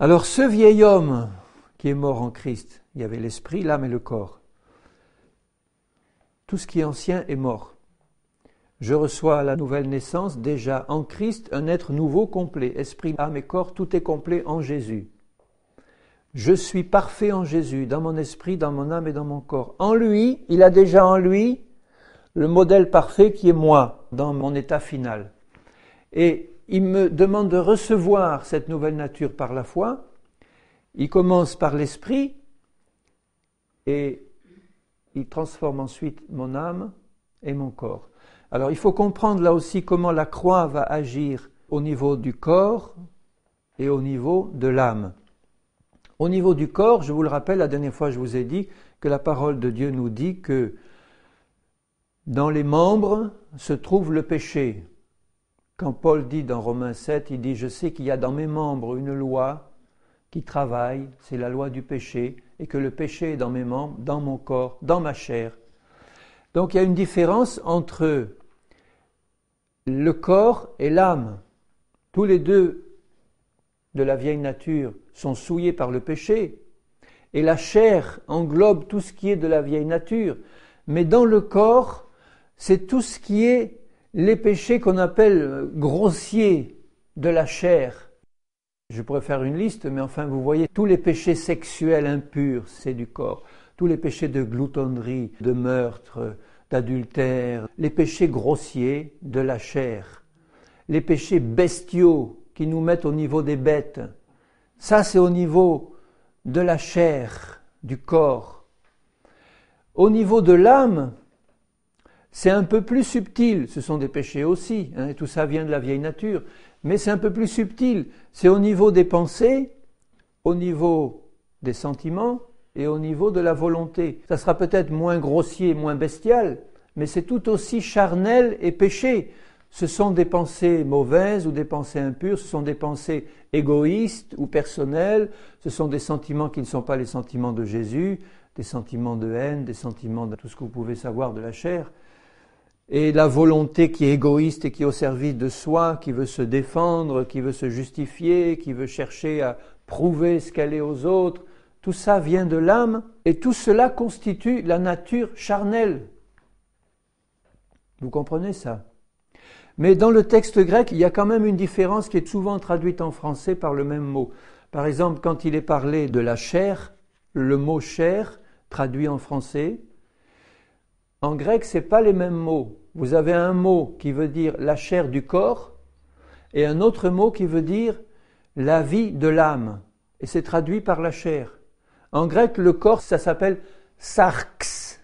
Alors ce vieil homme qui est mort en Christ, il y avait l'esprit, l'âme et le corps. Tout ce qui est ancien est mort. Je reçois à la nouvelle naissance déjà en Christ un être nouveau complet. Esprit, âme et corps, tout est complet en Jésus. Je suis parfait en Jésus, dans mon esprit, dans mon âme et dans mon corps. En lui, il a déjà en lui le modèle parfait qui est moi, dans mon état final. Et il me demande de recevoir cette nouvelle nature par la foi. Il commence par l'esprit et il transforme ensuite mon âme et mon corps. Alors il faut comprendre là aussi comment la croix va agir au niveau du corps et au niveau de l'âme. Au niveau du corps, je vous le rappelle, la dernière fois je vous ai dit que la parole de Dieu nous dit que dans les membres se trouve le péché. Quand Paul dit dans Romains 7, il dit Je sais qu'il y a dans mes membres une loi qui travaille, c'est la loi du péché, et que le péché est dans mes membres, dans mon corps, dans ma chair. Donc il y a une différence entre le corps et l'âme. Tous les deux de la vieille nature sont souillés par le péché, et la chair englobe tout ce qui est de la vieille nature, mais dans le corps, c'est tout ce qui est les péchés qu'on appelle euh, grossiers de la chair. Je pourrais faire une liste, mais enfin, vous voyez, tous les péchés sexuels impurs, c'est du corps. Tous les péchés de gloutonnerie, de meurtre, d'adultère, les péchés grossiers de la chair, les péchés bestiaux qui nous mettent au niveau des bêtes. Ça, c'est au niveau de la chair, du corps. Au niveau de l'âme, c'est un peu plus subtil, ce sont des péchés aussi, hein, tout ça vient de la vieille nature, mais c'est un peu plus subtil, c'est au niveau des pensées, au niveau des sentiments et au niveau de la volonté. Ça sera peut-être moins grossier, moins bestial, mais c'est tout aussi charnel et péché. Ce sont des pensées mauvaises ou des pensées impures, ce sont des pensées égoïstes ou personnelles, ce sont des sentiments qui ne sont pas les sentiments de Jésus, des sentiments de haine, des sentiments de tout ce que vous pouvez savoir de la chair et la volonté qui est égoïste et qui est au service de soi, qui veut se défendre, qui veut se justifier, qui veut chercher à prouver ce qu'elle est aux autres, tout ça vient de l'âme et tout cela constitue la nature charnelle. Vous comprenez ça Mais dans le texte grec, il y a quand même une différence qui est souvent traduite en français par le même mot. Par exemple, quand il est parlé de la chair, le mot chair traduit en français, en grec, ce n'est pas les mêmes mots vous avez un mot qui veut dire la chair du corps et un autre mot qui veut dire la vie de l'âme. Et c'est traduit par la chair. En grec, le corps, ça s'appelle sarx.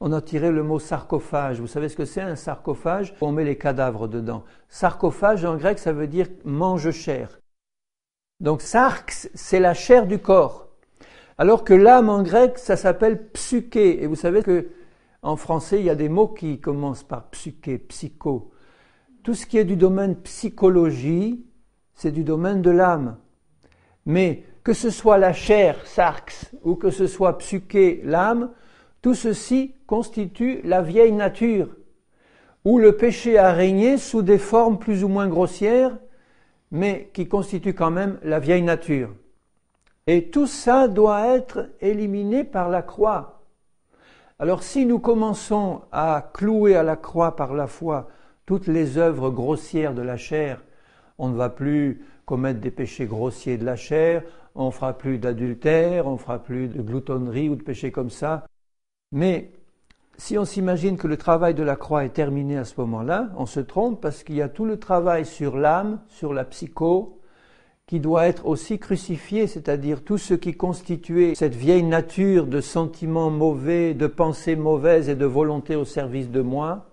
On a tiré le mot sarcophage. Vous savez ce que c'est un sarcophage On met les cadavres dedans. Sarcophage, en grec, ça veut dire mange chair. Donc sarx, c'est la chair du corps. Alors que l'âme en grec, ça s'appelle psyché. Et vous savez que en français, il y a des mots qui commencent par psyché, psycho. Tout ce qui est du domaine psychologie, c'est du domaine de l'âme. Mais que ce soit la chair, sarx, ou que ce soit psyché, l'âme, tout ceci constitue la vieille nature, où le péché a régné sous des formes plus ou moins grossières, mais qui constitue quand même la vieille nature. Et tout ça doit être éliminé par la croix. Alors si nous commençons à clouer à la croix par la foi toutes les œuvres grossières de la chair, on ne va plus commettre des péchés grossiers de la chair, on ne fera plus d'adultère, on ne fera plus de gloutonnerie ou de péchés comme ça. Mais si on s'imagine que le travail de la croix est terminé à ce moment-là, on se trompe parce qu'il y a tout le travail sur l'âme, sur la psycho, qui doit être aussi crucifié, c'est-à-dire tout ce qui constituait cette vieille nature de sentiments mauvais, de pensées mauvaises et de volonté au service de moi,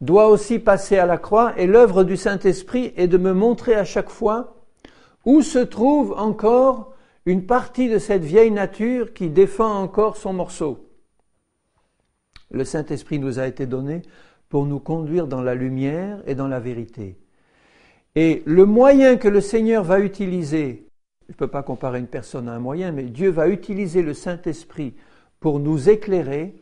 doit aussi passer à la croix et l'œuvre du Saint-Esprit est de me montrer à chaque fois où se trouve encore une partie de cette vieille nature qui défend encore son morceau. Le Saint-Esprit nous a été donné pour nous conduire dans la lumière et dans la vérité. Et le moyen que le Seigneur va utiliser, je ne peux pas comparer une personne à un moyen, mais Dieu va utiliser le Saint-Esprit pour nous éclairer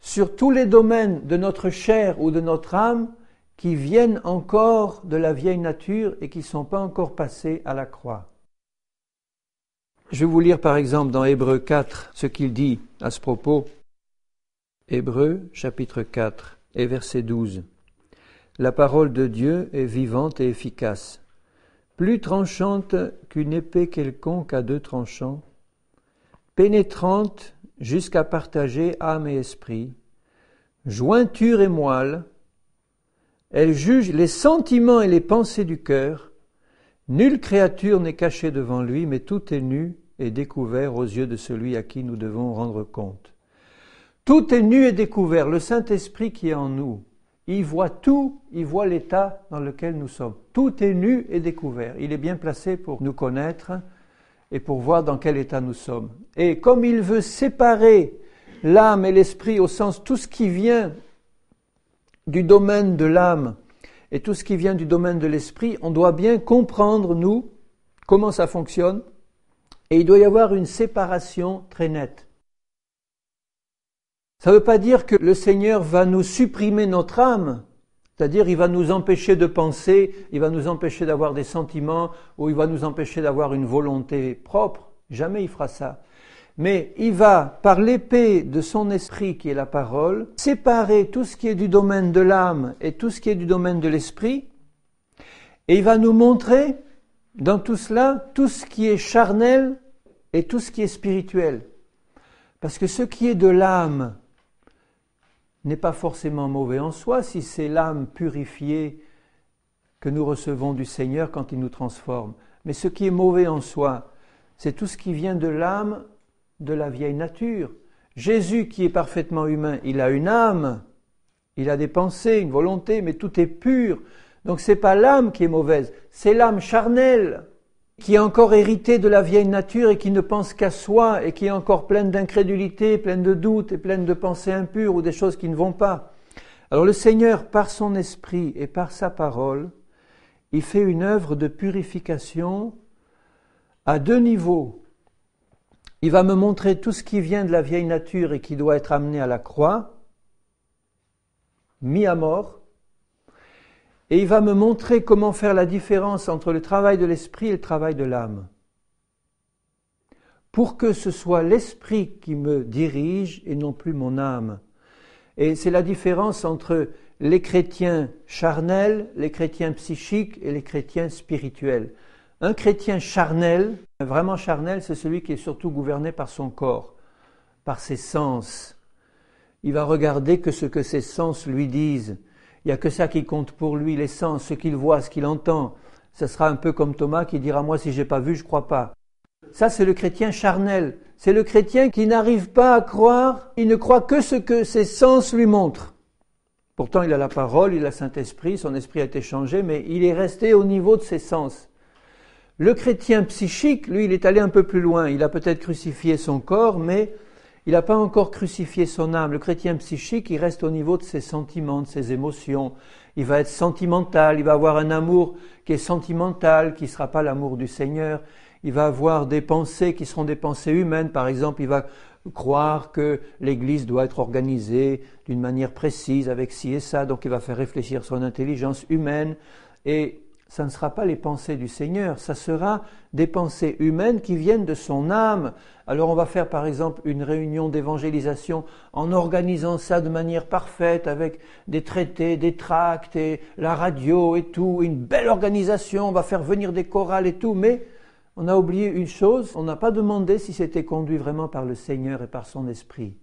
sur tous les domaines de notre chair ou de notre âme qui viennent encore de la vieille nature et qui ne sont pas encore passés à la croix. Je vais vous lire par exemple dans Hébreu 4 ce qu'il dit à ce propos. Hébreu chapitre 4 et verset 12. La parole de Dieu est vivante et efficace, plus tranchante qu'une épée quelconque à deux tranchants, pénétrante jusqu'à partager âme et esprit, jointure et moelle, elle juge les sentiments et les pensées du cœur. Nulle créature n'est cachée devant lui, mais tout est nu et découvert aux yeux de celui à qui nous devons rendre compte. Tout est nu et découvert. Le Saint-Esprit qui est en nous, il voit tout, il voit l'état dans lequel nous sommes. Tout est nu et découvert. Il est bien placé pour nous connaître et pour voir dans quel état nous sommes. Et comme il veut séparer l'âme et l'esprit au sens tout ce qui vient du domaine de l'âme et tout ce qui vient du domaine de l'esprit, on doit bien comprendre, nous, comment ça fonctionne. Et il doit y avoir une séparation très nette. Ça ne veut pas dire que le Seigneur va nous supprimer notre âme, c'est-à-dire il va nous empêcher de penser, il va nous empêcher d'avoir des sentiments, ou il va nous empêcher d'avoir une volonté propre. Jamais il fera ça. Mais il va, par l'épée de son esprit qui est la parole, séparer tout ce qui est du domaine de l'âme et tout ce qui est du domaine de l'esprit, et il va nous montrer dans tout cela tout ce qui est charnel et tout ce qui est spirituel. Parce que ce qui est de l'âme, n'est pas forcément mauvais en soi si c'est l'âme purifiée que nous recevons du Seigneur quand il nous transforme. Mais ce qui est mauvais en soi, c'est tout ce qui vient de l'âme de la vieille nature. Jésus qui est parfaitement humain, il a une âme, il a des pensées, une volonté, mais tout est pur. Donc ce n'est pas l'âme qui est mauvaise, c'est l'âme charnelle qui est encore hérité de la vieille nature et qui ne pense qu'à soi et qui est encore pleine d'incrédulité, pleine de doutes et pleine de pensées impures ou des choses qui ne vont pas. Alors le Seigneur, par son esprit et par sa parole, il fait une œuvre de purification à deux niveaux. Il va me montrer tout ce qui vient de la vieille nature et qui doit être amené à la croix, mis à mort, et il va me montrer comment faire la différence entre le travail de l'esprit et le travail de l'âme. Pour que ce soit l'esprit qui me dirige et non plus mon âme. Et c'est la différence entre les chrétiens charnels, les chrétiens psychiques et les chrétiens spirituels. Un chrétien charnel, vraiment charnel, c'est celui qui est surtout gouverné par son corps, par ses sens. Il va regarder que ce que ses sens lui disent il n'y a que ça qui compte pour lui, les sens, ce qu'il voit, ce qu'il entend. Ce sera un peu comme Thomas qui dira Moi, si je n'ai pas vu, je ne crois pas. Ça, c'est le chrétien charnel. C'est le chrétien qui n'arrive pas à croire, il ne croit que ce que ses sens lui montrent. Pourtant, il a la parole, il a Saint-Esprit, son esprit a été changé, mais il est resté au niveau de ses sens. Le chrétien psychique, lui, il est allé un peu plus loin. Il a peut-être crucifié son corps, mais il n'a pas encore crucifié son âme. Le chrétien psychique, il reste au niveau de ses sentiments, de ses émotions. Il va être sentimental, il va avoir un amour qui est sentimental, qui ne sera pas l'amour du Seigneur. Il va avoir des pensées qui seront des pensées humaines. Par exemple, il va croire que l'Église doit être organisée d'une manière précise avec ci et ça. Donc il va faire réfléchir son intelligence humaine. Et ça ne sera pas les pensées du Seigneur, ça sera des pensées humaines qui viennent de son âme. Alors on va faire par exemple une réunion d'évangélisation en organisant ça de manière parfaite avec des traités, des tracts et la radio et tout, une belle organisation, on va faire venir des chorales et tout, mais on a oublié une chose, on n'a pas demandé si c'était conduit vraiment par le Seigneur et par son esprit.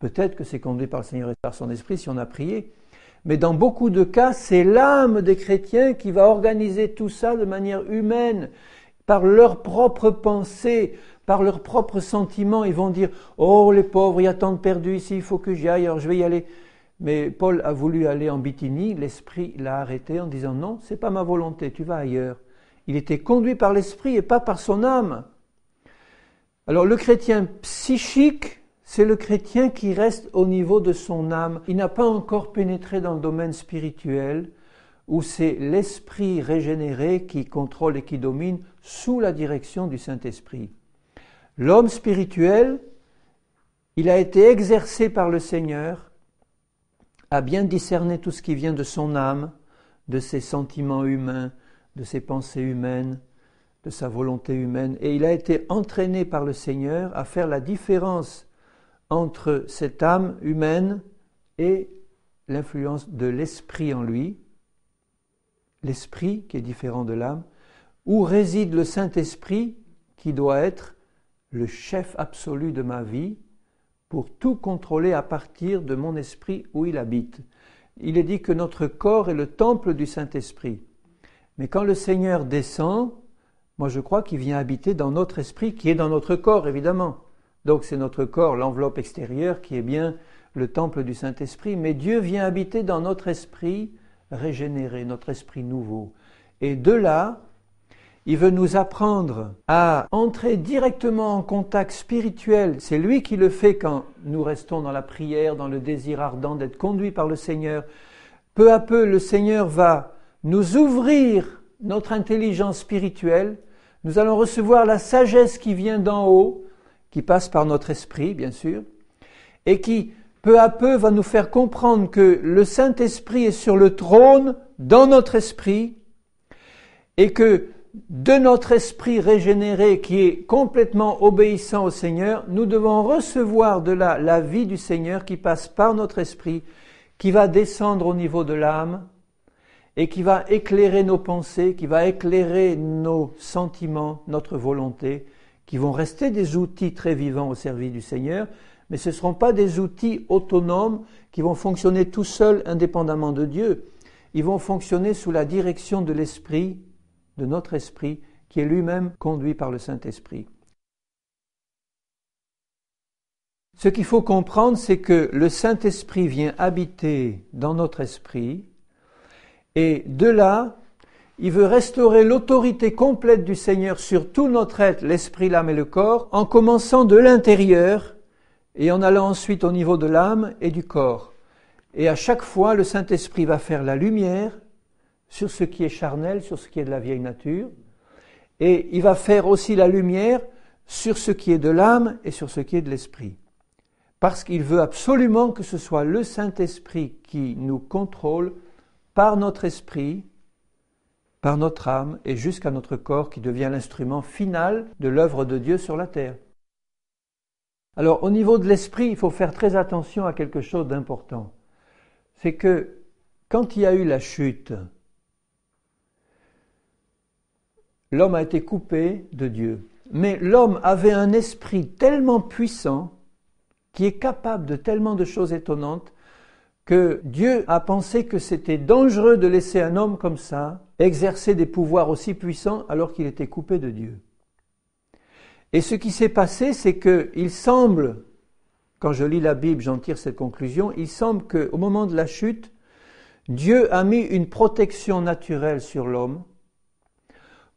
Peut-être que c'est conduit par le Seigneur et par son esprit si on a prié, mais dans beaucoup de cas, c'est l'âme des chrétiens qui va organiser tout ça de manière humaine, par leurs propres pensées, par leurs propres sentiments. Ils vont dire Oh, les pauvres, il y a tant de perdus ici, il faut que j'y aille, alors je vais y aller. Mais Paul a voulu aller en Bithynie, l'esprit l'a arrêté en disant Non, c'est pas ma volonté, tu vas ailleurs. Il était conduit par l'esprit et pas par son âme. Alors le chrétien psychique, c'est le chrétien qui reste au niveau de son âme. Il n'a pas encore pénétré dans le domaine spirituel où c'est l'esprit régénéré qui contrôle et qui domine sous la direction du Saint-Esprit. L'homme spirituel, il a été exercé par le Seigneur à bien discerner tout ce qui vient de son âme, de ses sentiments humains, de ses pensées humaines, de sa volonté humaine, et il a été entraîné par le Seigneur à faire la différence entre cette âme humaine et l'influence de l'esprit en lui, l'esprit qui est différent de l'âme, où réside le Saint-Esprit qui doit être le chef absolu de ma vie pour tout contrôler à partir de mon esprit où il habite. Il est dit que notre corps est le temple du Saint-Esprit. Mais quand le Seigneur descend, moi je crois qu'il vient habiter dans notre esprit qui est dans notre corps évidemment. Donc c'est notre corps, l'enveloppe extérieure, qui est bien le temple du Saint-Esprit, mais Dieu vient habiter dans notre esprit régénéré, notre esprit nouveau. Et de là, il veut nous apprendre à entrer directement en contact spirituel. C'est lui qui le fait quand nous restons dans la prière, dans le désir ardent d'être conduit par le Seigneur. Peu à peu, le Seigneur va nous ouvrir notre intelligence spirituelle. Nous allons recevoir la sagesse qui vient d'en haut qui passe par notre esprit, bien sûr, et qui, peu à peu, va nous faire comprendre que le Saint-Esprit est sur le trône dans notre esprit, et que de notre esprit régénéré qui est complètement obéissant au Seigneur, nous devons recevoir de là la vie du Seigneur qui passe par notre esprit, qui va descendre au niveau de l'âme et qui va éclairer nos pensées, qui va éclairer nos sentiments, notre volonté, qui vont rester des outils très vivants au service du Seigneur, mais ce ne seront pas des outils autonomes qui vont fonctionner tout seuls indépendamment de Dieu. Ils vont fonctionner sous la direction de l'Esprit, de notre Esprit, qui est lui-même conduit par le Saint-Esprit. Ce qu'il faut comprendre, c'est que le Saint-Esprit vient habiter dans notre esprit, et de là, il veut restaurer l'autorité complète du Seigneur sur tout notre être, l'esprit, l'âme et le corps, en commençant de l'intérieur et en allant ensuite au niveau de l'âme et du corps. Et à chaque fois, le Saint-Esprit va faire la lumière sur ce qui est charnel, sur ce qui est de la vieille nature, et il va faire aussi la lumière sur ce qui est de l'âme et sur ce qui est de l'esprit. Parce qu'il veut absolument que ce soit le Saint-Esprit qui nous contrôle par notre esprit, par notre âme et jusqu'à notre corps qui devient l'instrument final de l'œuvre de Dieu sur la terre. Alors au niveau de l'esprit, il faut faire très attention à quelque chose d'important. C'est que quand il y a eu la chute, l'homme a été coupé de Dieu. Mais l'homme avait un esprit tellement puissant, qui est capable de tellement de choses étonnantes, que Dieu a pensé que c'était dangereux de laisser un homme comme ça exercer des pouvoirs aussi puissants alors qu'il était coupé de Dieu. Et ce qui s'est passé, c'est que il semble, quand je lis la Bible, j'en tire cette conclusion, il semble qu'au moment de la chute, Dieu a mis une protection naturelle sur l'homme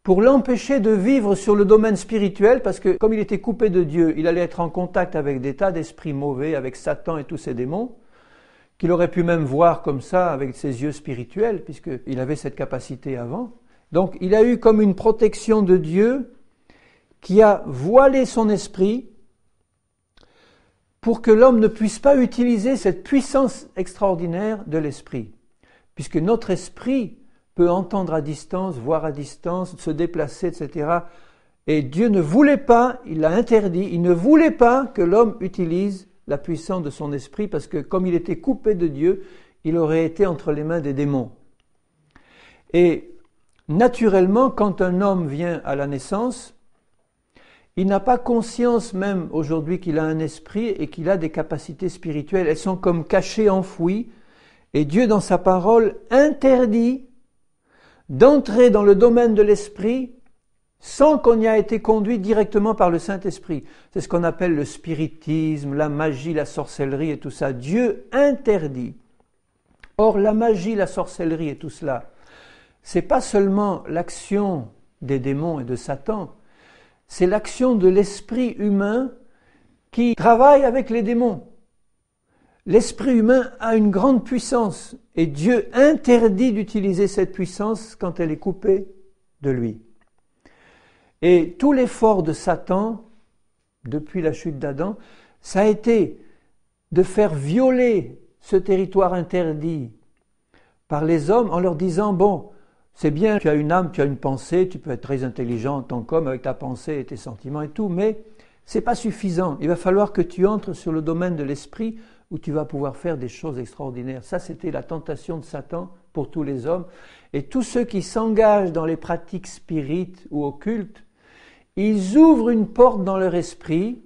pour l'empêcher de vivre sur le domaine spirituel, parce que comme il était coupé de Dieu, il allait être en contact avec des tas d'esprits mauvais, avec Satan et tous ses démons, qu'il aurait pu même voir comme ça avec ses yeux spirituels, puisqu'il avait cette capacité avant. Donc il a eu comme une protection de Dieu qui a voilé son esprit pour que l'homme ne puisse pas utiliser cette puissance extraordinaire de l'esprit, puisque notre esprit peut entendre à distance, voir à distance, se déplacer, etc. Et Dieu ne voulait pas, il l'a interdit, il ne voulait pas que l'homme utilise la puissance de son esprit, parce que comme il était coupé de Dieu, il aurait été entre les mains des démons. Et naturellement, quand un homme vient à la naissance, il n'a pas conscience même aujourd'hui qu'il a un esprit et qu'il a des capacités spirituelles. Elles sont comme cachées, enfouies. Et Dieu, dans sa parole, interdit d'entrer dans le domaine de l'esprit sans qu'on y ait été conduit directement par le Saint-Esprit. C'est ce qu'on appelle le spiritisme, la magie, la sorcellerie et tout ça. Dieu interdit. Or, la magie, la sorcellerie et tout cela, c'est pas seulement l'action des démons et de Satan, c'est l'action de l'esprit humain qui travaille avec les démons. L'esprit humain a une grande puissance et Dieu interdit d'utiliser cette puissance quand elle est coupée de lui. Et tout l'effort de Satan, depuis la chute d'Adam, ça a été de faire violer ce territoire interdit par les hommes en leur disant, bon, c'est bien, tu as une âme, tu as une pensée, tu peux être très intelligent en tant qu'homme avec ta pensée et tes sentiments et tout, mais c'est pas suffisant. Il va falloir que tu entres sur le domaine de l'esprit où tu vas pouvoir faire des choses extraordinaires. Ça, c'était la tentation de Satan pour tous les hommes. Et tous ceux qui s'engagent dans les pratiques spirites ou occultes ils ouvrent une porte dans leur esprit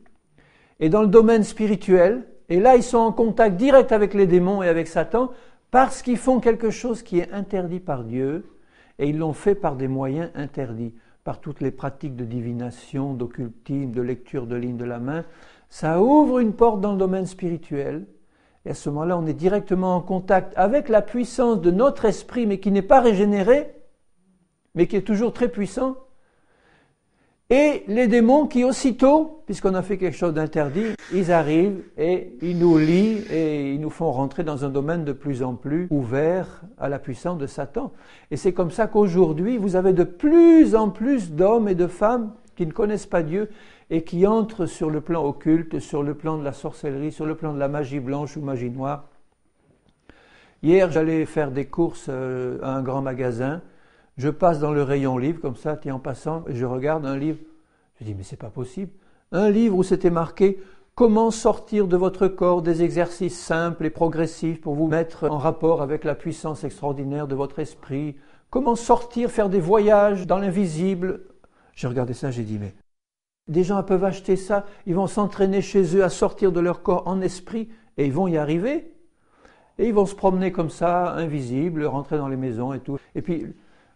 et dans le domaine spirituel, et là ils sont en contact direct avec les démons et avec Satan parce qu'ils font quelque chose qui est interdit par Dieu, et ils l'ont fait par des moyens interdits, par toutes les pratiques de divination, d'occultisme, de lecture de lignes de la main. Ça ouvre une porte dans le domaine spirituel, et à ce moment-là, on est directement en contact avec la puissance de notre esprit, mais qui n'est pas régénéré, mais qui est toujours très puissant, et les démons qui aussitôt, puisqu'on a fait quelque chose d'interdit, ils arrivent et ils nous lient et ils nous font rentrer dans un domaine de plus en plus ouvert à la puissance de Satan. Et c'est comme ça qu'aujourd'hui, vous avez de plus en plus d'hommes et de femmes qui ne connaissent pas Dieu et qui entrent sur le plan occulte, sur le plan de la sorcellerie, sur le plan de la magie blanche ou magie noire. Hier, j'allais faire des courses euh, à un grand magasin je passe dans le rayon livre, comme ça, et en passant, je regarde un livre. Je dis, mais c'est pas possible. Un livre où c'était marqué Comment sortir de votre corps des exercices simples et progressifs pour vous mettre en rapport avec la puissance extraordinaire de votre esprit Comment sortir, faire des voyages dans l'invisible J'ai regardé ça, j'ai dit, mais des gens peuvent acheter ça, ils vont s'entraîner chez eux à sortir de leur corps en esprit et ils vont y arriver. Et ils vont se promener comme ça, invisibles, rentrer dans les maisons et tout. Et puis,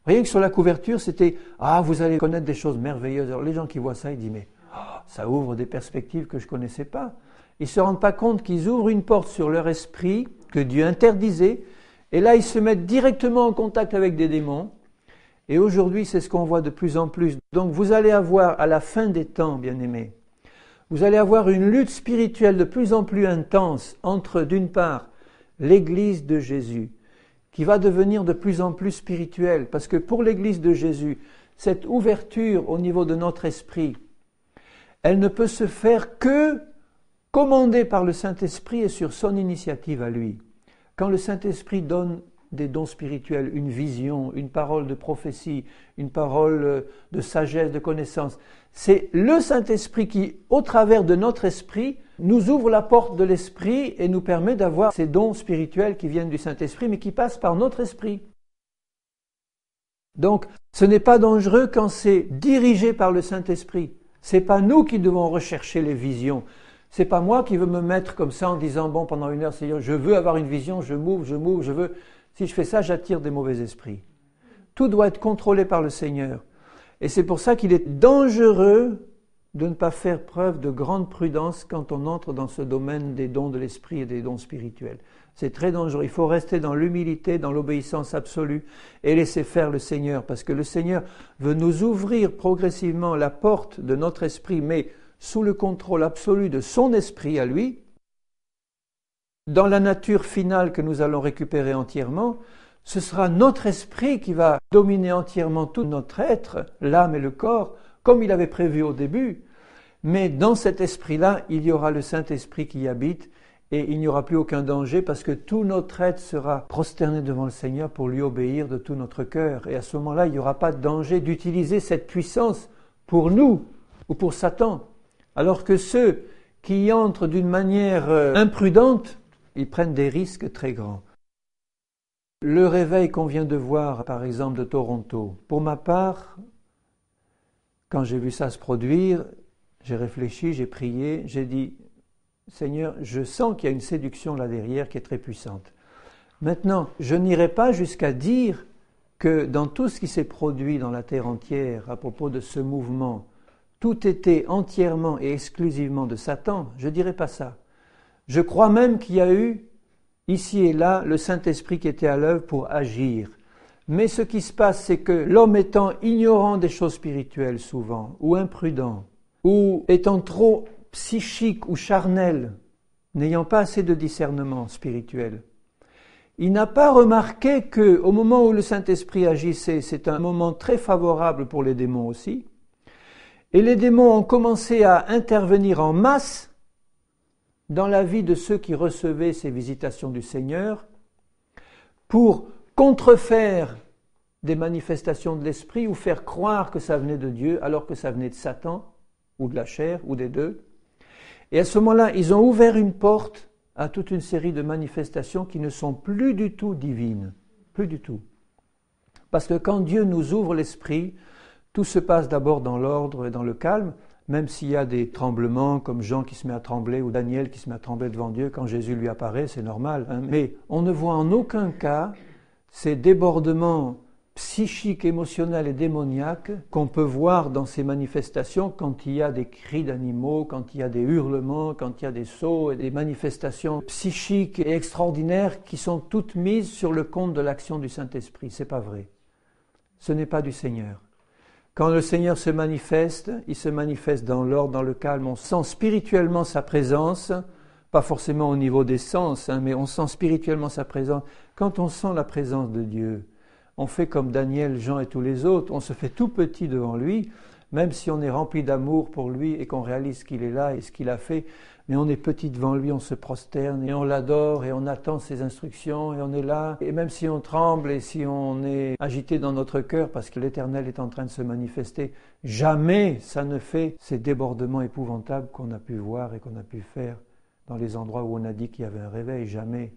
Rien que sur la couverture, c'était Ah, vous allez connaître des choses merveilleuses. Alors les gens qui voient ça, ils disent Mais oh, ça ouvre des perspectives que je ne connaissais pas. Ils ne se rendent pas compte qu'ils ouvrent une porte sur leur esprit que Dieu interdisait. Et là, ils se mettent directement en contact avec des démons. Et aujourd'hui, c'est ce qu'on voit de plus en plus. Donc vous allez avoir, à la fin des temps, bien-aimés, vous allez avoir une lutte spirituelle de plus en plus intense entre, d'une part, l'Église de Jésus, qui va devenir de plus en plus spirituel, parce que pour l'Église de Jésus, cette ouverture au niveau de notre esprit, elle ne peut se faire que commandée par le Saint-Esprit et sur son initiative à lui. Quand le Saint-Esprit donne des dons spirituels, une vision, une parole de prophétie, une parole euh, de sagesse, de connaissance. C'est le Saint-Esprit qui, au travers de notre esprit, nous ouvre la porte de l'esprit et nous permet d'avoir ces dons spirituels qui viennent du Saint-Esprit, mais qui passent par notre esprit. Donc, ce n'est pas dangereux quand c'est dirigé par le Saint-Esprit. C'est pas nous qui devons rechercher les visions. C'est pas moi qui veux me mettre comme ça en disant bon pendant une heure Seigneur je veux avoir une vision, je m'ouvre, je m'ouvre, je veux. Si je fais ça, j'attire des mauvais esprits. Tout doit être contrôlé par le Seigneur. Et c'est pour ça qu'il est dangereux de ne pas faire preuve de grande prudence quand on entre dans ce domaine des dons de l'esprit et des dons spirituels. C'est très dangereux. Il faut rester dans l'humilité, dans l'obéissance absolue et laisser faire le Seigneur, parce que le Seigneur veut nous ouvrir progressivement la porte de notre esprit, mais sous le contrôle absolu de son esprit à lui, dans la nature finale que nous allons récupérer entièrement, ce sera notre esprit qui va dominer entièrement tout notre être, l'âme et le corps, comme il avait prévu au début. Mais dans cet esprit-là, il y aura le Saint-Esprit qui y habite et il n'y aura plus aucun danger parce que tout notre être sera prosterné devant le Seigneur pour lui obéir de tout notre cœur. Et à ce moment-là, il n'y aura pas de danger d'utiliser cette puissance pour nous ou pour Satan. Alors que ceux qui entrent d'une manière euh, imprudente ils prennent des risques très grands. Le réveil qu'on vient de voir, par exemple, de Toronto, pour ma part, quand j'ai vu ça se produire, j'ai réfléchi, j'ai prié, j'ai dit, Seigneur, je sens qu'il y a une séduction là derrière qui est très puissante. Maintenant, je n'irai pas jusqu'à dire que dans tout ce qui s'est produit dans la terre entière à propos de ce mouvement, tout était entièrement et exclusivement de Satan. Je ne dirai pas ça. Je crois même qu'il y a eu, ici et là, le Saint-Esprit qui était à l'œuvre pour agir. Mais ce qui se passe, c'est que l'homme étant ignorant des choses spirituelles souvent, ou imprudent, ou étant trop psychique ou charnel, n'ayant pas assez de discernement spirituel, il n'a pas remarqué que au moment où le Saint-Esprit agissait, c'est un moment très favorable pour les démons aussi, et les démons ont commencé à intervenir en masse dans la vie de ceux qui recevaient ces visitations du Seigneur pour contrefaire des manifestations de l'esprit ou faire croire que ça venait de Dieu alors que ça venait de Satan ou de la chair ou des deux. Et à ce moment-là, ils ont ouvert une porte à toute une série de manifestations qui ne sont plus du tout divines, plus du tout. Parce que quand Dieu nous ouvre l'esprit, tout se passe d'abord dans l'ordre et dans le calme, même s'il y a des tremblements comme Jean qui se met à trembler ou Daniel qui se met à trembler devant Dieu quand Jésus lui apparaît, c'est normal. Hein. Mais on ne voit en aucun cas ces débordements psychiques, émotionnels et démoniaques qu'on peut voir dans ces manifestations quand il y a des cris d'animaux, quand il y a des hurlements, quand il y a des sauts et des manifestations psychiques et extraordinaires qui sont toutes mises sur le compte de l'action du Saint-Esprit. Ce n'est pas vrai. Ce n'est pas du Seigneur. Quand le Seigneur se manifeste, il se manifeste dans l'ordre, dans le calme. On sent spirituellement sa présence, pas forcément au niveau des sens, hein, mais on sent spirituellement sa présence. Quand on sent la présence de Dieu, on fait comme Daniel, Jean et tous les autres, on se fait tout petit devant lui, même si on est rempli d'amour pour lui et qu'on réalise qu'il est là et ce qu'il a fait, mais on est petit devant lui, on se prosterne et on l'adore et on attend ses instructions et on est là. Et même si on tremble et si on est agité dans notre cœur parce que l'Éternel est en train de se manifester, jamais ça ne fait ces débordements épouvantables qu'on a pu voir et qu'on a pu faire dans les endroits où on a dit qu'il y avait un réveil, jamais.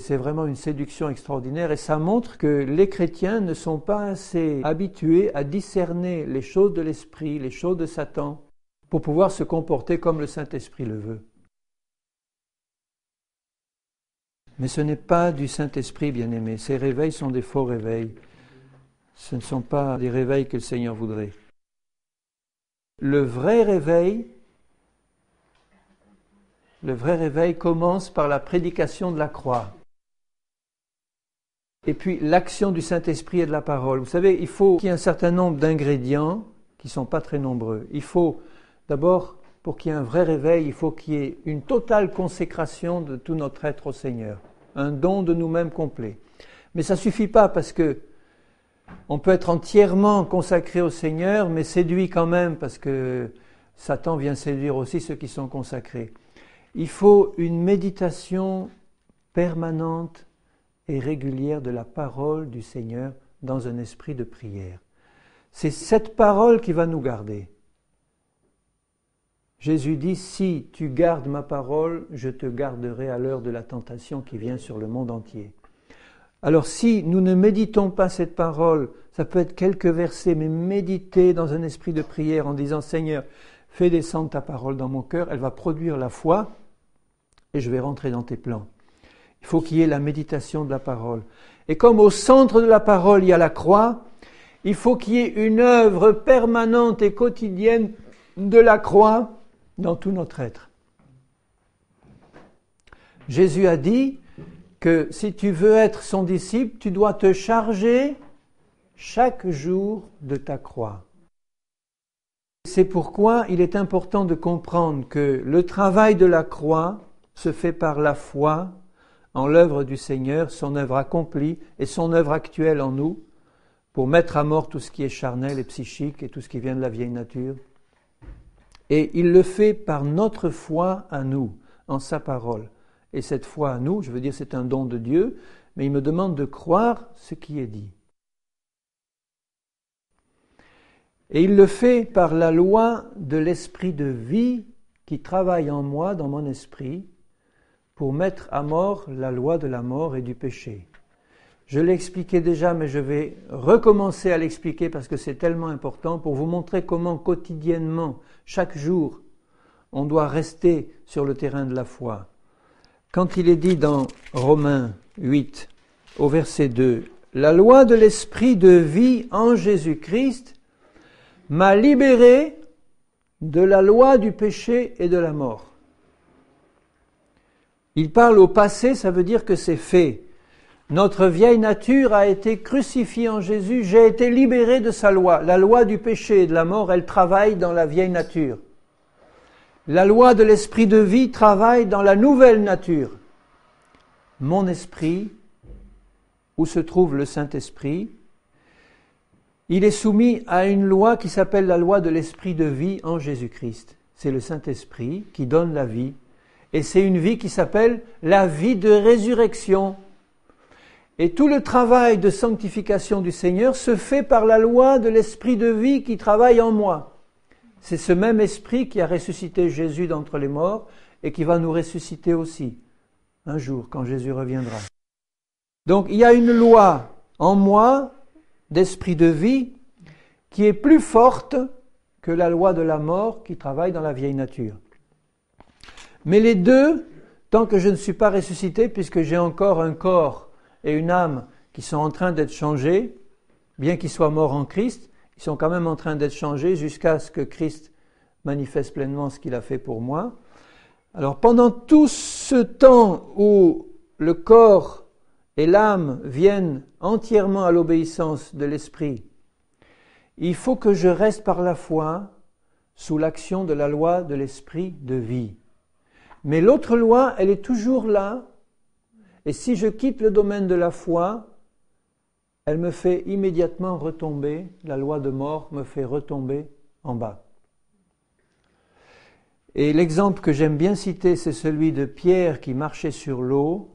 C'est vraiment une séduction extraordinaire et ça montre que les chrétiens ne sont pas assez habitués à discerner les choses de l'esprit, les choses de Satan, pour pouvoir se comporter comme le Saint-Esprit le veut. Mais ce n'est pas du Saint-Esprit, bien-aimé. Ces réveils sont des faux réveils. Ce ne sont pas des réveils que le Seigneur voudrait. Le vrai réveil, le vrai réveil commence par la prédication de la croix. Et puis l'action du Saint-Esprit et de la parole. Vous savez, il faut qu'il y ait un certain nombre d'ingrédients qui ne sont pas très nombreux. Il faut D'abord, pour qu'il y ait un vrai réveil, il faut qu'il y ait une totale consécration de tout notre être au Seigneur, un don de nous-mêmes complet. Mais ça ne suffit pas parce que on peut être entièrement consacré au Seigneur, mais séduit quand même parce que Satan vient séduire aussi ceux qui sont consacrés. Il faut une méditation permanente et régulière de la parole du Seigneur dans un esprit de prière. C'est cette parole qui va nous garder. Jésus dit, si tu gardes ma parole, je te garderai à l'heure de la tentation qui vient sur le monde entier. Alors si nous ne méditons pas cette parole, ça peut être quelques versets, mais méditer dans un esprit de prière en disant Seigneur, fais descendre ta parole dans mon cœur, elle va produire la foi et je vais rentrer dans tes plans. Il faut qu'il y ait la méditation de la parole. Et comme au centre de la parole, il y a la croix, il faut qu'il y ait une œuvre permanente et quotidienne de la croix dans tout notre être. Jésus a dit que si tu veux être son disciple, tu dois te charger chaque jour de ta croix. C'est pourquoi il est important de comprendre que le travail de la croix se fait par la foi en l'œuvre du Seigneur, son œuvre accomplie et son œuvre actuelle en nous, pour mettre à mort tout ce qui est charnel et psychique et tout ce qui vient de la vieille nature, et il le fait par notre foi à nous, en sa parole. Et cette foi à nous, je veux dire, c'est un don de Dieu, mais il me demande de croire ce qui est dit. Et il le fait par la loi de l'esprit de vie qui travaille en moi, dans mon esprit, pour mettre à mort la loi de la mort et du péché. Je l'ai expliqué déjà, mais je vais recommencer à l'expliquer parce que c'est tellement important pour vous montrer comment quotidiennement chaque jour, on doit rester sur le terrain de la foi. Quand il est dit dans Romains 8, au verset 2, La loi de l'esprit de vie en Jésus-Christ m'a libéré de la loi du péché et de la mort. Il parle au passé, ça veut dire que c'est fait. Notre vieille nature a été crucifiée en Jésus, j'ai été libéré de sa loi. La loi du péché et de la mort, elle travaille dans la vieille nature. La loi de l'esprit de vie travaille dans la nouvelle nature. Mon esprit, où se trouve le Saint-Esprit, il est soumis à une loi qui s'appelle la loi de l'esprit de vie en Jésus-Christ. C'est le Saint-Esprit qui donne la vie. Et c'est une vie qui s'appelle la vie de résurrection et tout le travail de sanctification du Seigneur se fait par la loi de l'esprit de vie qui travaille en moi. C'est ce même esprit qui a ressuscité Jésus d'entre les morts et qui va nous ressusciter aussi un jour quand Jésus reviendra. Donc il y a une loi en moi d'esprit de vie qui est plus forte que la loi de la mort qui travaille dans la vieille nature. Mais les deux, tant que je ne suis pas ressuscité, puisque j'ai encore un corps et une âme qui sont en train d'être changées, bien qu'ils soient morts en Christ, ils sont quand même en train d'être changés jusqu'à ce que Christ manifeste pleinement ce qu'il a fait pour moi. Alors pendant tout ce temps où le corps et l'âme viennent entièrement à l'obéissance de l'esprit, il faut que je reste par la foi sous l'action de la loi de l'esprit de vie. Mais l'autre loi, elle est toujours là et si je quitte le domaine de la foi, elle me fait immédiatement retomber, la loi de mort me fait retomber en bas. Et l'exemple que j'aime bien citer, c'est celui de Pierre qui marchait sur l'eau.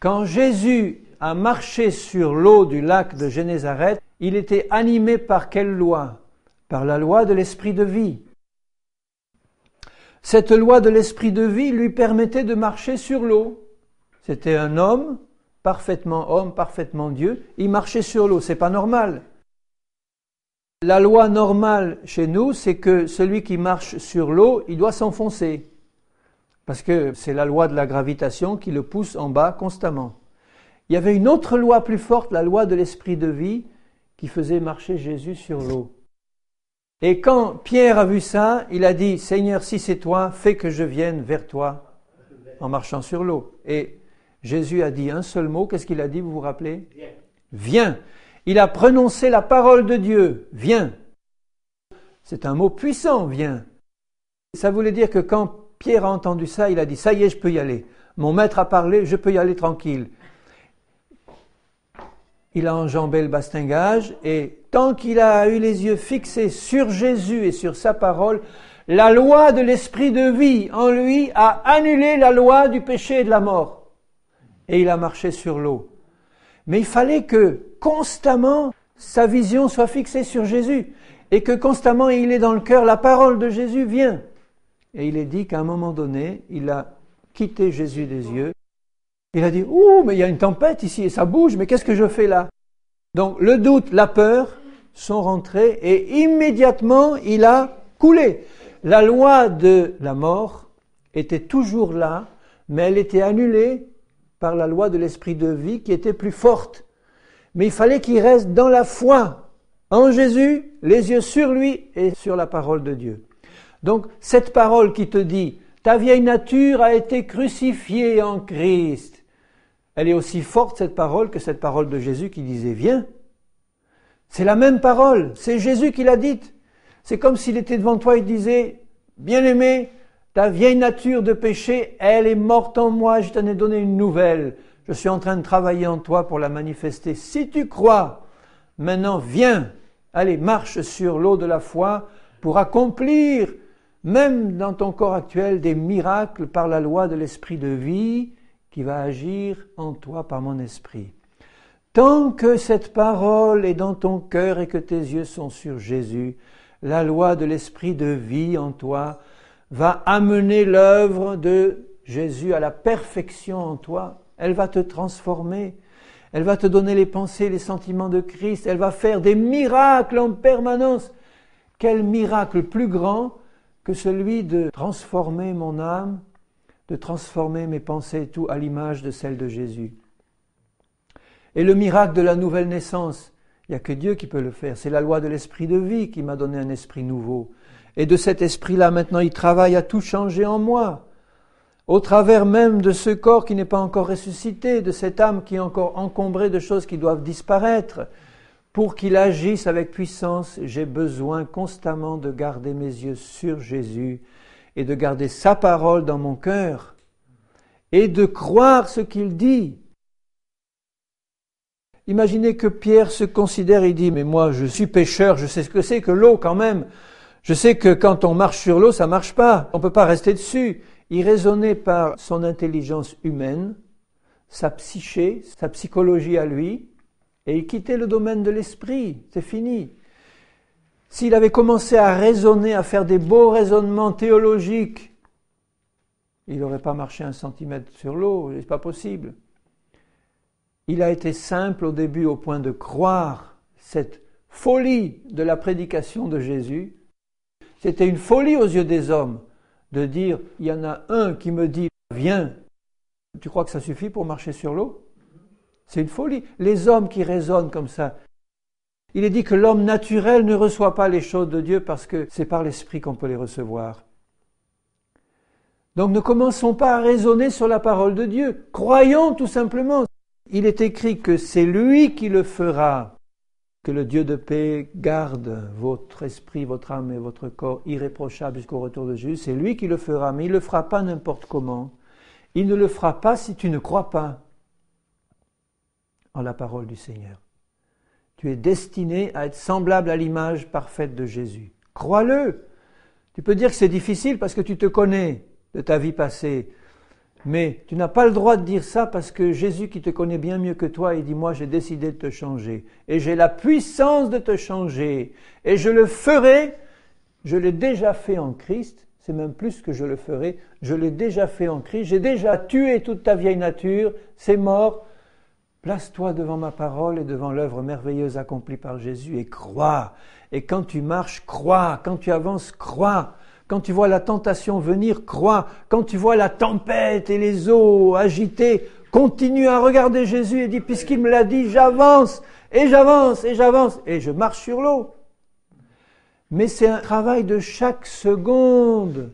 Quand Jésus a marché sur l'eau du lac de Génézareth, il était animé par quelle loi Par la loi de l'esprit de vie. Cette loi de l'esprit de vie lui permettait de marcher sur l'eau. C'était un homme, parfaitement homme, parfaitement Dieu. Il marchait sur l'eau. C'est pas normal. La loi normale chez nous, c'est que celui qui marche sur l'eau, il doit s'enfoncer. Parce que c'est la loi de la gravitation qui le pousse en bas constamment. Il y avait une autre loi plus forte, la loi de l'esprit de vie, qui faisait marcher Jésus sur l'eau. Et quand Pierre a vu ça, il a dit, Seigneur, si c'est toi, fais que je vienne vers toi en marchant sur l'eau. Et Jésus a dit un seul mot, qu'est-ce qu'il a dit, vous vous rappelez Viens. Il a prononcé la parole de Dieu, viens. C'est un mot puissant, viens. Ça voulait dire que quand Pierre a entendu ça, il a dit, ça y est, je peux y aller. Mon maître a parlé, je peux y aller tranquille. Il a enjambé le bastingage et tant qu'il a eu les yeux fixés sur Jésus et sur sa parole, la loi de l'esprit de vie en lui a annulé la loi du péché et de la mort et il a marché sur l'eau. Mais il fallait que constamment sa vision soit fixée sur Jésus et que constamment il est dans le cœur, la parole de Jésus vient. Et il est dit qu'à un moment donné, il a quitté Jésus des yeux. Il a dit, Ouh, mais il y a une tempête ici et ça bouge, mais qu'est-ce que je fais là Donc le doute, la peur sont rentrés et immédiatement il a coulé. La loi de la mort était toujours là, mais elle était annulée par la loi de l'esprit de vie qui était plus forte. Mais il fallait qu'il reste dans la foi en Jésus, les yeux sur lui et sur la parole de Dieu. Donc cette parole qui te dit, ta vieille nature a été crucifiée en Christ, elle est aussi forte cette parole que cette parole de Jésus qui disait, viens. C'est la même parole, c'est Jésus qui l'a dite. C'est comme s'il était devant toi et disait, bien-aimé, ta vieille nature de péché, elle est morte en moi, je t'en ai donné une nouvelle. Je suis en train de travailler en toi pour la manifester. Si tu crois, maintenant viens, allez, marche sur l'eau de la foi pour accomplir, même dans ton corps actuel, des miracles par la loi de l'esprit de vie qui va agir en toi par mon esprit. Tant que cette parole est dans ton cœur et que tes yeux sont sur Jésus, la loi de l'esprit de vie en toi va amener l'œuvre de Jésus à la perfection en toi. Elle va te transformer. Elle va te donner les pensées, les sentiments de Christ. Elle va faire des miracles en permanence. Quel miracle plus grand que celui de transformer mon âme, de transformer mes pensées et tout à l'image de celle de Jésus. Et le miracle de la nouvelle naissance, il n'y a que Dieu qui peut le faire. C'est la loi de l'esprit de vie qui m'a donné un esprit nouveau. Et de cet esprit-là, maintenant, il travaille à tout changer en moi. Au travers même de ce corps qui n'est pas encore ressuscité, de cette âme qui est encore encombrée de choses qui doivent disparaître, pour qu'il agisse avec puissance, j'ai besoin constamment de garder mes yeux sur Jésus et de garder sa parole dans mon cœur et de croire ce qu'il dit. Imaginez que Pierre se considère et dit, mais moi je suis pécheur, je sais ce que c'est que l'eau quand même, je sais que quand on marche sur l'eau, ça marche pas. On peut pas rester dessus. Il raisonnait par son intelligence humaine, sa psyché, sa psychologie à lui, et il quittait le domaine de l'esprit. C'est fini. S'il avait commencé à raisonner, à faire des beaux raisonnements théologiques, il n'aurait pas marché un centimètre sur l'eau, c'est pas possible. Il a été simple au début au point de croire cette folie de la prédication de Jésus c'était une folie aux yeux des hommes de dire, il y en a un qui me dit, viens, tu crois que ça suffit pour marcher sur l'eau C'est une folie. Les hommes qui raisonnent comme ça, il est dit que l'homme naturel ne reçoit pas les choses de Dieu parce que c'est par l'esprit qu'on peut les recevoir. Donc ne commençons pas à raisonner sur la parole de Dieu. Croyons tout simplement. Il est écrit que c'est lui qui le fera. Que le Dieu de paix garde votre esprit, votre âme et votre corps irréprochables jusqu'au retour de Jésus. C'est lui qui le fera, mais il ne le fera pas n'importe comment. Il ne le fera pas si tu ne crois pas en la parole du Seigneur. Tu es destiné à être semblable à l'image parfaite de Jésus. Crois-le. Tu peux dire que c'est difficile parce que tu te connais de ta vie passée. Mais tu n'as pas le droit de dire ça parce que Jésus qui te connaît bien mieux que toi, il dit, moi j'ai décidé de te changer. Et j'ai la puissance de te changer. Et je le ferai. Je l'ai déjà fait en Christ. C'est même plus que je le ferai. Je l'ai déjà fait en Christ. J'ai déjà tué toute ta vieille nature. C'est mort. Place-toi devant ma parole et devant l'œuvre merveilleuse accomplie par Jésus et crois. Et quand tu marches, crois. Quand tu avances, crois. Quand tu vois la tentation venir, crois. Quand tu vois la tempête et les eaux agitées, continue à regarder Jésus et dis, puisqu'il me l'a dit, j'avance, et j'avance, et j'avance, et je marche sur l'eau. Mais c'est un travail de chaque seconde.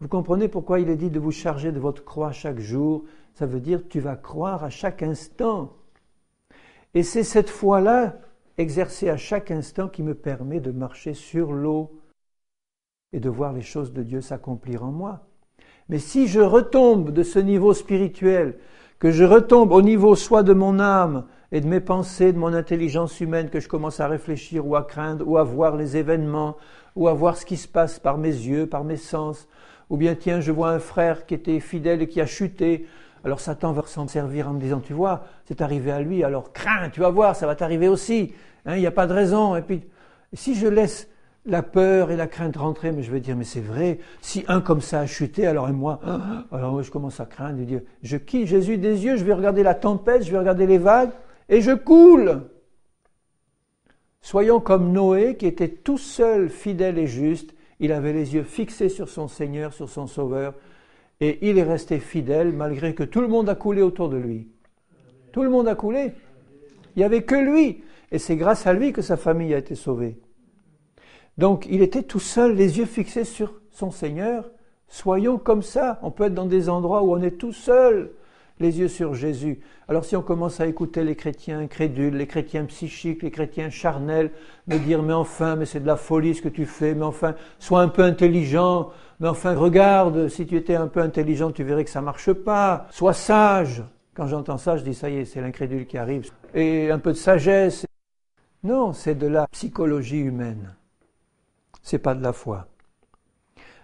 Vous comprenez pourquoi il est dit de vous charger de votre croix chaque jour Ça veut dire tu vas croire à chaque instant. Et c'est cette foi-là, exercée à chaque instant, qui me permet de marcher sur l'eau et de voir les choses de Dieu s'accomplir en moi. Mais si je retombe de ce niveau spirituel, que je retombe au niveau soit de mon âme et de mes pensées, de mon intelligence humaine, que je commence à réfléchir ou à craindre, ou à voir les événements, ou à voir ce qui se passe par mes yeux, par mes sens, ou bien tiens, je vois un frère qui était fidèle et qui a chuté, alors Satan va s'en servir en me disant, tu vois, c'est arrivé à lui, alors crains, tu vas voir, ça va t'arriver aussi. Hein, il n'y a pas de raison. Et puis, si je laisse la peur et la crainte rentrer, mais je veux dire, mais c'est vrai, si un comme ça a chuté, alors et moi, hein, hein, alors moi je commence à craindre, je dis, je quitte Jésus des yeux, je vais regarder la tempête, je vais regarder les vagues, et je coule. Soyons comme Noé qui était tout seul, fidèle et juste, il avait les yeux fixés sur son Seigneur, sur son Sauveur, et il est resté fidèle malgré que tout le monde a coulé autour de lui. Tout le monde a coulé. Il n'y avait que lui. Et c'est grâce à lui que sa famille a été sauvée. Donc il était tout seul, les yeux fixés sur son Seigneur. Soyons comme ça. On peut être dans des endroits où on est tout seul, les yeux sur Jésus. Alors si on commence à écouter les chrétiens incrédules, les chrétiens psychiques, les chrétiens charnels, me dire mais enfin, mais c'est de la folie ce que tu fais, mais enfin, sois un peu intelligent, mais enfin, regarde, si tu étais un peu intelligent, tu verrais que ça ne marche pas. Sois sage. Quand j'entends ça, je dis ça y est, c'est l'incrédule qui arrive. Et un peu de sagesse. Non, c'est de la psychologie humaine c'est pas de la foi.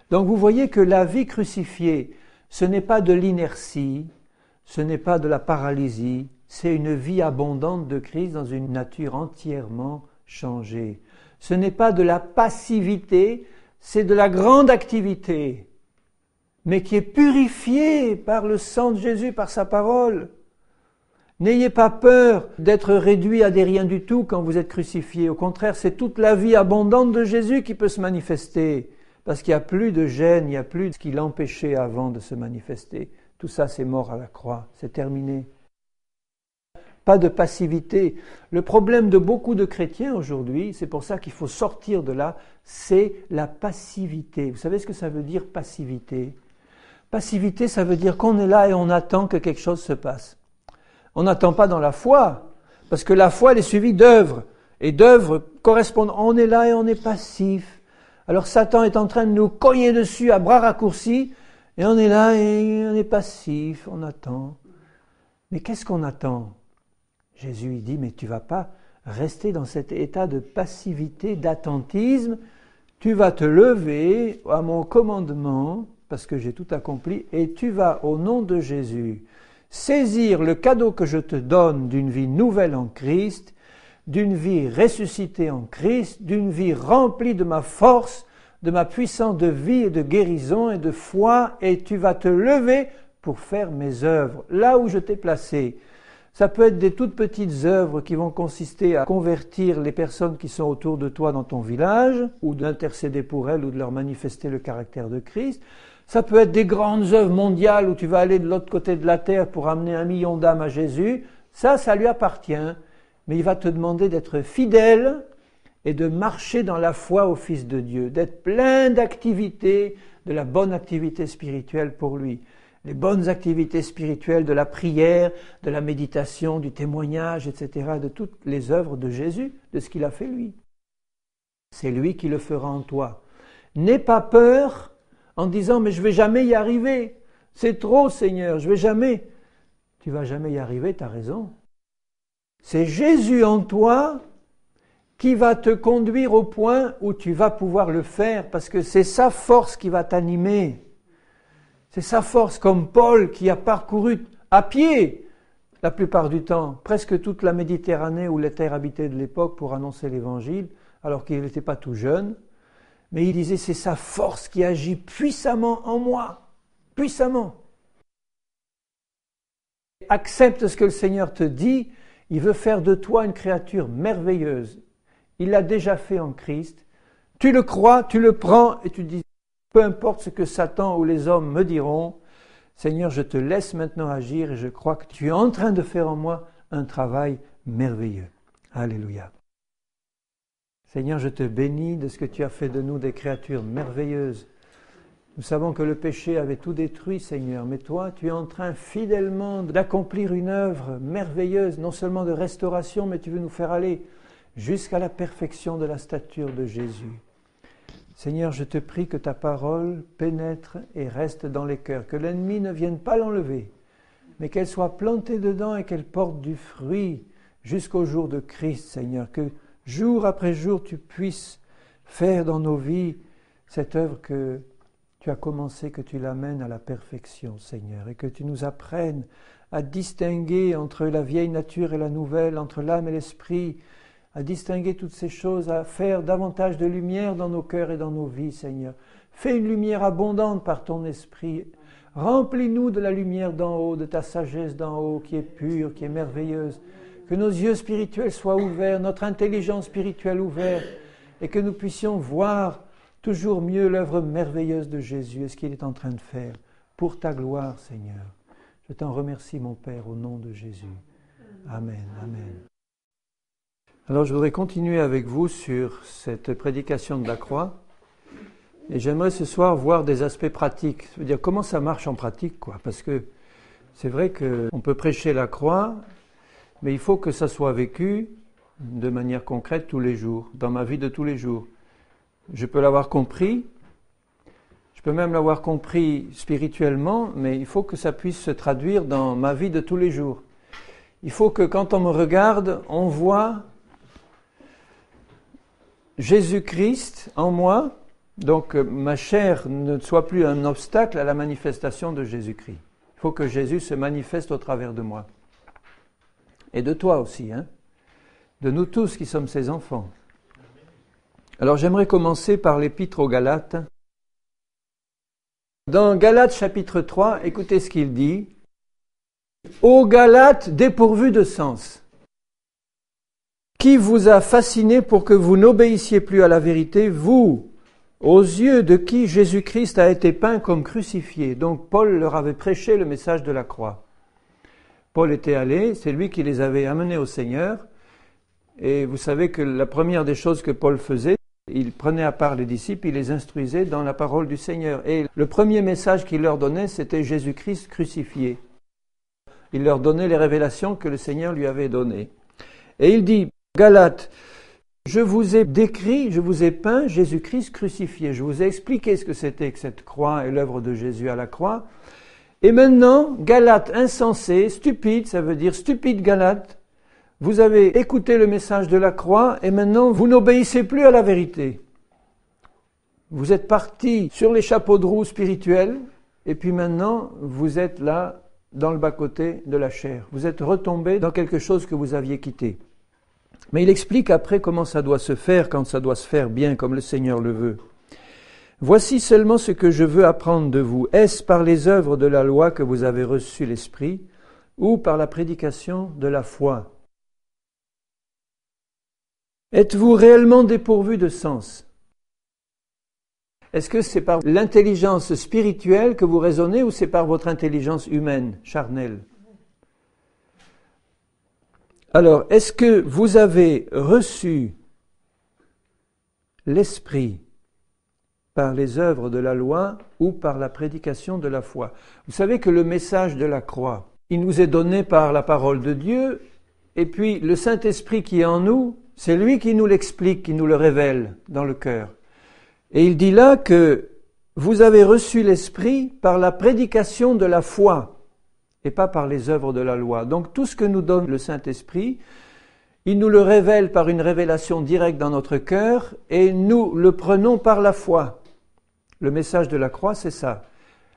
Donc vous voyez que la vie crucifiée, ce n'est pas de l'inertie, ce n'est pas de la paralysie, c'est une vie abondante de Christ dans une nature entièrement changée. Ce n'est pas de la passivité, c'est de la grande activité, mais qui est purifiée par le sang de Jésus, par sa parole. N'ayez pas peur d'être réduit à des rien du tout quand vous êtes crucifié. Au contraire, c'est toute la vie abondante de Jésus qui peut se manifester. Parce qu'il n'y a plus de gêne, il n'y a plus de ce qui l'empêchait avant de se manifester. Tout ça, c'est mort à la croix, c'est terminé. Pas de passivité. Le problème de beaucoup de chrétiens aujourd'hui, c'est pour ça qu'il faut sortir de là, c'est la passivité. Vous savez ce que ça veut dire passivité Passivité, ça veut dire qu'on est là et on attend que quelque chose se passe. On n'attend pas dans la foi, parce que la foi, elle est suivie d'œuvres. Et d'œuvres correspondent. On est là et on est passif. Alors Satan est en train de nous cogner dessus à bras raccourcis, et on est là et on est passif, on attend. Mais qu'est-ce qu'on attend Jésus il dit, mais tu vas pas rester dans cet état de passivité, d'attentisme, tu vas te lever à mon commandement, parce que j'ai tout accompli, et tu vas, au nom de Jésus, saisir le cadeau que je te donne d'une vie nouvelle en Christ, d'une vie ressuscitée en Christ, d'une vie remplie de ma force, de ma puissance de vie et de guérison et de foi, et tu vas te lever pour faire mes œuvres, là où je t'ai placé. Ça peut être des toutes petites œuvres qui vont consister à convertir les personnes qui sont autour de toi dans ton village, ou d'intercéder pour elles, ou de leur manifester le caractère de Christ. Ça peut être des grandes œuvres mondiales où tu vas aller de l'autre côté de la terre pour amener un million d'âmes à Jésus. Ça, ça lui appartient. Mais il va te demander d'être fidèle et de marcher dans la foi au Fils de Dieu, d'être plein d'activités, de la bonne activité spirituelle pour lui. Les bonnes activités spirituelles de la prière, de la méditation, du témoignage, etc., de toutes les œuvres de Jésus, de ce qu'il a fait lui. C'est lui qui le fera en toi. N'aie pas peur en disant mais je vais jamais y arriver, c'est trop Seigneur, je vais jamais. Tu vas jamais y arriver, tu as raison. C'est Jésus en toi qui va te conduire au point où tu vas pouvoir le faire parce que c'est sa force qui va t'animer. C'est sa force comme Paul qui a parcouru à pied la plupart du temps, presque toute la Méditerranée ou les terres habitées de l'époque pour annoncer l'Évangile, alors qu'il n'était pas tout jeune. Mais il disait, c'est sa force qui agit puissamment en moi, puissamment. Accepte ce que le Seigneur te dit, il veut faire de toi une créature merveilleuse. Il l'a déjà fait en Christ. Tu le crois, tu le prends et tu dis, peu importe ce que Satan ou les hommes me diront, Seigneur, je te laisse maintenant agir et je crois que tu es en train de faire en moi un travail merveilleux. Alléluia. Seigneur, je te bénis de ce que tu as fait de nous des créatures merveilleuses. Nous savons que le péché avait tout détruit, Seigneur, mais toi, tu es en train fidèlement d'accomplir une œuvre merveilleuse, non seulement de restauration, mais tu veux nous faire aller jusqu'à la perfection de la stature de Jésus. Seigneur, je te prie que ta parole pénètre et reste dans les cœurs, que l'ennemi ne vienne pas l'enlever, mais qu'elle soit plantée dedans et qu'elle porte du fruit jusqu'au jour de Christ, Seigneur, que jour après jour, tu puisses faire dans nos vies cette œuvre que tu as commencée, que tu l'amènes à la perfection, Seigneur, et que tu nous apprennes à distinguer entre la vieille nature et la nouvelle, entre l'âme et l'esprit, à distinguer toutes ces choses, à faire davantage de lumière dans nos cœurs et dans nos vies, Seigneur. Fais une lumière abondante par ton esprit. Remplis-nous de la lumière d'en haut, de ta sagesse d'en haut, qui est pure, qui est merveilleuse que nos yeux spirituels soient ouverts, notre intelligence spirituelle ouverte, et que nous puissions voir toujours mieux l'œuvre merveilleuse de Jésus et ce qu'il est en train de faire pour ta gloire, Seigneur. Je t'en remercie, mon Père, au nom de Jésus. Amen, amen. Alors je voudrais continuer avec vous sur cette prédication de la croix. Et j'aimerais ce soir voir des aspects pratiques, c'est-à-dire comment ça marche en pratique, quoi. Parce que c'est vrai qu'on peut prêcher la croix, mais il faut que ça soit vécu de manière concrète tous les jours, dans ma vie de tous les jours. Je peux l'avoir compris, je peux même l'avoir compris spirituellement, mais il faut que ça puisse se traduire dans ma vie de tous les jours. Il faut que quand on me regarde, on voit Jésus-Christ en moi, donc euh, ma chair ne soit plus un obstacle à la manifestation de Jésus-Christ. Il faut que Jésus se manifeste au travers de moi et de toi aussi, hein, de nous tous qui sommes ses enfants. Alors j'aimerais commencer par l'épître aux Galates. Dans Galates chapitre 3, écoutez ce qu'il dit. Aux Galates dépourvus de sens, qui vous a fasciné pour que vous n'obéissiez plus à la vérité, vous, aux yeux de qui Jésus-Christ a été peint comme crucifié. Donc Paul leur avait prêché le message de la croix. Paul était allé, c'est lui qui les avait amenés au Seigneur. Et vous savez que la première des choses que Paul faisait, il prenait à part les disciples, il les instruisait dans la parole du Seigneur. Et le premier message qu'il leur donnait, c'était Jésus-Christ crucifié. Il leur donnait les révélations que le Seigneur lui avait données. Et il dit, Galates, je vous ai décrit, je vous ai peint Jésus-Christ crucifié. Je vous ai expliqué ce que c'était que cette croix et l'œuvre de Jésus à la croix. Et maintenant, Galate insensé, stupide, ça veut dire stupide Galate, vous avez écouté le message de la croix et maintenant vous n'obéissez plus à la vérité. Vous êtes parti sur les chapeaux de roue spirituels et puis maintenant vous êtes là dans le bas-côté de la chair. Vous êtes retombé dans quelque chose que vous aviez quitté. Mais il explique après comment ça doit se faire quand ça doit se faire bien comme le Seigneur le veut. Voici seulement ce que je veux apprendre de vous. Est-ce par les œuvres de la loi que vous avez reçu l'Esprit ou par la prédication de la foi Êtes-vous réellement dépourvu de sens Est-ce que c'est par l'intelligence spirituelle que vous raisonnez ou c'est par votre intelligence humaine, charnelle Alors, est-ce que vous avez reçu l'Esprit par les œuvres de la loi ou par la prédication de la foi. Vous savez que le message de la croix, il nous est donné par la parole de Dieu, et puis le Saint-Esprit qui est en nous, c'est lui qui nous l'explique, qui nous le révèle dans le cœur. Et il dit là que vous avez reçu l'Esprit par la prédication de la foi et pas par les œuvres de la loi. Donc tout ce que nous donne le Saint-Esprit, il nous le révèle par une révélation directe dans notre cœur et nous le prenons par la foi. Le message de la croix, c'est ça.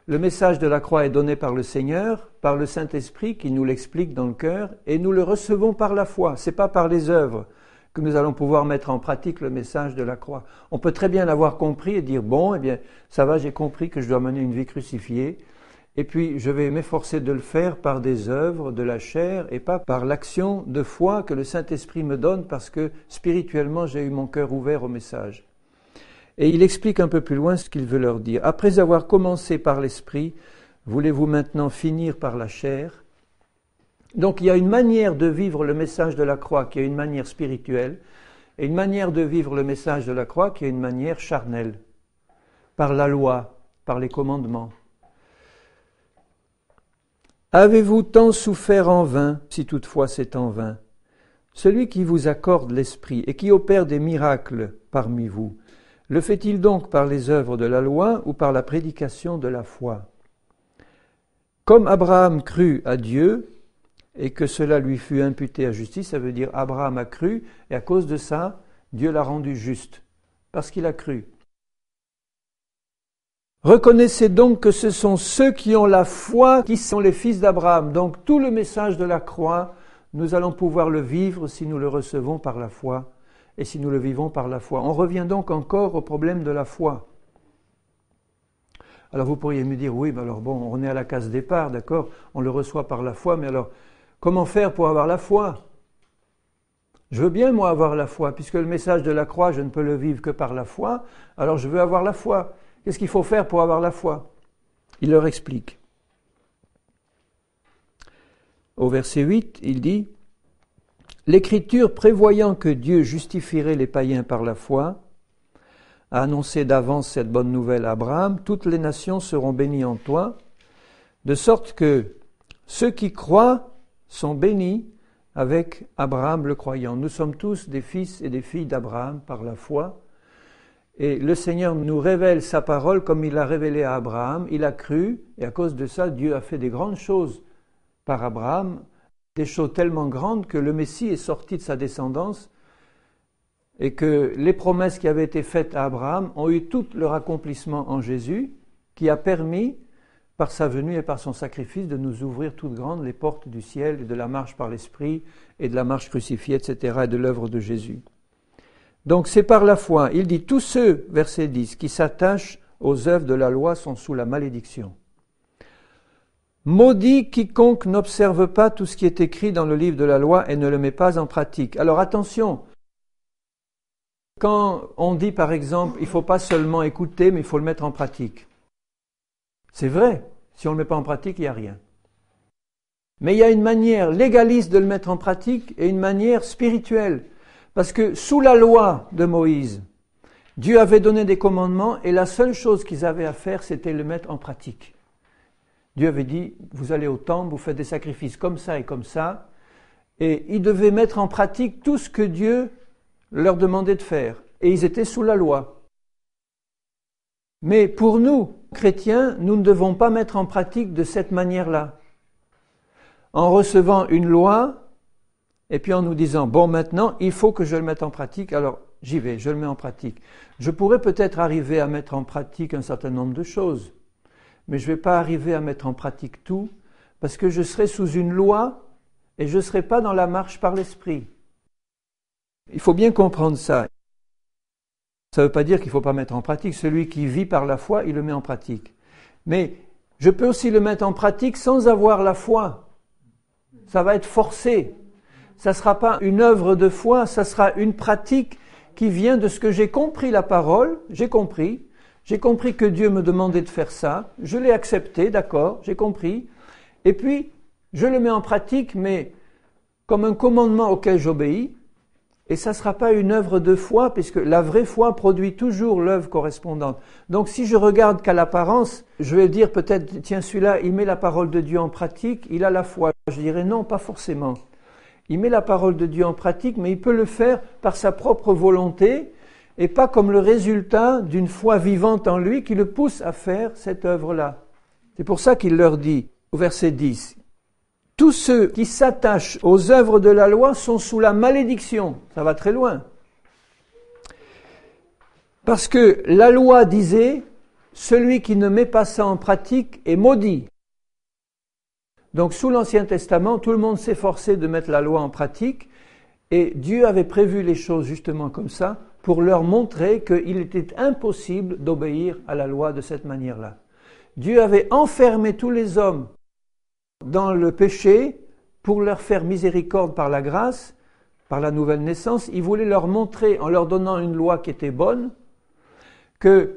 Le message de la croix est donné par le Seigneur, par le Saint-Esprit qui nous l'explique dans le cœur, et nous le recevons par la foi. ce n'est pas par les œuvres que nous allons pouvoir mettre en pratique le message de la croix. On peut très bien l'avoir compris et dire bon, eh bien, ça va, j'ai compris que je dois mener une vie crucifiée, et puis je vais m'efforcer de le faire par des œuvres de la chair et pas par l'action de foi que le Saint-Esprit me donne parce que spirituellement j'ai eu mon cœur ouvert au message. Et il explique un peu plus loin ce qu'il veut leur dire. Après avoir commencé par l'esprit, voulez-vous maintenant finir par la chair Donc il y a une manière de vivre le message de la croix qui est une manière spirituelle, et une manière de vivre le message de la croix qui est une manière charnelle, par la loi, par les commandements. Avez-vous tant souffert en vain, si toutefois c'est en vain Celui qui vous accorde l'esprit et qui opère des miracles parmi vous, le fait-il donc par les œuvres de la loi ou par la prédication de la foi Comme Abraham crut à Dieu et que cela lui fut imputé à justice, ça veut dire Abraham a cru et à cause de ça, Dieu l'a rendu juste, parce qu'il a cru. Reconnaissez donc que ce sont ceux qui ont la foi qui sont les fils d'Abraham. Donc tout le message de la croix, nous allons pouvoir le vivre si nous le recevons par la foi et si nous le vivons par la foi. On revient donc encore au problème de la foi. Alors vous pourriez me dire, oui, mais alors bon, on est à la case départ, d'accord, on le reçoit par la foi, mais alors comment faire pour avoir la foi Je veux bien, moi, avoir la foi, puisque le message de la croix, je ne peux le vivre que par la foi, alors je veux avoir la foi. Qu'est-ce qu'il faut faire pour avoir la foi Il leur explique. Au verset 8, il dit, L'Écriture, prévoyant que Dieu justifierait les païens par la foi, a annoncé d'avance cette bonne nouvelle à Abraham, toutes les nations seront bénies en toi, de sorte que ceux qui croient sont bénis avec Abraham le croyant. Nous sommes tous des fils et des filles d'Abraham par la foi. Et le Seigneur nous révèle sa parole comme il l'a révélée à Abraham. Il a cru et à cause de ça, Dieu a fait des grandes choses par Abraham des choses tellement grandes que le Messie est sorti de sa descendance et que les promesses qui avaient été faites à Abraham ont eu tout leur accomplissement en Jésus, qui a permis, par sa venue et par son sacrifice, de nous ouvrir toutes grandes les portes du ciel et de la marche par l'Esprit et de la marche crucifiée, etc., et de l'œuvre de Jésus. Donc c'est par la foi. Il dit, tous ceux, verset 10, qui s'attachent aux œuvres de la loi sont sous la malédiction. Maudit quiconque n'observe pas tout ce qui est écrit dans le livre de la loi et ne le met pas en pratique. Alors attention, quand on dit par exemple, il ne faut pas seulement écouter, mais il faut le mettre en pratique. C'est vrai, si on ne le met pas en pratique, il n'y a rien. Mais il y a une manière légaliste de le mettre en pratique et une manière spirituelle. Parce que sous la loi de Moïse, Dieu avait donné des commandements et la seule chose qu'ils avaient à faire, c'était le mettre en pratique. Dieu avait dit, vous allez au temple, vous faites des sacrifices comme ça et comme ça, et ils devaient mettre en pratique tout ce que Dieu leur demandait de faire, et ils étaient sous la loi. Mais pour nous, chrétiens, nous ne devons pas mettre en pratique de cette manière-là, en recevant une loi, et puis en nous disant, bon maintenant, il faut que je le mette en pratique, alors j'y vais, je le mets en pratique. Je pourrais peut-être arriver à mettre en pratique un certain nombre de choses, mais je ne vais pas arriver à mettre en pratique tout, parce que je serai sous une loi et je ne serai pas dans la marche par l'esprit. Il faut bien comprendre ça. Ça ne veut pas dire qu'il ne faut pas mettre en pratique. Celui qui vit par la foi, il le met en pratique. Mais je peux aussi le mettre en pratique sans avoir la foi. Ça va être forcé. Ça ne sera pas une œuvre de foi, ça sera une pratique qui vient de ce que j'ai compris la parole, j'ai compris, j'ai compris que Dieu me demandait de faire ça. Je l'ai accepté, d'accord, j'ai compris. Et puis, je le mets en pratique, mais comme un commandement auquel j'obéis. Et ça ne sera pas une œuvre de foi, puisque la vraie foi produit toujours l'œuvre correspondante. Donc si je regarde qu'à l'apparence, je vais dire peut-être, tiens, celui-là, il met la parole de Dieu en pratique, il a la foi. Je dirais non, pas forcément. Il met la parole de Dieu en pratique, mais il peut le faire par sa propre volonté, et pas comme le résultat d'une foi vivante en lui qui le pousse à faire cette œuvre-là. C'est pour ça qu'il leur dit au verset 10, tous ceux qui s'attachent aux œuvres de la loi sont sous la malédiction. Ça va très loin. Parce que la loi disait, celui qui ne met pas ça en pratique est maudit. Donc sous l'Ancien Testament, tout le monde s'efforçait de mettre la loi en pratique, et Dieu avait prévu les choses justement comme ça, pour leur montrer qu'il était impossible d'obéir à la loi de cette manière-là. Dieu avait enfermé tous les hommes dans le péché pour leur faire miséricorde par la grâce, par la nouvelle naissance. Il voulait leur montrer, en leur donnant une loi qui était bonne, qu'ils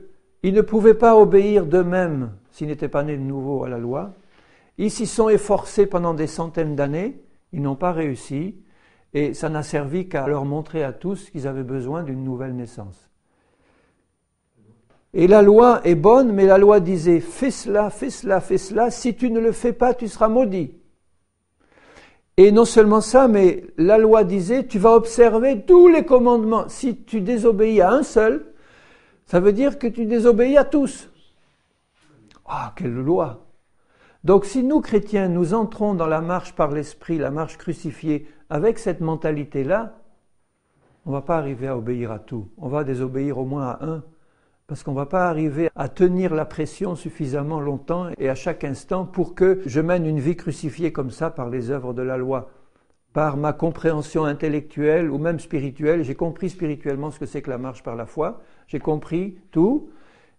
ne pouvaient pas obéir d'eux-mêmes s'ils n'étaient pas nés de nouveau à la loi. Ils s'y sont efforcés pendant des centaines d'années, ils n'ont pas réussi, et ça n'a servi qu'à leur montrer à tous qu'ils avaient besoin d'une nouvelle naissance. Et la loi est bonne, mais la loi disait fais cela, fais cela, fais cela, si tu ne le fais pas, tu seras maudit. Et non seulement ça, mais la loi disait tu vas observer tous les commandements. Si tu désobéis à un seul, ça veut dire que tu désobéis à tous. Ah, quelle loi Donc si nous, chrétiens, nous entrons dans la marche par l'Esprit, la marche crucifiée, avec cette mentalité-là, on ne va pas arriver à obéir à tout. On va désobéir au moins à un, parce qu'on ne va pas arriver à tenir la pression suffisamment longtemps et à chaque instant pour que je mène une vie crucifiée comme ça par les œuvres de la loi. Par ma compréhension intellectuelle ou même spirituelle, j'ai compris spirituellement ce que c'est que la marche par la foi, j'ai compris tout,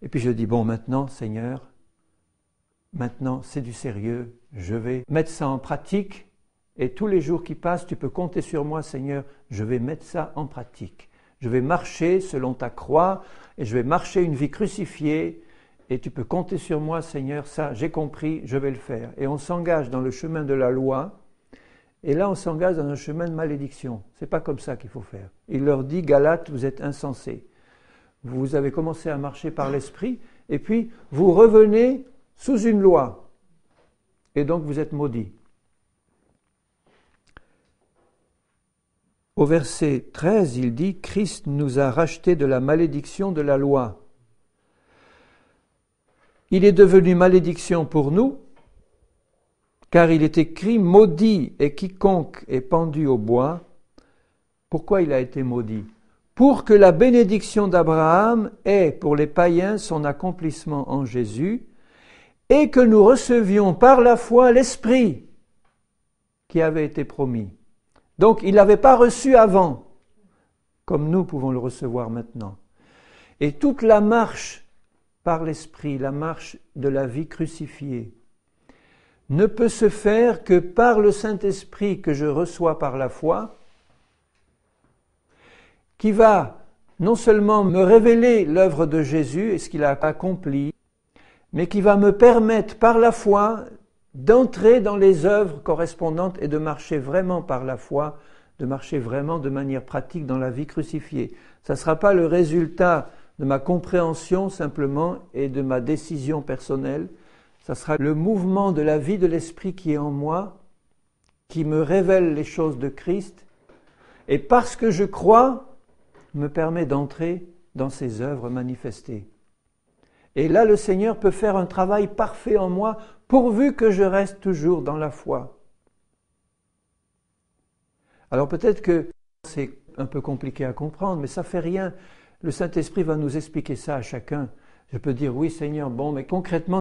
et puis je dis, bon maintenant Seigneur, maintenant c'est du sérieux, je vais mettre ça en pratique et tous les jours qui passent, tu peux compter sur moi, Seigneur, je vais mettre ça en pratique. Je vais marcher selon ta croix et je vais marcher une vie crucifiée. Et tu peux compter sur moi, Seigneur, ça, j'ai compris, je vais le faire. Et on s'engage dans le chemin de la loi. Et là, on s'engage dans un chemin de malédiction. Ce n'est pas comme ça qu'il faut faire. Il leur dit, Galates, vous êtes insensé. Vous avez commencé à marcher par l'esprit, et puis vous revenez sous une loi. Et donc vous êtes maudits. Au verset 13, il dit, Christ nous a rachetés de la malédiction de la loi. Il est devenu malédiction pour nous, car il est écrit, maudit et quiconque est pendu au bois. Pourquoi il a été maudit Pour que la bénédiction d'Abraham ait pour les païens son accomplissement en Jésus, et que nous recevions par la foi l'Esprit qui avait été promis. Donc il n'avait pas reçu avant, comme nous pouvons le recevoir maintenant. Et toute la marche par l'Esprit, la marche de la vie crucifiée, ne peut se faire que par le Saint-Esprit que je reçois par la foi, qui va non seulement me révéler l'œuvre de Jésus et ce qu'il a accompli, mais qui va me permettre par la foi d'entrer dans les œuvres correspondantes et de marcher vraiment par la foi, de marcher vraiment de manière pratique dans la vie crucifiée. Ça ne sera pas le résultat de ma compréhension simplement et de ma décision personnelle, ça sera le mouvement de la vie de l'Esprit qui est en moi, qui me révèle les choses de Christ, et parce que je crois, me permet d'entrer dans ces œuvres manifestées. Et là, le Seigneur peut faire un travail parfait en moi pourvu que je reste toujours dans la foi. Alors peut-être que c'est un peu compliqué à comprendre, mais ça fait rien. Le Saint-Esprit va nous expliquer ça à chacun. Je peux dire oui Seigneur, bon, mais concrètement,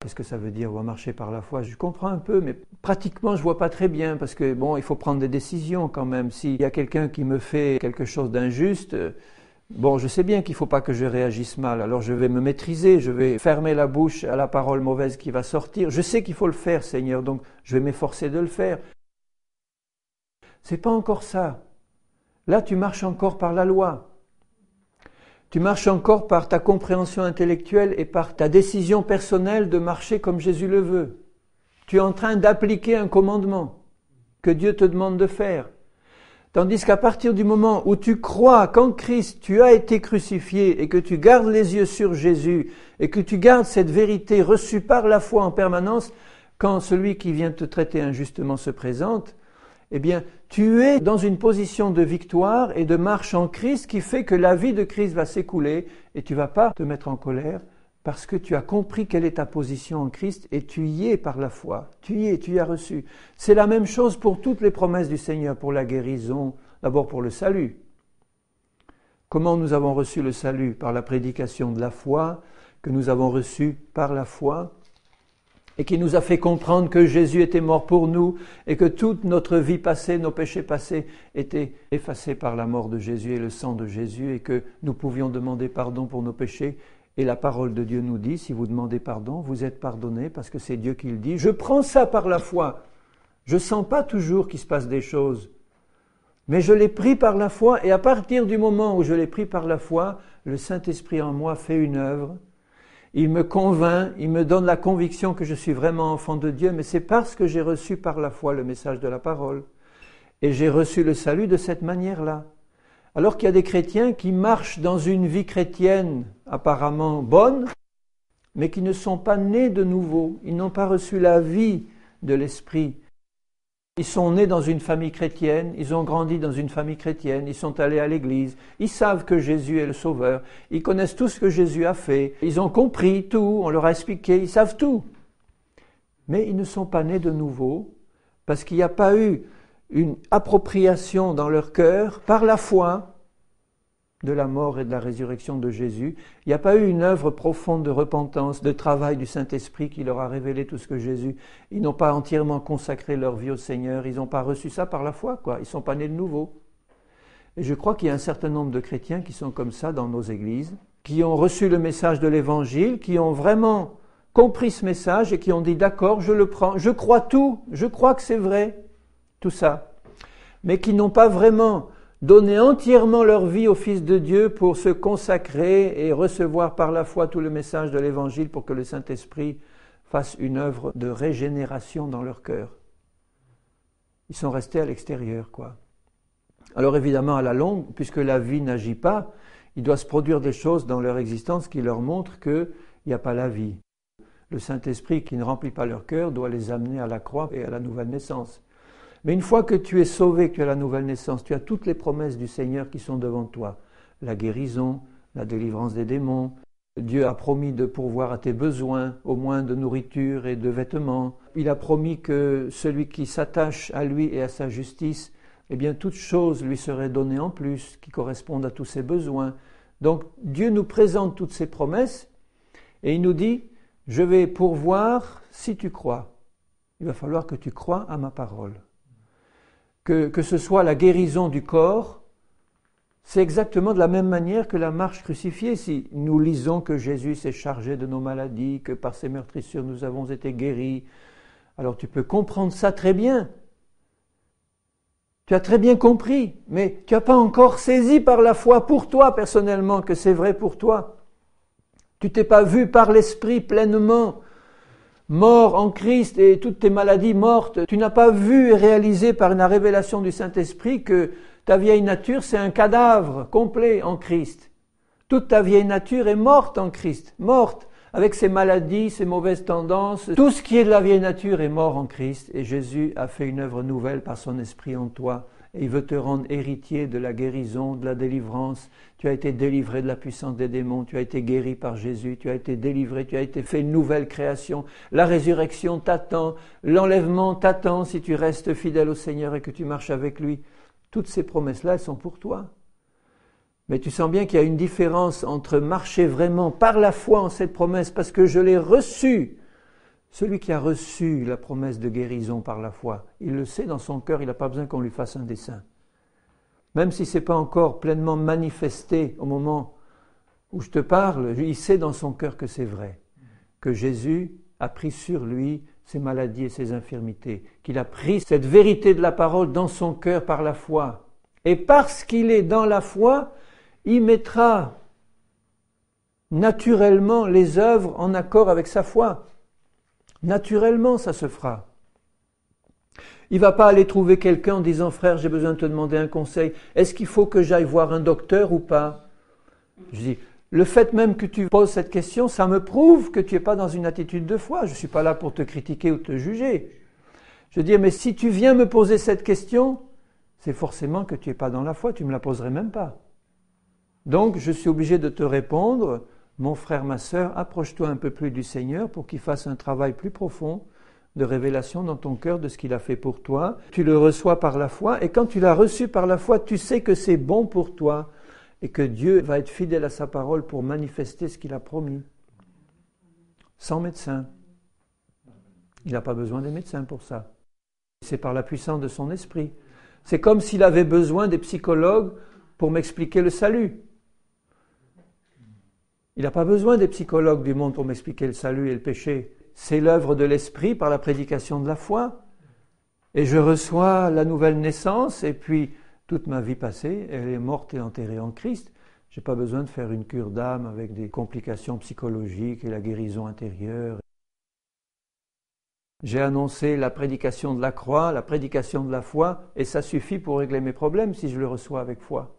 qu'est-ce que ça veut dire on va marcher par la foi Je comprends un peu, mais pratiquement je ne vois pas très bien parce que bon, il faut prendre des décisions quand même. S'il y a quelqu'un qui me fait quelque chose d'injuste, Bon, je sais bien qu'il ne faut pas que je réagisse mal, alors je vais me maîtriser, je vais fermer la bouche à la parole mauvaise qui va sortir. Je sais qu'il faut le faire, Seigneur, donc je vais m'efforcer de le faire. C'est pas encore ça. Là, tu marches encore par la loi. Tu marches encore par ta compréhension intellectuelle et par ta décision personnelle de marcher comme Jésus le veut. Tu es en train d'appliquer un commandement que Dieu te demande de faire. Tandis qu'à partir du moment où tu crois qu'en Christ tu as été crucifié et que tu gardes les yeux sur Jésus et que tu gardes cette vérité reçue par la foi en permanence, quand celui qui vient te traiter injustement se présente, eh bien, tu es dans une position de victoire et de marche en Christ qui fait que la vie de Christ va s'écouler et tu vas pas te mettre en colère, parce que tu as compris quelle est ta position en Christ et tu y es par la foi. Tu y es, tu y as reçu. C'est la même chose pour toutes les promesses du Seigneur, pour la guérison, d'abord pour le salut. Comment nous avons reçu le salut Par la prédication de la foi, que nous avons reçu par la foi, et qui nous a fait comprendre que Jésus était mort pour nous, et que toute notre vie passée, nos péchés passés, étaient effacés par la mort de Jésus et le sang de Jésus, et que nous pouvions demander pardon pour nos péchés et la parole de Dieu nous dit, si vous demandez pardon, vous êtes pardonné parce que c'est Dieu qui le dit. Je prends ça par la foi. Je sens pas toujours qu'il se passe des choses. Mais je l'ai pris par la foi et à partir du moment où je l'ai pris par la foi, le Saint-Esprit en moi fait une œuvre. Il me convainc, il me donne la conviction que je suis vraiment enfant de Dieu, mais c'est parce que j'ai reçu par la foi le message de la parole. Et j'ai reçu le salut de cette manière-là. Alors qu'il y a des chrétiens qui marchent dans une vie chrétienne apparemment bonne, mais qui ne sont pas nés de nouveau. Ils n'ont pas reçu la vie de l'Esprit. Ils sont nés dans une famille chrétienne, ils ont grandi dans une famille chrétienne, ils sont allés à l'église, ils savent que Jésus est le Sauveur, ils connaissent tout ce que Jésus a fait, ils ont compris tout, on leur a expliqué, ils savent tout. Mais ils ne sont pas nés de nouveau parce qu'il n'y a pas eu une appropriation dans leur cœur par la foi de la mort et de la résurrection de Jésus. Il n'y a pas eu une œuvre profonde de repentance, de travail du Saint-Esprit qui leur a révélé tout ce que Jésus. Ils n'ont pas entièrement consacré leur vie au Seigneur, ils n'ont pas reçu ça par la foi, quoi. Ils ne sont pas nés de nouveau. Et je crois qu'il y a un certain nombre de chrétiens qui sont comme ça dans nos églises, qui ont reçu le message de l'Évangile, qui ont vraiment compris ce message et qui ont dit d'accord, je le prends, je crois tout, je crois que c'est vrai, tout ça, mais qui n'ont pas vraiment donné entièrement leur vie au Fils de Dieu pour se consacrer et recevoir par la foi tout le message de l'Évangile pour que le Saint-Esprit fasse une œuvre de régénération dans leur cœur. Ils sont restés à l'extérieur, quoi. Alors évidemment, à la longue, puisque la vie n'agit pas, il doit se produire des choses dans leur existence qui leur montrent qu'il n'y a pas la vie. Le Saint-Esprit qui ne remplit pas leur cœur doit les amener à la croix et à la nouvelle naissance. Mais une fois que tu es sauvé, que tu as la nouvelle naissance, tu as toutes les promesses du Seigneur qui sont devant toi. La guérison, la délivrance des démons, Dieu a promis de pourvoir à tes besoins, au moins de nourriture et de vêtements. Il a promis que celui qui s'attache à lui et à sa justice, eh bien, toutes choses lui seraient données en plus, qui correspondent à tous ses besoins. Donc, Dieu nous présente toutes ses promesses et il nous dit Je vais pourvoir si tu crois. Il va falloir que tu crois à ma parole que, ce soit la guérison du corps, c'est exactement de la même manière que la marche crucifiée. Si nous lisons que Jésus s'est chargé de nos maladies, que par ses meurtrissures nous avons été guéris, alors tu peux comprendre ça très bien. Tu as très bien compris, mais tu n'as pas encore saisi par la foi pour toi personnellement que c'est vrai pour toi. Tu t'es pas vu par l'esprit pleinement mort en Christ et toutes tes maladies mortes, tu n'as pas vu et réalisé par la révélation du Saint-Esprit que ta vieille nature, c'est un cadavre complet en Christ. Toute ta vieille nature est morte en Christ, morte avec ses maladies, ses mauvaises tendances. Tout ce qui est de la vieille nature est mort en Christ et Jésus a fait une œuvre nouvelle par son esprit en toi il veut te rendre héritier de la guérison, de la délivrance. Tu as été délivré de la puissance des démons, tu as été guéri par Jésus, tu as été délivré, tu as été fait une nouvelle création. La résurrection t'attend, l'enlèvement t'attend si tu restes fidèle au Seigneur et que tu marches avec lui. Toutes ces promesses-là, elles sont pour toi. Mais tu sens bien qu'il y a une différence entre marcher vraiment par la foi en cette promesse parce que je l'ai reçue celui qui a reçu la promesse de guérison par la foi, il le sait dans son cœur, il n'a pas besoin qu'on lui fasse un dessin. Même si ce n'est pas encore pleinement manifesté au moment où je te parle, il sait dans son cœur que c'est vrai, que Jésus a pris sur lui ses maladies et ses infirmités, qu'il a pris cette vérité de la parole dans son cœur par la foi. Et parce qu'il est dans la foi, il mettra naturellement les œuvres en accord avec sa foi. Naturellement, ça se fera. Il va pas aller trouver quelqu'un en disant frère, j'ai besoin de te demander un conseil. Est-ce qu'il faut que j'aille voir un docteur ou pas Je dis le fait même que tu poses cette question, ça me prouve que tu n'es pas dans une attitude de foi. Je ne suis pas là pour te critiquer ou te juger. Je dis mais si tu viens me poser cette question, c'est forcément que tu n'es pas dans la foi. Tu me la poserais même pas. Donc je suis obligé de te répondre mon frère, ma sœur, approche-toi un peu plus du Seigneur pour qu'il fasse un travail plus profond de révélation dans ton cœur de ce qu'il a fait pour toi. Tu le reçois par la foi et quand tu l'as reçu par la foi, tu sais que c'est bon pour toi et que Dieu va être fidèle à sa parole pour manifester ce qu'il a promis. Sans médecin. Il n'a pas besoin des médecins pour ça. C'est par la puissance de son esprit. C'est comme s'il avait besoin des psychologues pour m'expliquer le salut. Il n'a pas besoin des psychologues du monde pour m'expliquer le salut et le péché. C'est l'œuvre de l'esprit par la prédication de la foi. Et je reçois la nouvelle naissance et puis toute ma vie passée, elle est morte et enterrée en Christ. Je n'ai pas besoin de faire une cure d'âme avec des complications psychologiques et la guérison intérieure. J'ai annoncé la prédication de la croix, la prédication de la foi, et ça suffit pour régler mes problèmes si je le reçois avec foi.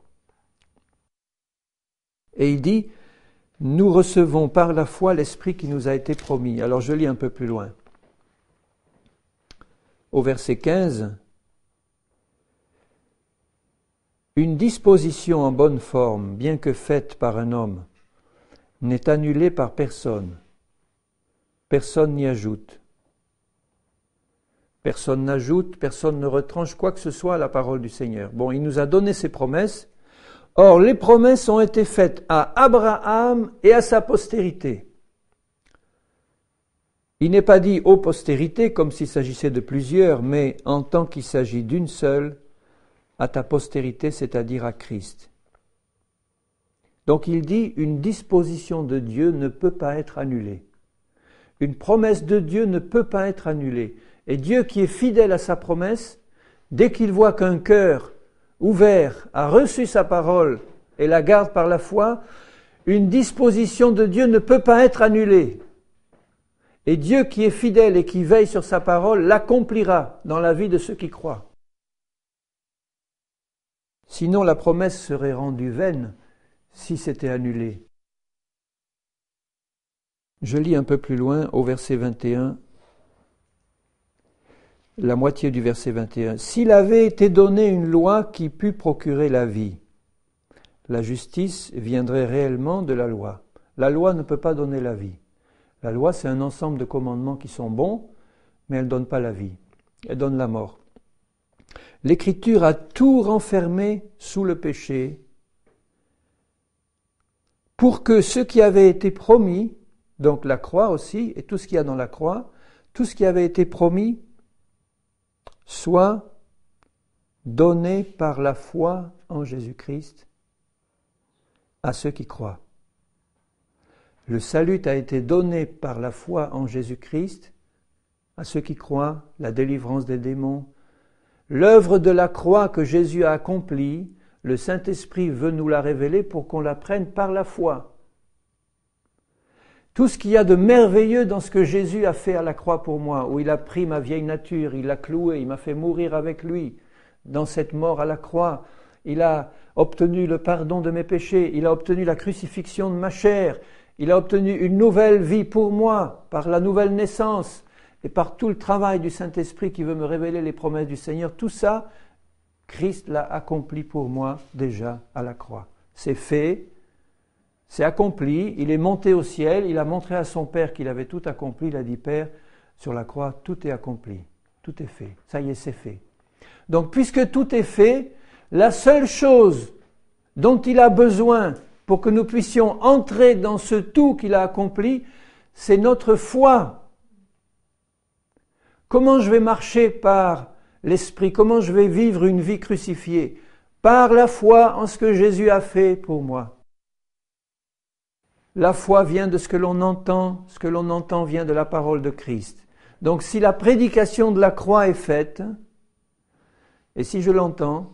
Et il dit, nous recevons par la foi l'Esprit qui nous a été promis. Alors je lis un peu plus loin. Au verset 15, une disposition en bonne forme, bien que faite par un homme, n'est annulée par personne. Personne n'y ajoute. Personne n'ajoute, personne ne retranche quoi que ce soit à la parole du Seigneur. Bon, il nous a donné ses promesses, Or, les promesses ont été faites à Abraham et à sa postérité. Il n'est pas dit aux postérités comme s'il s'agissait de plusieurs, mais en tant qu'il s'agit d'une seule, à ta postérité, c'est-à-dire à Christ. Donc il dit, une disposition de Dieu ne peut pas être annulée. Une promesse de Dieu ne peut pas être annulée. Et Dieu qui est fidèle à sa promesse, dès qu'il voit qu'un cœur ouvert, a reçu sa parole et la garde par la foi, une disposition de Dieu ne peut pas être annulée. Et Dieu qui est fidèle et qui veille sur sa parole l'accomplira dans la vie de ceux qui croient. Sinon la promesse serait rendue vaine si c'était annulé. Je lis un peu plus loin au verset 21 la moitié du verset 21. S'il avait été donné une loi qui pût procurer la vie, la justice viendrait réellement de la loi. La loi ne peut pas donner la vie. La loi, c'est un ensemble de commandements qui sont bons, mais elle ne donne pas la vie. Elle donne la mort. L'Écriture a tout renfermé sous le péché pour que ce qui avait été promis, donc la croix aussi, et tout ce qu'il y a dans la croix, tout ce qui avait été promis soit donné par la foi en Jésus-Christ à ceux qui croient. Le salut a été donné par la foi en Jésus-Christ à ceux qui croient, la délivrance des démons. L'œuvre de la croix que Jésus a accomplie, le Saint-Esprit veut nous la révéler pour qu'on la prenne par la foi tout ce qu'il y a de merveilleux dans ce que Jésus a fait à la croix pour moi, où il a pris ma vieille nature, il l'a cloué, il m'a fait mourir avec lui, dans cette mort à la croix, il a obtenu le pardon de mes péchés, il a obtenu la crucifixion de ma chair, il a obtenu une nouvelle vie pour moi par la nouvelle naissance et par tout le travail du Saint-Esprit qui veut me révéler les promesses du Seigneur. Tout ça, Christ l'a accompli pour moi déjà à la croix. C'est fait, c'est accompli, il est monté au ciel, il a montré à son Père qu'il avait tout accompli, il a dit Père, sur la croix, tout est accompli, tout est fait, ça y est, c'est fait. Donc puisque tout est fait, la seule chose dont il a besoin pour que nous puissions entrer dans ce tout qu'il a accompli, c'est notre foi. Comment je vais marcher par l'Esprit Comment je vais vivre une vie crucifiée Par la foi en ce que Jésus a fait pour moi. La foi vient de ce que l'on entend, ce que l'on entend vient de la parole de Christ. Donc si la prédication de la croix est faite, et si je l'entends,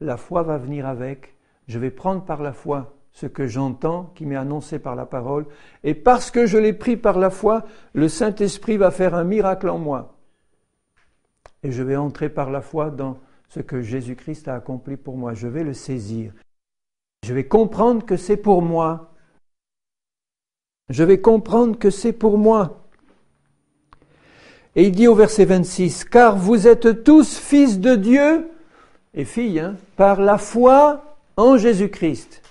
la foi va venir avec, je vais prendre par la foi ce que j'entends, qui m'est annoncé par la parole, et parce que je l'ai pris par la foi, le Saint-Esprit va faire un miracle en moi. Et je vais entrer par la foi dans ce que Jésus-Christ a accompli pour moi. Je vais le saisir. Je vais comprendre que c'est pour moi je vais comprendre que c'est pour moi. Et il dit au verset 26, Car vous êtes tous fils de Dieu et filles, hein, par la foi en Jésus-Christ.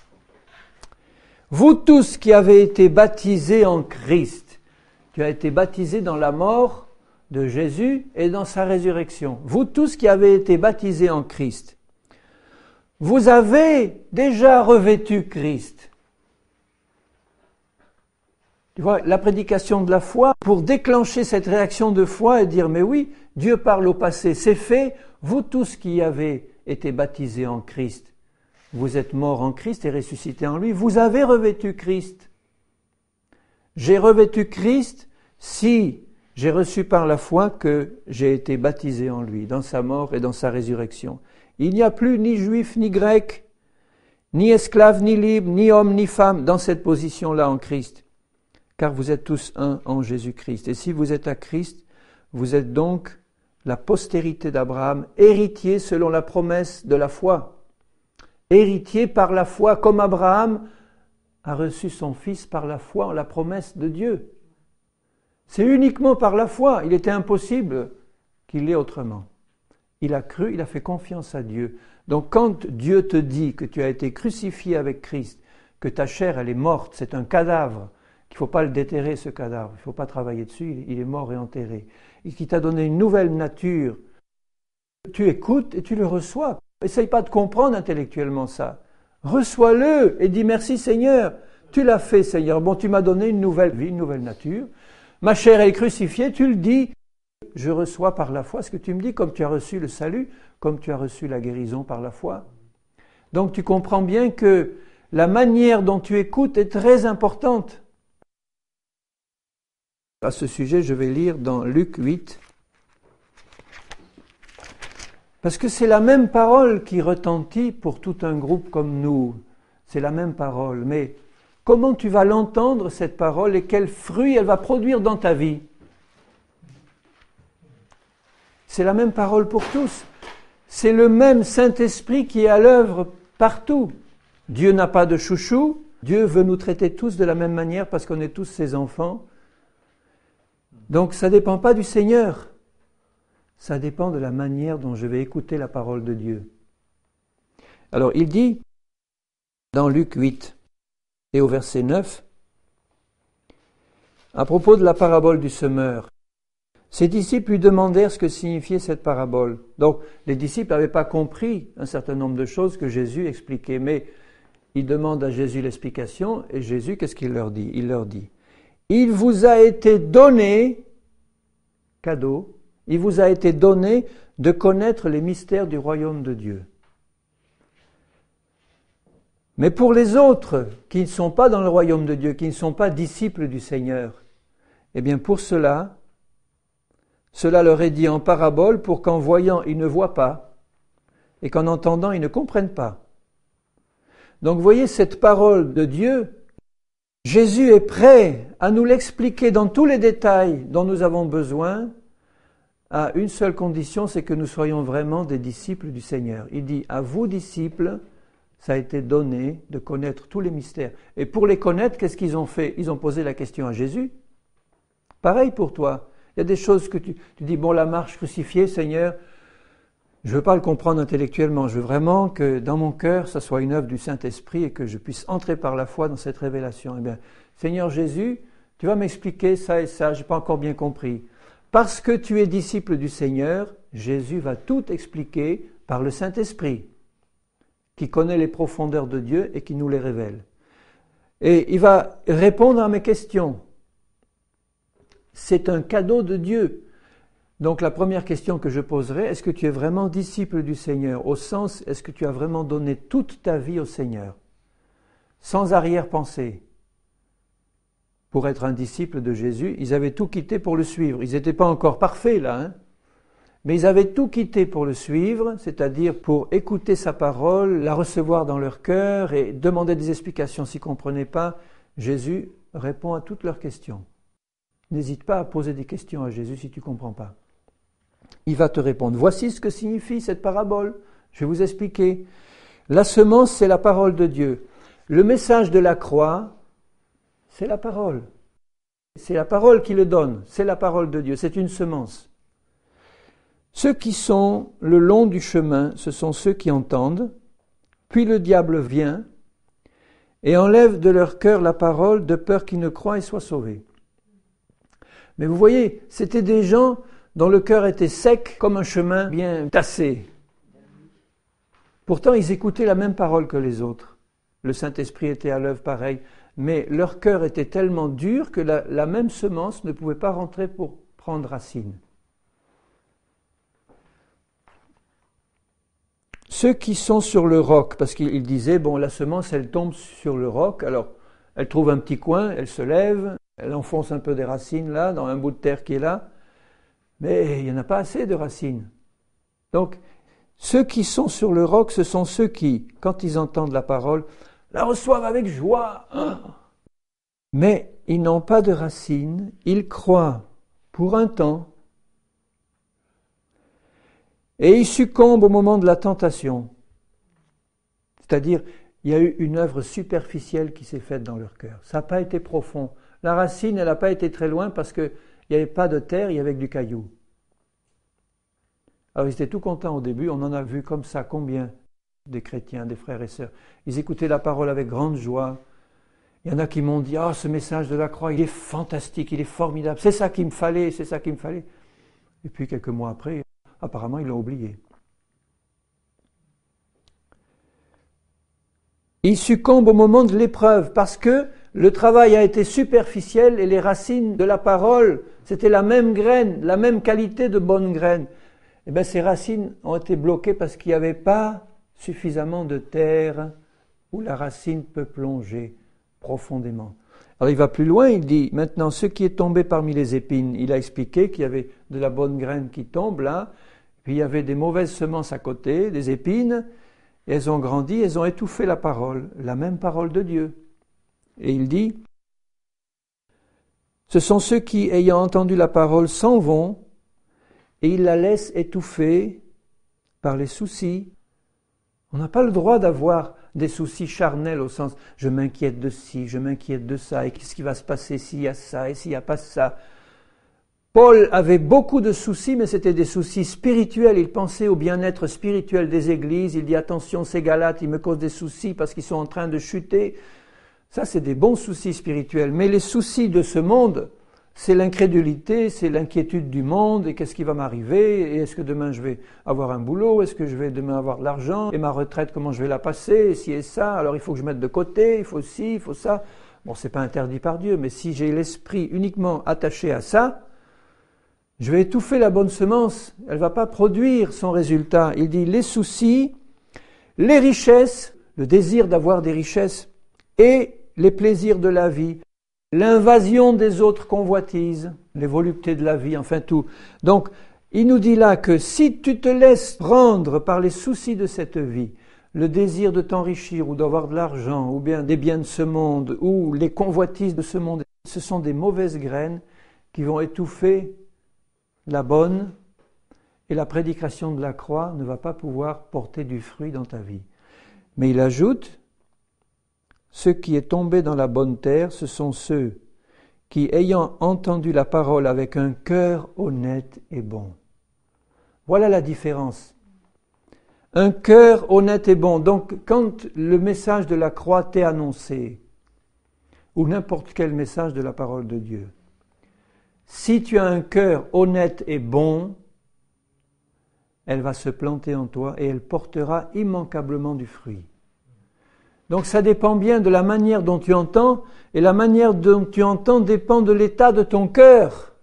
Vous tous qui avez été baptisés en Christ, tu as été baptisé dans la mort de Jésus et dans sa résurrection. Vous tous qui avez été baptisés en Christ, vous avez déjà revêtu Christ la prédication de la foi, pour déclencher cette réaction de foi et dire, mais oui, Dieu parle au passé, c'est fait, vous tous qui avez été baptisés en Christ, vous êtes morts en Christ et ressuscités en lui, vous avez revêtu Christ. J'ai revêtu Christ si j'ai reçu par la foi que j'ai été baptisé en lui, dans sa mort et dans sa résurrection. Il n'y a plus ni juif ni grec, ni esclave ni libre, ni homme ni femme dans cette position-là en Christ car vous êtes tous un en Jésus-Christ. Et si vous êtes à Christ, vous êtes donc la postérité d'Abraham, héritier selon la promesse de la foi, héritier par la foi, comme Abraham a reçu son fils par la foi en la promesse de Dieu. C'est uniquement par la foi, il était impossible qu'il l'ait autrement. Il a cru, il a fait confiance à Dieu. Donc quand Dieu te dit que tu as été crucifié avec Christ, que ta chair elle est morte, c'est un cadavre, il ne faut pas le déterrer, ce cadavre, il ne faut pas travailler dessus, il est mort et enterré, et qui t'a donné une nouvelle nature. Tu écoutes et tu le reçois. Essaye pas de comprendre intellectuellement ça. Reçois-le et dis merci Seigneur. Tu l'as fait Seigneur. Bon, tu m'as donné une nouvelle vie, une nouvelle nature. Ma chair est crucifiée, tu le dis. Je reçois par la foi ce que tu me dis, comme tu as reçu le salut, comme tu as reçu la guérison par la foi. Donc tu comprends bien que la manière dont tu écoutes est très importante. À ce sujet, je vais lire dans Luc 8, parce que c'est la même parole qui retentit pour tout un groupe comme nous. C'est la même parole, mais comment tu vas l'entendre, cette parole, et quel fruit elle va produire dans ta vie C'est la même parole pour tous. C'est le même Saint-Esprit qui est à l'œuvre partout. Dieu n'a pas de chouchou. Dieu veut nous traiter tous de la même manière parce qu'on est tous ses enfants donc ça ne dépend pas du Seigneur, ça dépend de la manière dont je vais écouter la parole de Dieu. Alors il dit dans Luc 8 et au verset 9, à propos de la parabole du semeur, ses disciples lui demandèrent ce que signifiait cette parabole. Donc les disciples n'avaient pas compris un certain nombre de choses que Jésus expliquait, mais ils demandent à Jésus l'explication et Jésus, qu'est-ce qu'il leur dit Il leur dit, il vous a été donné, cadeau, il vous a été donné de connaître les mystères du royaume de Dieu. Mais pour les autres qui ne sont pas dans le royaume de Dieu, qui ne sont pas disciples du Seigneur, eh bien pour cela, cela leur est dit en parabole pour qu'en voyant ils ne voient pas et qu'en entendant ils ne comprennent pas. Donc voyez cette parole de Dieu Jésus est prêt à nous l'expliquer dans tous les détails dont nous avons besoin, à une seule condition, c'est que nous soyons vraiment des disciples du Seigneur. Il dit, à vous disciples, ça a été donné de connaître tous les mystères. Et pour les connaître, qu'est-ce qu'ils ont fait Ils ont posé la question à Jésus. Pareil pour toi. Il y a des choses que tu, tu dis, bon, la marche crucifiée, Seigneur, je ne veux pas le comprendre intellectuellement, je veux vraiment que dans mon cœur, ça soit une œuvre du Saint-Esprit et que je puisse entrer par la foi dans cette révélation. Eh bien, Seigneur Jésus, tu vas m'expliquer ça et ça, je n'ai pas encore bien compris. Parce que tu es disciple du Seigneur, Jésus va tout expliquer par le Saint-Esprit, qui connaît les profondeurs de Dieu et qui nous les révèle. Et il va répondre à mes questions. C'est un cadeau de Dieu. Donc la première question que je poserai, est-ce que tu es vraiment disciple du Seigneur Au sens, est-ce que tu as vraiment donné toute ta vie au Seigneur Sans arrière-pensée. Pour être un disciple de Jésus, ils avaient tout quitté pour le suivre. Ils n'étaient pas encore parfaits là, hein mais ils avaient tout quitté pour le suivre, c'est-à-dire pour écouter sa parole, la recevoir dans leur cœur et demander des explications s'ils ne comprenaient pas. Jésus répond à toutes leurs questions. N'hésite pas à poser des questions à Jésus si tu ne comprends pas il va te répondre, voici ce que signifie cette parabole. Je vais vous expliquer. La semence, c'est la parole de Dieu. Le message de la croix, c'est la parole. C'est la parole qui le donne, c'est la parole de Dieu, c'est une semence. Ceux qui sont le long du chemin, ce sont ceux qui entendent, puis le diable vient et enlève de leur cœur la parole de peur qu'ils ne croient et soient sauvés. Mais vous voyez, c'était des gens dont le cœur était sec comme un chemin bien tassé. Pourtant, ils écoutaient la même parole que les autres. Le Saint-Esprit était à l'œuvre pareil, mais leur cœur était tellement dur que la, même semence ne pouvait pas rentrer pour prendre racine. Ceux qui sont sur le roc, parce qu'il disait, bon, la semence, elle tombe sur le roc, alors elle trouve un petit coin, elle se lève, elle enfonce un peu des racines là, dans un bout de terre qui est là, mais il n'y en a pas assez de racines. Donc, ceux qui sont sur le roc, ce sont ceux qui, quand ils entendent la parole, la reçoivent avec joie. Mais ils n'ont pas de racines, ils croient pour un temps. Et ils succombent au moment de la tentation. C'est-à-dire, il y a eu une œuvre superficielle qui s'est faite dans leur cœur. Ça n'a pas été profond. La racine, elle n'a pas été très loin parce que il n'y avait pas de terre, il n'y avait que du caillou. Alors ils étaient tout contents au début, on en a vu comme ça combien des chrétiens, des frères et sœurs. Ils écoutaient la parole avec grande joie. Il y en a qui m'ont dit Ah, ce message de la croix, il est fantastique, il est formidable, c'est ça qu'il me fallait, c'est ça qu'il me fallait. Et puis quelques mois après, apparemment, ils l'ont oublié. Ils succombent au moment de l'épreuve parce que le travail a été superficiel et les racines de la parole, c'était la même graine, la même qualité de bonne graine. Eh bien, ces racines ont été bloquées parce qu'il n'y avait pas suffisamment de terre où la racine peut plonger profondément. Alors il va plus loin, il dit maintenant ce qui est tombé parmi les épines, il a expliqué qu'il y avait de la bonne graine qui tombe là, puis il y avait des mauvaises semences à côté, des épines, elles ont grandi, elles ont étouffé la parole, la même parole de Dieu. Et il dit, Ce sont ceux qui, ayant entendu la parole, s'en vont, et ils la laissent étouffer par les soucis. On n'a pas le droit d'avoir des soucis charnels au sens je m'inquiète de ci, je m'inquiète de ça, et qu'est-ce qui va se passer s'il y a ça et s'il n'y a pas ça. Paul avait beaucoup de soucis, mais c'était des soucis spirituels. Il pensait au bien-être spirituel des églises. Il dit attention, ces Galates, ils me causent des soucis parce qu'ils sont en train de chuter. Ça, c'est des bons soucis spirituels. Mais les soucis de ce monde, c'est l'incrédulité, c'est l'inquiétude du monde, et qu'est-ce qui va m'arriver, et est-ce que demain je vais avoir un boulot, est-ce que je vais demain avoir de l'argent, et ma retraite, comment je vais la passer, si et ça, alors il faut que je mette de côté, il faut ci, il faut ça. Bon, c'est pas interdit par Dieu, mais si j'ai l'esprit uniquement attaché à ça, je vais étouffer la bonne semence, elle va pas produire son résultat. Il dit les soucis, les richesses, le désir d'avoir des richesses, et les plaisirs de la vie, l'invasion des autres convoitises, les voluptés de la vie, enfin tout. Donc, il nous dit là que si tu te laisses prendre par les soucis de cette vie, le désir de t'enrichir ou d'avoir de l'argent, ou bien des biens de ce monde, ou les convoitises de ce monde, ce sont des mauvaises graines qui vont étouffer la bonne, et la prédication de la croix ne va pas pouvoir porter du fruit dans ta vie. Mais il ajoute, ceux qui est tombé dans la bonne terre, ce sont ceux qui, ayant entendu la parole avec un cœur honnête et bon. Voilà la différence. Un cœur honnête et bon. Donc quand le message de la croix t'est annoncé, ou n'importe quel message de la parole de Dieu, si tu as un cœur honnête et bon, elle va se planter en toi et elle portera immanquablement du fruit. Donc ça dépend bien de la manière dont tu entends, et la manière dont tu entends dépend de l'état de ton cœur.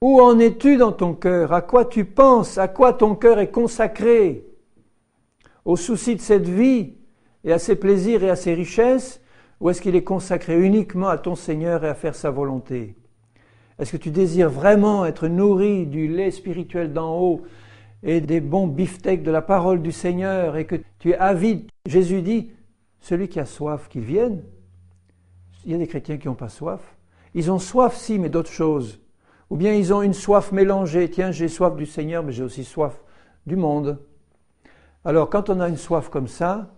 Où en es-tu dans ton cœur À quoi tu penses À quoi ton cœur est consacré Au souci de cette vie et à ses plaisirs et à ses richesses Ou est-ce qu'il est consacré uniquement à ton Seigneur et à faire sa volonté Est-ce que tu désires vraiment être nourri du lait spirituel d'en haut et des bons beefsteaks de la parole du Seigneur et que Jésus dit, celui qui a soif, qu'il vienne. Il y a des chrétiens qui n'ont pas soif. Ils ont soif, si, mais d'autres choses. Ou bien ils ont une soif mélangée. Tiens, j'ai soif du Seigneur, mais j'ai aussi soif du monde. Alors, quand on a une soif comme ça,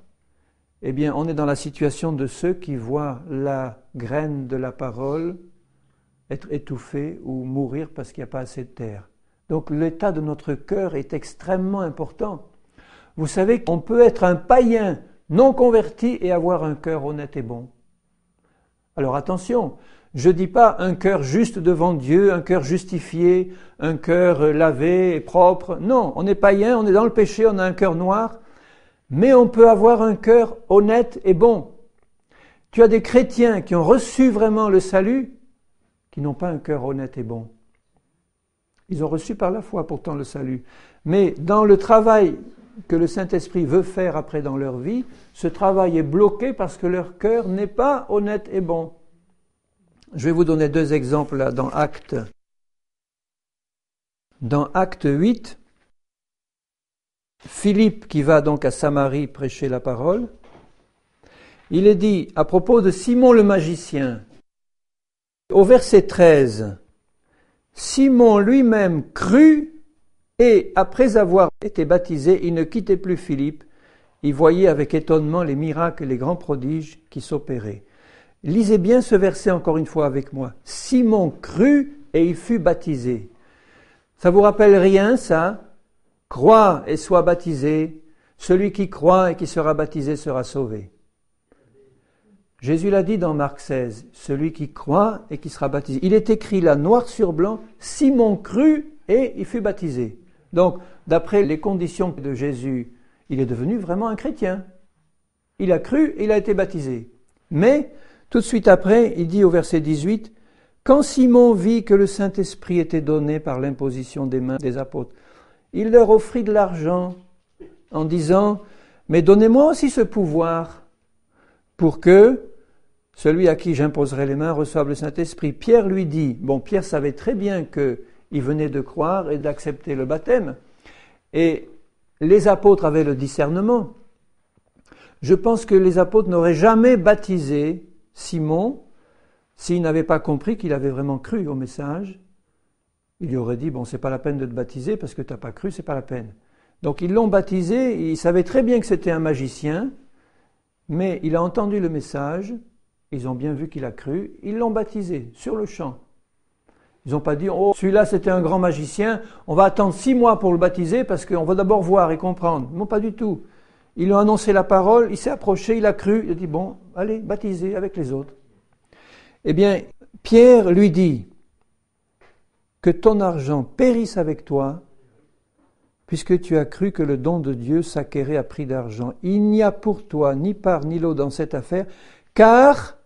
eh bien, on est dans la situation de ceux qui voient la graine de la parole être étouffée ou mourir parce qu'il n'y a pas assez de terre. Donc, l'état de notre cœur est extrêmement important. Vous savez qu'on peut être un païen non converti et avoir un cœur honnête et bon. Alors attention, je ne dis pas un cœur juste devant Dieu, un cœur justifié, un cœur lavé et propre. Non, on est païen, on est dans le péché, on a un cœur noir, mais on peut avoir un cœur honnête et bon. Tu as des chrétiens qui ont reçu vraiment le salut, qui n'ont pas un cœur honnête et bon. Ils ont reçu par la foi pourtant le salut. Mais dans le travail que le Saint-Esprit veut faire après dans leur vie, ce travail est bloqué parce que leur cœur n'est pas honnête et bon. Je vais vous donner deux exemples dans Acte. Dans Acte 8, Philippe qui va donc à Samarie prêcher la parole, il est dit à propos de Simon le magicien, au verset 13, Simon lui-même crut et après avoir été baptisé, il ne quittait plus Philippe. Il voyait avec étonnement les miracles et les grands prodiges qui s'opéraient. Lisez bien ce verset encore une fois avec moi. Simon crut et il fut baptisé. Ça vous rappelle rien, ça Crois et sois baptisé. Celui qui croit et qui sera baptisé sera sauvé. Jésus l'a dit dans Marc 16, celui qui croit et qui sera baptisé. Il est écrit là, noir sur blanc, Simon crut et il fut baptisé. Donc, d'après les conditions de Jésus, il est devenu vraiment un chrétien. Il a cru, il a été baptisé. Mais, tout de suite après, il dit au verset 18, Quand Simon vit que le Saint-Esprit était donné par l'imposition des mains des apôtres, il leur offrit de l'argent en disant, Mais donnez-moi aussi ce pouvoir pour que celui à qui j'imposerai les mains reçoive le Saint-Esprit. Pierre lui dit, bon, Pierre savait très bien que il venait de croire et d'accepter le baptême. Et les apôtres avaient le discernement. Je pense que les apôtres n'auraient jamais baptisé Simon s'ils n'avaient pas compris qu'il avait vraiment cru au message. Il lui aurait dit bon, c'est pas la peine de te baptiser parce que tu n'as pas cru, c'est pas la peine. Donc ils l'ont baptisé. Ils savaient très bien que c'était un magicien, mais il a entendu le message. Ils ont bien vu qu'il a cru. Ils l'ont baptisé sur le champ. Ils n'ont pas dit, oh, celui-là c'était un grand magicien, on va attendre six mois pour le baptiser parce qu'on va d'abord voir et comprendre. Non, pas du tout. Ils lui ont annoncé la parole, il s'est approché, il a cru, il a dit, bon, allez, baptisez avec les autres. Eh bien, Pierre lui dit, que ton argent périsse avec toi, puisque tu as cru que le don de Dieu s'acquérait à prix d'argent. Il n'y a pour toi ni part ni lot dans cette affaire, car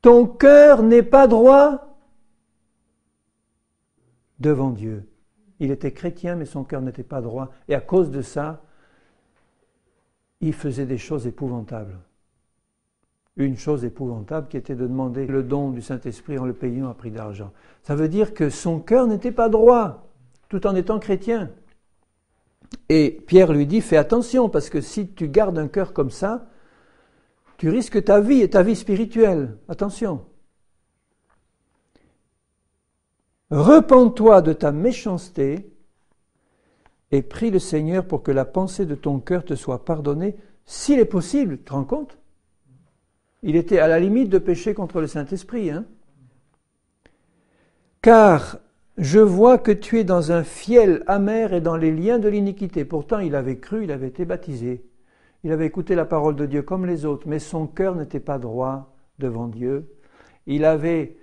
ton cœur n'est pas droit devant Dieu. Il était chrétien, mais son cœur n'était pas droit. Et à cause de ça, il faisait des choses épouvantables. Une chose épouvantable qui était de demander le don du Saint-Esprit en le payant à prix d'argent. Ça veut dire que son cœur n'était pas droit, tout en étant chrétien. Et Pierre lui dit, fais attention, parce que si tu gardes un cœur comme ça, tu risques ta vie et ta vie spirituelle. Attention. Repends-toi de ta méchanceté et prie le Seigneur pour que la pensée de ton cœur te soit pardonnée, s'il est possible. Tu te rends compte Il était à la limite de pécher contre le Saint-Esprit. Hein Car je vois que tu es dans un fiel amer et dans les liens de l'iniquité. Pourtant, il avait cru, il avait été baptisé. Il avait écouté la parole de Dieu comme les autres, mais son cœur n'était pas droit devant Dieu. Il avait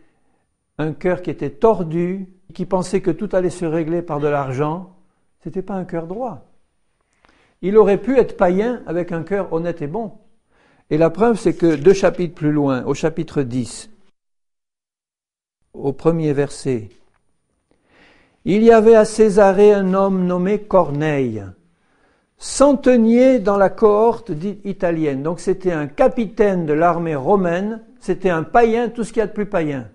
un cœur qui était tordu, qui pensait que tout allait se régler par de l'argent, ce n'était pas un cœur droit. Il aurait pu être païen avec un cœur honnête et bon. Et la preuve, c'est que deux chapitres plus loin, au chapitre 10, au premier verset, il y avait à Césarée un homme nommé Corneille, centenier dans la cohorte dite italienne. Donc c'était un capitaine de l'armée romaine, c'était un païen, tout ce qu'il y a de plus païen.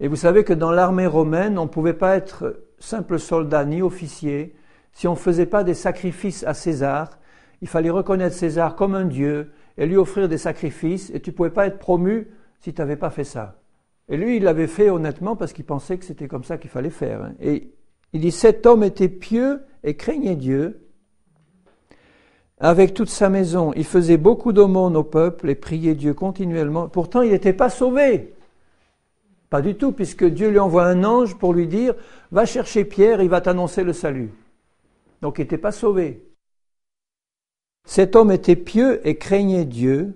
Et vous savez que dans l'armée romaine, on ne pouvait pas être simple soldat ni officier si on ne faisait pas des sacrifices à César. Il fallait reconnaître César comme un dieu et lui offrir des sacrifices, et tu ne pouvais pas être promu si tu n'avais pas fait ça. Et lui, il l'avait fait honnêtement parce qu'il pensait que c'était comme ça qu'il fallait faire. Hein. Et il dit, cet homme était pieux et craignait Dieu. Avec toute sa maison, il faisait beaucoup d'aumônes au peuple et priait Dieu continuellement. Pourtant, il n'était pas sauvé. Pas du tout, puisque Dieu lui envoie un ange pour lui dire Va chercher Pierre, il va t'annoncer le salut. Donc il n'était pas sauvé. Cet homme était pieux et craignait Dieu.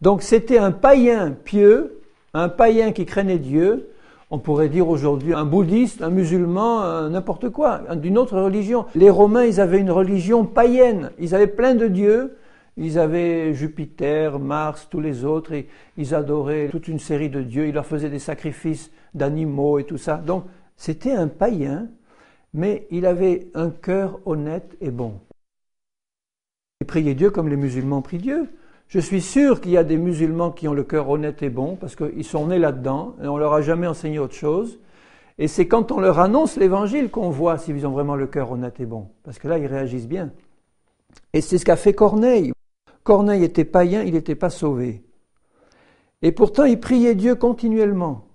Donc c'était un païen pieux, un païen qui craignait Dieu. On pourrait dire aujourd'hui un bouddhiste, un musulman, n'importe quoi, d'une autre religion. Les Romains, ils avaient une religion païenne. Ils avaient plein de dieux ils avaient Jupiter, Mars, tous les autres, et ils adoraient toute une série de dieux, ils leur faisaient des sacrifices d'animaux et tout ça. Donc c'était un païen, mais il avait un cœur honnête et bon. Il priait Dieu comme les musulmans prient Dieu. Je suis sûr qu'il y a des musulmans qui ont le cœur honnête et bon, parce qu'ils sont nés là-dedans, et on leur a jamais enseigné autre chose. Et c'est quand on leur annonce l'évangile qu'on voit s'ils ont vraiment le cœur honnête et bon, parce que là, ils réagissent bien. Et c'est ce qu'a fait Corneille. Corneille était païen, il n'était pas sauvé. Et pourtant, il priait Dieu continuellement.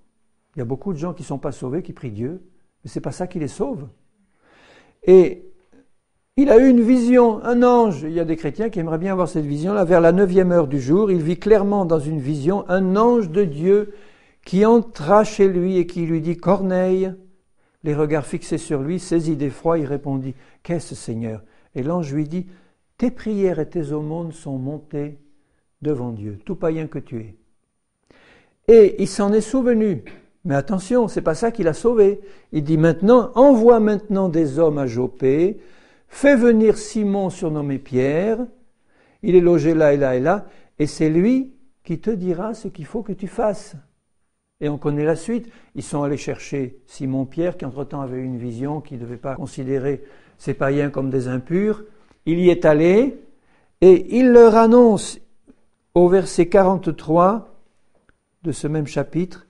Il y a beaucoup de gens qui ne sont pas sauvés, qui prient Dieu, mais ce n'est pas ça qui les sauve. Et il a eu une vision, un ange. Il y a des chrétiens qui aimeraient bien avoir cette vision-là. Vers la neuvième heure du jour, il vit clairement dans une vision un ange de Dieu qui entra chez lui et qui lui dit Corneille, les regards fixés sur lui, saisi d'effroi, il répondit Qu'est-ce, Seigneur Et l'ange lui dit tes prières et tes aumônes sont montées devant Dieu, tout païen que tu es. Et il s'en est souvenu. Mais attention, c'est pas ça qu'il a sauvé. Il dit maintenant, envoie maintenant des hommes à Jopé, fais venir Simon surnommé Pierre, il est logé là et là et là, et c'est lui qui te dira ce qu'il faut que tu fasses. Et on connaît la suite. Ils sont allés chercher Simon Pierre, qui entre-temps avait une vision, qui ne devait pas considérer ses païens comme des impurs il y est allé, et il leur annonce au verset 43 de ce même chapitre,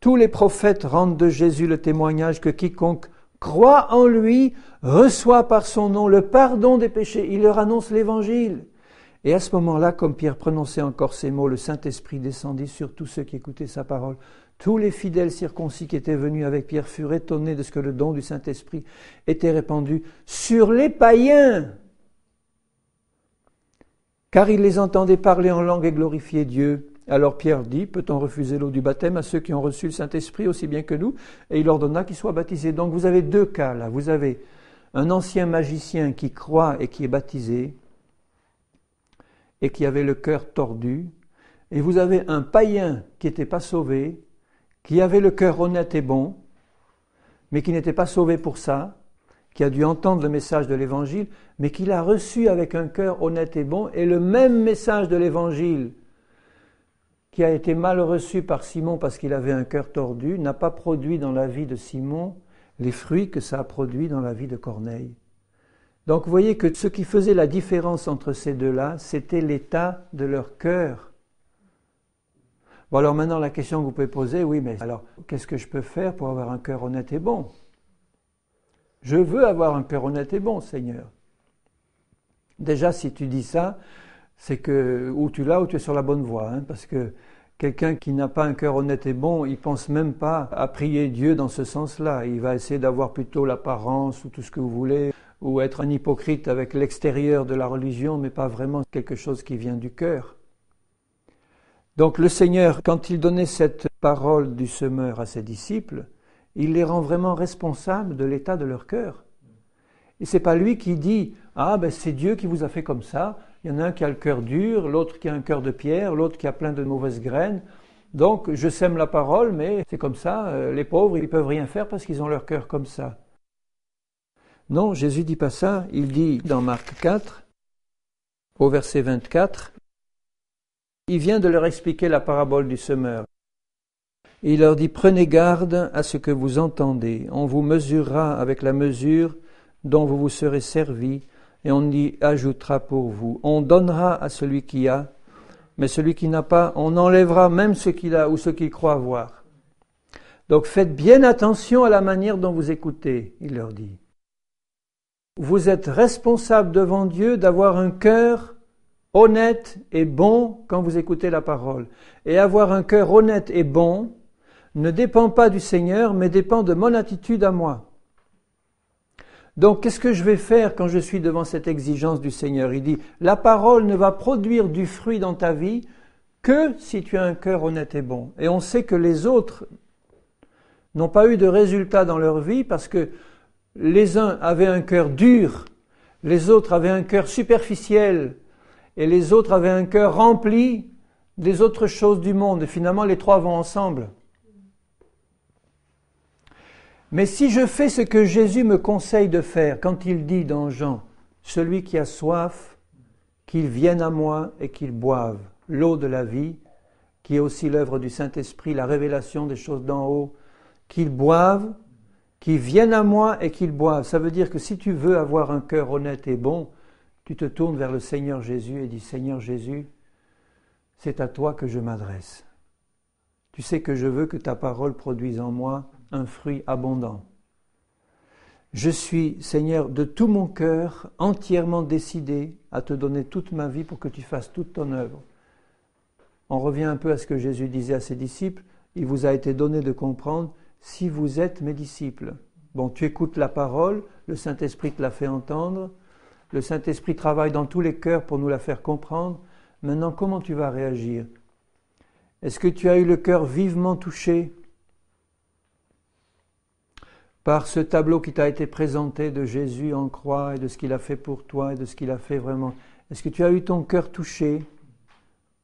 tous les prophètes rendent de Jésus le témoignage que quiconque croit en lui reçoit par son nom le pardon des péchés. Il leur annonce l'évangile. Et à ce moment-là, comme Pierre prononçait encore ces mots, le Saint-Esprit descendit sur tous ceux qui écoutaient sa parole. Tous les fidèles circoncis qui étaient venus avec Pierre furent étonnés de ce que le don du Saint-Esprit était répandu sur les païens car il les entendait parler en langue et glorifier Dieu. Alors Pierre dit, peut-on refuser l'eau du baptême à ceux qui ont reçu le Saint-Esprit aussi bien que nous Et il ordonna qu'ils soient baptisés. Donc vous avez deux cas là. Vous avez un ancien magicien qui croit et qui est baptisé, et qui avait le cœur tordu, et vous avez un païen qui n'était pas sauvé, qui avait le cœur honnête et bon, mais qui n'était pas sauvé pour ça, qui a dû entendre le message de l'Évangile, mais qui l'a reçu avec un cœur honnête et bon, et le même message de l'Évangile, qui a été mal reçu par Simon parce qu'il avait un cœur tordu, n'a pas produit dans la vie de Simon les fruits que ça a produit dans la vie de Corneille. Donc vous voyez que ce qui faisait la différence entre ces deux-là, c'était l'état de leur cœur. Bon alors maintenant la question que vous pouvez poser, oui mais alors qu'est-ce que je peux faire pour avoir un cœur honnête et bon je veux avoir un cœur honnête et bon, Seigneur. Déjà, si tu dis ça, c'est que ou tu l'as ou tu es sur la bonne voie, hein, parce que quelqu'un qui n'a pas un cœur honnête et bon, il pense même pas à prier Dieu dans ce sens-là. Il va essayer d'avoir plutôt l'apparence ou tout ce que vous voulez, ou être un hypocrite avec l'extérieur de la religion, mais pas vraiment quelque chose qui vient du cœur. Donc le Seigneur, quand il donnait cette parole du semeur à ses disciples, il les rend vraiment responsables de l'état de leur cœur. Et c'est pas lui qui dit ah ben c'est Dieu qui vous a fait comme ça. Il y en a un qui a le cœur dur, l'autre qui a un cœur de pierre, l'autre qui a plein de mauvaises graines. Donc je sème la parole, mais c'est comme ça. Euh, les pauvres ils peuvent rien faire parce qu'ils ont leur cœur comme ça. Non, Jésus dit pas ça. Il dit dans Marc 4 au verset 24, il vient de leur expliquer la parabole du semeur il leur dit Prenez garde à ce que vous entendez. On vous mesurera avec la mesure dont vous vous serez servi, et on y ajoutera pour vous. On donnera à celui qui a, mais celui qui n'a pas, on enlèvera même ce qu'il a ou ce qu'il croit avoir. Donc faites bien attention à la manière dont vous écoutez, il leur dit. Vous êtes responsable devant Dieu d'avoir un cœur honnête et bon quand vous écoutez la parole. Et avoir un cœur honnête et bon, ne dépend pas du Seigneur, mais dépend de mon attitude à moi. Donc qu'est-ce que je vais faire quand je suis devant cette exigence du Seigneur Il dit, la parole ne va produire du fruit dans ta vie que si tu as un cœur honnête et bon. Et on sait que les autres n'ont pas eu de résultats dans leur vie parce que les uns avaient un cœur dur, les autres avaient un cœur superficiel, et les autres avaient un cœur rempli des autres choses du monde. Et finalement, les trois vont ensemble. Mais si je fais ce que Jésus me conseille de faire quand il dit dans Jean, celui qui a soif, qu'il vienne à moi et qu'il boive l'eau de la vie, qui est aussi l'œuvre du Saint-Esprit, la révélation des choses d'en haut, qu'il boive, qu'il vienne à moi et qu'il boive. Ça veut dire que si tu veux avoir un cœur honnête et bon, tu te tournes vers le Seigneur Jésus et dis Seigneur Jésus, c'est à toi que je m'adresse. Tu sais que je veux que ta parole produise en moi un fruit abondant. Je suis, Seigneur, de tout mon cœur, entièrement décidé à te donner toute ma vie pour que tu fasses toute ton œuvre. On revient un peu à ce que Jésus disait à ses disciples, il vous a été donné de comprendre si vous êtes mes disciples. Bon, tu écoutes la parole, le Saint-Esprit te la fait entendre, le Saint-Esprit travaille dans tous les cœurs pour nous la faire comprendre. Maintenant, comment tu vas réagir Est-ce que tu as eu le cœur vivement touché par ce tableau qui t'a été présenté de Jésus en croix et de ce qu'il a fait pour toi et de ce qu'il a fait vraiment. Est-ce que tu as eu ton cœur touché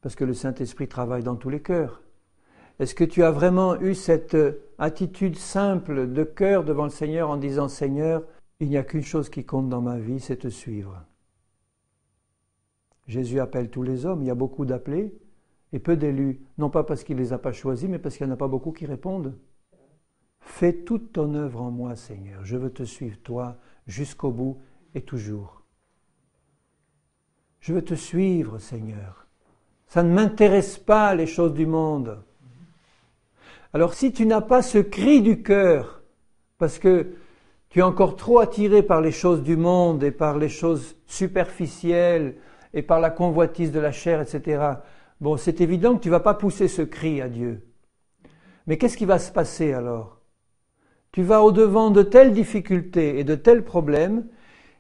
Parce que le Saint-Esprit travaille dans tous les cœurs. Est-ce que tu as vraiment eu cette euh, attitude simple de cœur devant le Seigneur en disant Seigneur, il n'y a qu'une chose qui compte dans ma vie, c'est te suivre Jésus appelle tous les hommes, il y a beaucoup d'appelés et peu d'élus, non pas parce qu'il ne les a pas choisis, mais parce qu'il n'y en a pas beaucoup qui répondent. Fais toute ton œuvre en moi, Seigneur. Je veux te suivre, toi, jusqu'au bout et toujours. Je veux te suivre, Seigneur. Ça ne m'intéresse pas, les choses du monde. Alors si tu n'as pas ce cri du cœur, parce que tu es encore trop attiré par les choses du monde et par les choses superficielles et par la convoitise de la chair, etc., bon, c'est évident que tu ne vas pas pousser ce cri à Dieu. Mais qu'est-ce qui va se passer alors tu vas au-devant de telles difficultés et de tels problèmes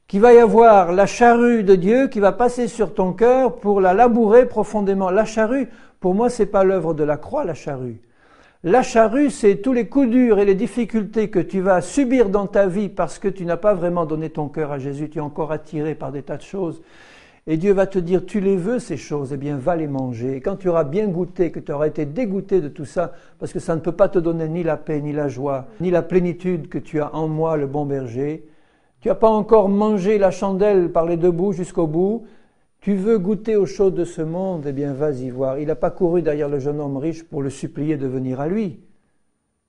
qu'il va y avoir la charrue de Dieu qui va passer sur ton cœur pour la labourer profondément. La charrue, pour moi, c'est pas l'œuvre de la croix, la charrue. La charrue, c'est tous les coups durs et les difficultés que tu vas subir dans ta vie parce que tu n'as pas vraiment donné ton cœur à Jésus, tu es encore attiré par des tas de choses et Dieu va te dire, tu les veux ces choses, eh bien va les manger. Et quand tu auras bien goûté, que tu auras été dégoûté de tout ça, parce que ça ne peut pas te donner ni la paix, ni la joie, ni la plénitude que tu as en moi, le bon berger, tu n'as pas encore mangé la chandelle par les deux bouts jusqu'au bout, tu veux goûter aux choses de ce monde, eh bien vas-y voir. Il n'a pas couru derrière le jeune homme riche pour le supplier de venir à lui.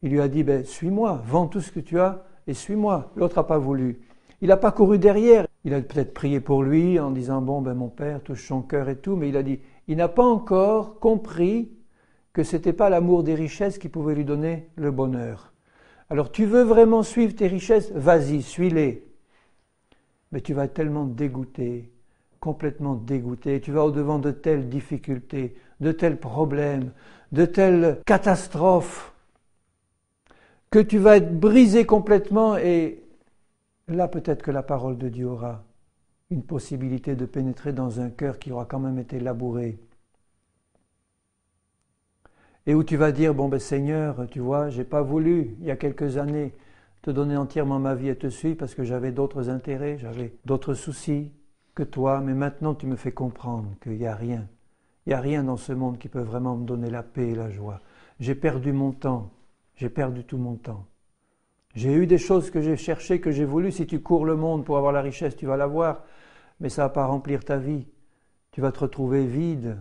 Il lui a dit, ben, suis-moi, vends tout ce que tu as et suis-moi. L'autre n'a pas voulu. Il n'a pas couru derrière. Il a peut-être prié pour lui en disant Bon, ben mon père touche son cœur et tout, mais il a dit Il n'a pas encore compris que ce n'était pas l'amour des richesses qui pouvait lui donner le bonheur. Alors tu veux vraiment suivre tes richesses Vas-y, suis-les. Mais tu vas être tellement dégoûté, complètement dégoûté, tu vas au-devant de telles difficultés, de tels problèmes, de telles catastrophes, que tu vas être brisé complètement et Là, peut-être que la parole de Dieu aura une possibilité de pénétrer dans un cœur qui aura quand même été labouré. Et où tu vas dire, bon ben Seigneur, tu vois, j'ai pas voulu, il y a quelques années, te donner entièrement ma vie et te suivre parce que j'avais d'autres intérêts, j'avais d'autres soucis que toi, mais maintenant tu me fais comprendre qu'il n'y a rien. Il n'y a rien dans ce monde qui peut vraiment me donner la paix et la joie. J'ai perdu mon temps, j'ai perdu tout mon temps. J'ai eu des choses que j'ai cherchées, que j'ai voulu. Si tu cours le monde pour avoir la richesse, tu vas l'avoir, mais ça ne va pas remplir ta vie. Tu vas te retrouver vide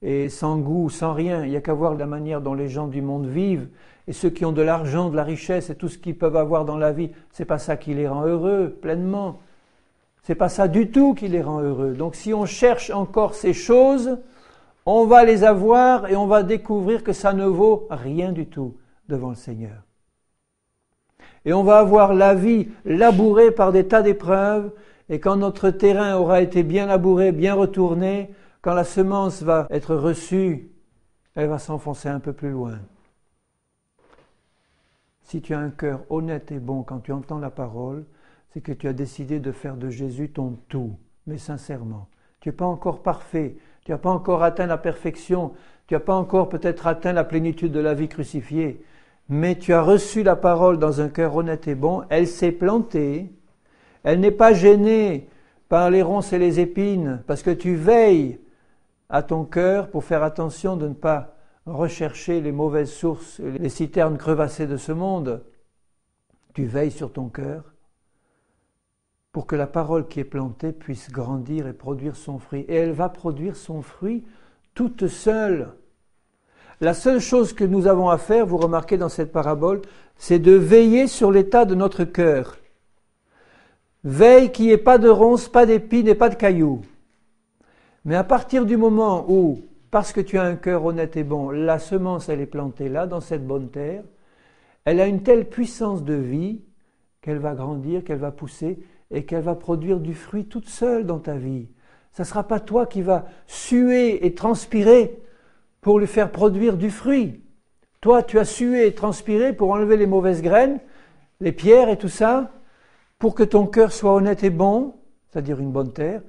et sans goût, sans rien. Il n'y a qu'à voir la manière dont les gens du monde vivent. Et ceux qui ont de l'argent, de la richesse et tout ce qu'ils peuvent avoir dans la vie, c'est pas ça qui les rend heureux pleinement. C'est pas ça du tout qui les rend heureux. Donc si on cherche encore ces choses, on va les avoir et on va découvrir que ça ne vaut rien du tout devant le Seigneur. Et on va avoir la vie labourée par des tas d'épreuves. Et quand notre terrain aura été bien labouré, bien retourné, quand la semence va être reçue, elle va s'enfoncer un peu plus loin. Si tu as un cœur honnête et bon quand tu entends la parole, c'est que tu as décidé de faire de Jésus ton tout, mais sincèrement. Tu n'es pas encore parfait, tu n'as pas encore atteint la perfection, tu n'as pas encore peut-être atteint la plénitude de la vie crucifiée, mais tu as reçu la parole dans un cœur honnête et bon, elle s'est plantée, elle n'est pas gênée par les ronces et les épines, parce que tu veilles à ton cœur pour faire attention de ne pas rechercher les mauvaises sources, les citernes crevassées de ce monde. Tu veilles sur ton cœur pour que la parole qui est plantée puisse grandir et produire son fruit. Et elle va produire son fruit toute seule. La seule chose que nous avons à faire, vous remarquez dans cette parabole, c'est de veiller sur l'état de notre cœur. Veille qu'il n'y ait pas de ronces, pas d'épines et pas de cailloux. Mais à partir du moment où, parce que tu as un cœur honnête et bon, la semence, elle est plantée là, dans cette bonne terre, elle a une telle puissance de vie qu'elle va grandir, qu'elle va pousser et qu'elle va produire du fruit toute seule dans ta vie. Ça ne sera pas toi qui vas suer et transpirer pour lui faire produire du fruit. Toi, tu as sué et transpiré pour enlever les mauvaises graines, les pierres et tout ça, pour que ton cœur soit honnête et bon, c'est-à-dire une bonne terre,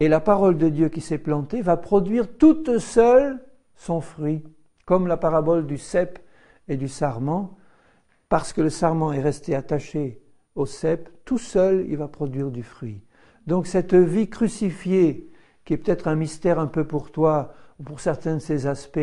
et la parole de Dieu qui s'est plantée va produire toute seule son fruit, comme la parabole du cep et du sarment, parce que le sarment est resté attaché au cep, tout seul il va produire du fruit. Donc cette vie crucifiée, qui est peut-être un mystère un peu pour toi, pour certains de ses aspects.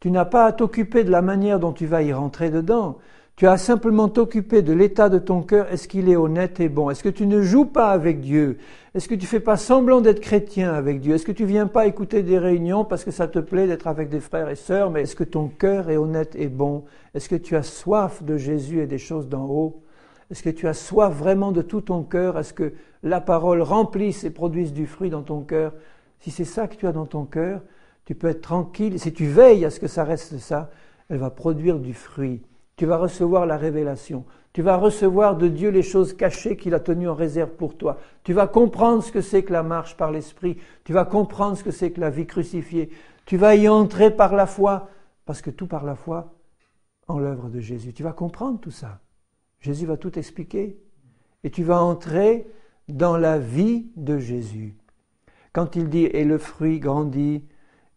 Tu n'as pas à t'occuper de la manière dont tu vas y rentrer dedans. Tu as simplement t'occuper de l'état de ton cœur. Est-ce qu'il est honnête et bon Est-ce que tu ne joues pas avec Dieu Est-ce que tu fais pas semblant d'être chrétien avec Dieu Est-ce que tu viens pas écouter des réunions parce que ça te plaît d'être avec des frères et sœurs Mais est-ce que ton cœur est honnête et bon Est-ce que tu as soif de Jésus et des choses d'en haut Est-ce que tu as soif vraiment de tout ton cœur Est-ce que la parole remplisse et produise du fruit dans ton cœur Si c'est ça que tu as dans ton cœur, tu peux être tranquille. Si tu veilles à ce que ça reste ça, elle va produire du fruit. Tu vas recevoir la révélation. Tu vas recevoir de Dieu les choses cachées qu'il a tenues en réserve pour toi. Tu vas comprendre ce que c'est que la marche par l'Esprit. Tu vas comprendre ce que c'est que la vie crucifiée. Tu vas y entrer par la foi, parce que tout par la foi en l'œuvre de Jésus. Tu vas comprendre tout ça. Jésus va tout expliquer. Et tu vas entrer dans la vie de Jésus. Quand il dit, et le fruit grandit,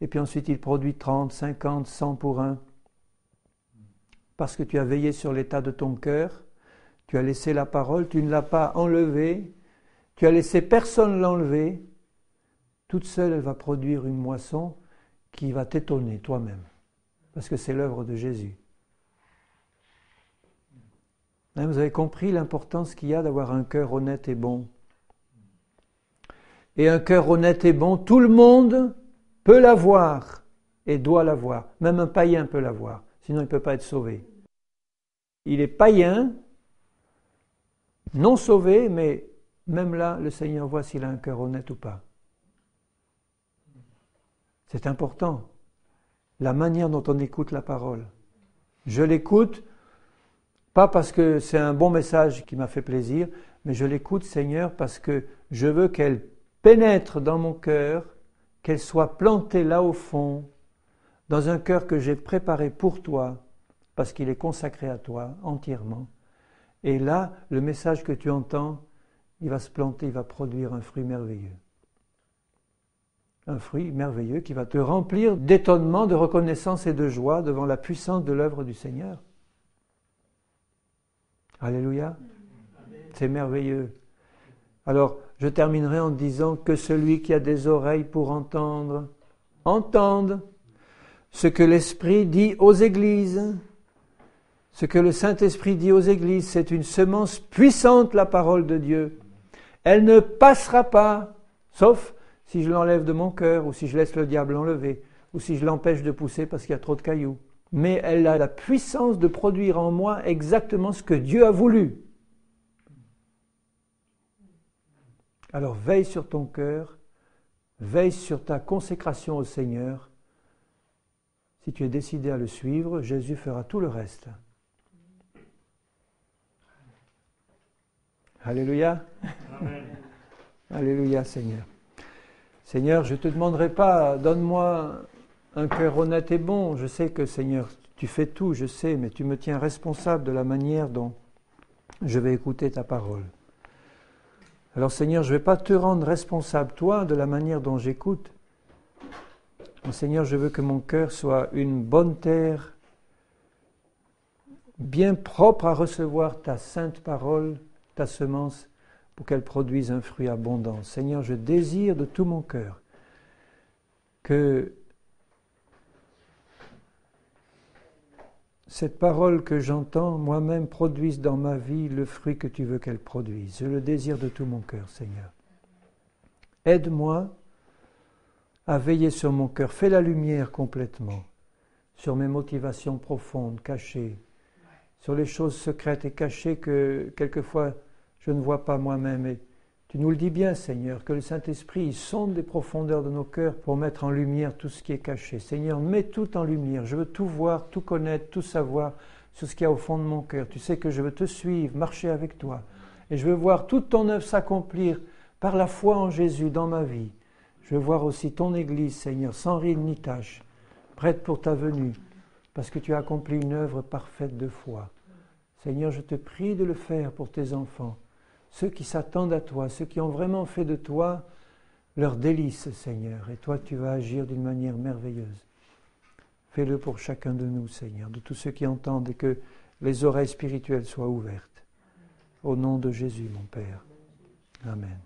et puis ensuite il produit 30, 50, 100 pour un. Parce que tu as veillé sur l'état de ton cœur, tu as laissé la parole, tu ne l'as pas enlevée, tu as laissé personne l'enlever, toute seule elle va produire une moisson qui va t'étonner toi-même, parce que c'est l'œuvre de Jésus. Hein, vous avez compris l'importance qu'il y a d'avoir un cœur honnête et bon. Et un cœur honnête et bon, tout le monde peut l'avoir et doit l'avoir. Même un païen peut l'avoir, sinon il ne peut pas être sauvé. Il est païen, non sauvé, mais même là, le Seigneur voit s'il a un cœur honnête ou pas. C'est important. La manière dont on écoute la parole. Je l'écoute, pas parce que c'est un bon message qui m'a fait plaisir, mais je l'écoute, Seigneur, parce que je veux qu'elle pénètre dans mon cœur qu'elle soit plantée là au fond, dans un cœur que j'ai préparé pour toi, parce qu'il est consacré à toi entièrement. Et là, le message que tu entends, il va se planter, il va produire un fruit merveilleux. Un fruit merveilleux qui va te remplir d'étonnement, de reconnaissance et de joie devant la puissance de l'œuvre du Seigneur. Alléluia. C'est merveilleux. Alors, je terminerai en disant que celui qui a des oreilles pour entendre, entende ce que l'Esprit dit aux églises. Ce que le Saint-Esprit dit aux églises, c'est une semence puissante, la parole de Dieu. Elle ne passera pas, sauf si je l'enlève de mon cœur, ou si je laisse le diable enlever, ou si je l'empêche de pousser parce qu'il y a trop de cailloux. Mais elle a la puissance de produire en moi exactement ce que Dieu a voulu. Alors veille sur ton cœur, veille sur ta consécration au Seigneur. Si tu es décidé à le suivre, Jésus fera tout le reste. Alléluia. Alléluia Seigneur. Seigneur, je ne te demanderai pas, donne-moi un cœur honnête et bon. Je sais que Seigneur, tu fais tout, je sais, mais tu me tiens responsable de la manière dont je vais écouter ta parole. Alors Seigneur, je ne vais pas te rendre responsable, toi, de la manière dont j'écoute. Mon Seigneur, je veux que mon cœur soit une bonne terre, bien propre à recevoir ta sainte parole, ta semence, pour qu'elle produise un fruit abondant. Seigneur, je désire de tout mon cœur que cette parole que j'entends moi-même produise dans ma vie le fruit que tu veux qu'elle produise. Je le désire de tout mon cœur, Seigneur. Aide-moi à veiller sur mon cœur. Fais la lumière complètement sur mes motivations profondes, cachées, sur les choses secrètes et cachées que quelquefois je ne vois pas moi-même tu nous le dis bien, Seigneur, que le Saint-Esprit sonde des profondeurs de nos cœurs pour mettre en lumière tout ce qui est caché. Seigneur, mets tout en lumière. Je veux tout voir, tout connaître, tout savoir sur ce qu'il y a au fond de mon cœur. Tu sais que je veux te suivre, marcher avec toi. Et je veux voir toute ton œuvre s'accomplir par la foi en Jésus dans ma vie. Je veux voir aussi ton Église, Seigneur, sans rire ni tâche, prête pour ta venue, parce que tu as accompli une œuvre parfaite de foi. Seigneur, je te prie de le faire pour tes enfants ceux qui s'attendent à toi, ceux qui ont vraiment fait de toi leur délice, Seigneur, et toi tu vas agir d'une manière merveilleuse. Fais-le pour chacun de nous, Seigneur, de tous ceux qui entendent, et que les oreilles spirituelles soient ouvertes. Au nom de Jésus, mon Père. Amen.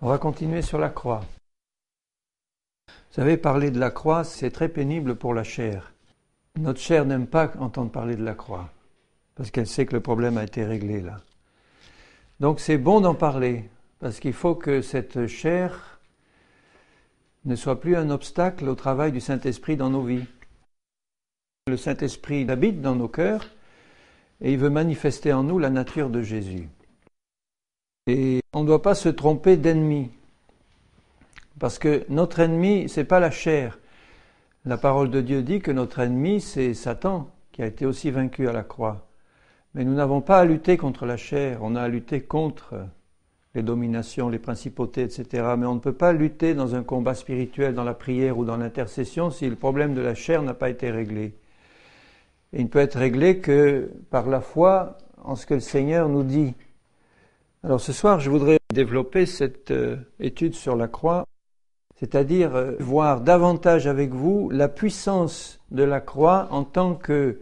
On va continuer sur la croix. Vous savez, parler de la croix, c'est très pénible pour la chair. Notre chair n'aime pas entendre parler de la croix parce qu'elle sait que le problème a été réglé là. Donc c'est bon d'en parler, parce qu'il faut que cette chair ne soit plus un obstacle au travail du Saint-Esprit dans nos vies. Le Saint-Esprit habite dans nos cœurs et il veut manifester en nous la nature de Jésus. Et on ne doit pas se tromper d'ennemi, parce que notre ennemi, n'est pas la chair. La parole de Dieu dit que notre ennemi, c'est Satan, qui a été aussi vaincu à la croix. Mais nous n'avons pas à lutter contre la chair, on a à lutter contre les dominations, les principautés, etc. Mais on ne peut pas lutter dans un combat spirituel, dans la prière ou dans l'intercession si le problème de la chair n'a pas été réglé. Et il ne peut être réglé que par la foi en ce que le Seigneur nous dit. Alors ce soir, je voudrais développer cette euh, étude sur la croix, c'est-à-dire euh, voir davantage avec vous la puissance de la croix en tant que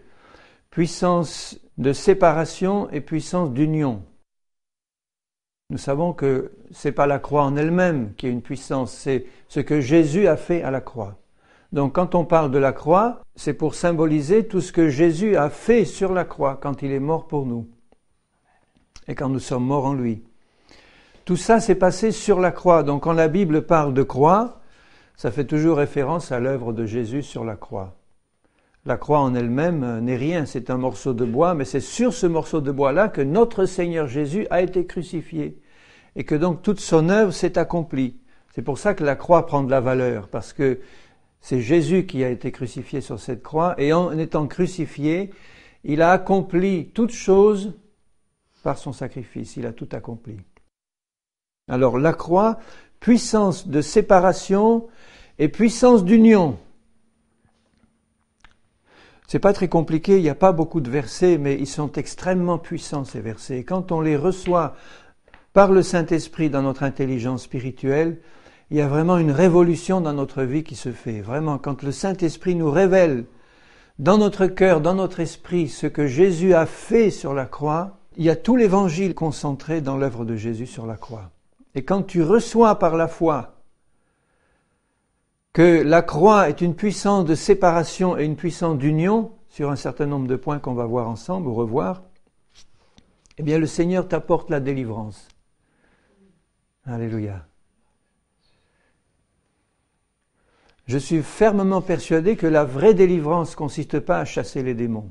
puissance de séparation et puissance d'union. Nous savons que ce n'est pas la croix en elle-même qui est une puissance, c'est ce que Jésus a fait à la croix. Donc quand on parle de la croix, c'est pour symboliser tout ce que Jésus a fait sur la croix quand il est mort pour nous et quand nous sommes morts en lui. Tout ça s'est passé sur la croix. Donc quand la Bible parle de croix, ça fait toujours référence à l'œuvre de Jésus sur la croix. La croix en elle-même euh, n'est rien, c'est un morceau de bois, mais c'est sur ce morceau de bois-là que notre Seigneur Jésus a été crucifié, et que donc toute son œuvre s'est accomplie. C'est pour ça que la croix prend de la valeur, parce que c'est Jésus qui a été crucifié sur cette croix, et en étant crucifié, il a accompli toute chose par son sacrifice, il a tout accompli. Alors la croix, puissance de séparation et puissance d'union. C'est pas très compliqué, il n'y a pas beaucoup de versets, mais ils sont extrêmement puissants ces versets. quand on les reçoit par le Saint-Esprit dans notre intelligence spirituelle, il y a vraiment une révolution dans notre vie qui se fait. Vraiment, quand le Saint-Esprit nous révèle dans notre cœur, dans notre esprit, ce que Jésus a fait sur la croix, il y a tout l'évangile concentré dans l'œuvre de Jésus sur la croix. Et quand tu reçois par la foi que la croix est une puissance de séparation et une puissance d'union sur un certain nombre de points qu'on va voir ensemble ou revoir, eh bien le Seigneur t'apporte la délivrance. Alléluia. Je suis fermement persuadé que la vraie délivrance consiste pas à chasser les démons.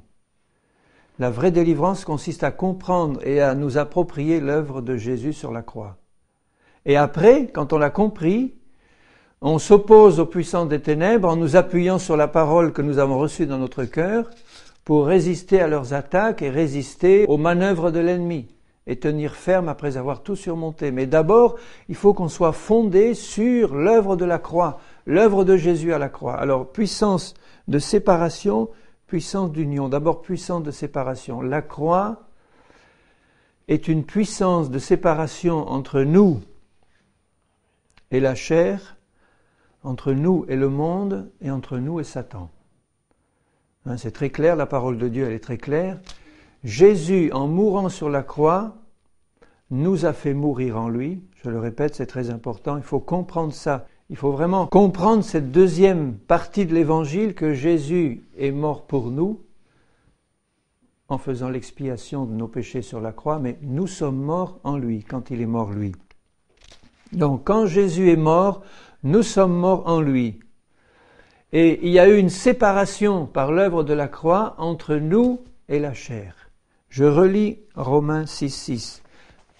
La vraie délivrance consiste à comprendre et à nous approprier l'œuvre de Jésus sur la croix. Et après, quand on l'a compris, on s'oppose aux puissances des ténèbres en nous appuyant sur la parole que nous avons reçue dans notre cœur pour résister à leurs attaques et résister aux manœuvres de l'ennemi et tenir ferme après avoir tout surmonté. Mais d'abord, il faut qu'on soit fondé sur l'œuvre de la croix, l'œuvre de Jésus à la croix. Alors, puissance de séparation, puissance d'union. D'abord, puissance de séparation. La croix est une puissance de séparation entre nous et la chair entre nous et le monde et entre nous et Satan. Hein, c'est très clair, la parole de Dieu, elle est très claire. Jésus, en mourant sur la croix, nous a fait mourir en lui. Je le répète, c'est très important. Il faut comprendre ça. Il faut vraiment comprendre cette deuxième partie de l'évangile que Jésus est mort pour nous en faisant l'expiation de nos péchés sur la croix, mais nous sommes morts en lui quand il est mort lui. Donc quand Jésus est mort, nous sommes morts en lui. Et il y a eu une séparation par l'œuvre de la croix entre nous et la chair. Je relis Romains 6.6.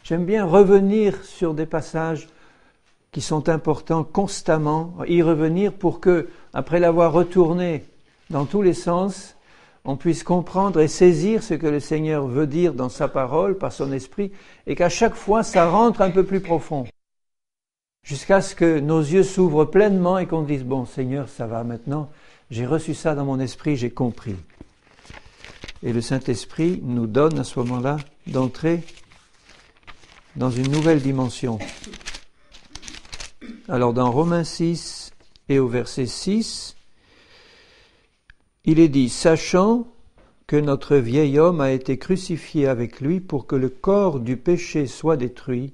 J'aime bien revenir sur des passages qui sont importants constamment, y revenir pour que, après l'avoir retourné dans tous les sens, on puisse comprendre et saisir ce que le Seigneur veut dire dans sa parole, par son esprit, et qu'à chaque fois ça rentre un peu plus profond jusqu'à ce que nos yeux s'ouvrent pleinement et qu'on dise, bon Seigneur, ça va maintenant, j'ai reçu ça dans mon esprit, j'ai compris. Et le Saint-Esprit nous donne à ce moment-là d'entrer dans une nouvelle dimension. Alors dans Romains 6 et au verset 6, il est dit, sachant que notre vieil homme a été crucifié avec lui pour que le corps du péché soit détruit,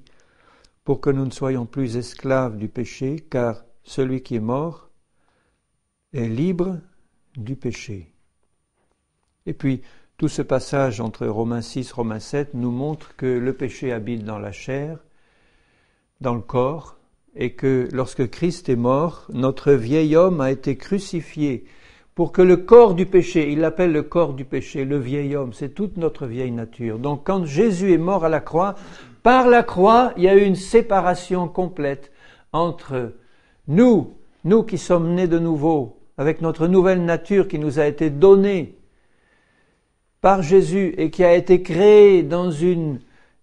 pour que nous ne soyons plus esclaves du péché, car celui qui est mort est libre du péché. Et puis, tout ce passage entre Romains 6, Romains 7 nous montre que le péché habite dans la chair, dans le corps, et que lorsque Christ est mort, notre vieil homme a été crucifié pour que le corps du péché, il l'appelle le corps du péché, le vieil homme, c'est toute notre vieille nature. Donc quand Jésus est mort à la croix, par la croix, il y a eu une séparation complète entre nous, nous qui sommes nés de nouveau, avec notre nouvelle nature qui nous a été donnée par Jésus et qui a été créée dans une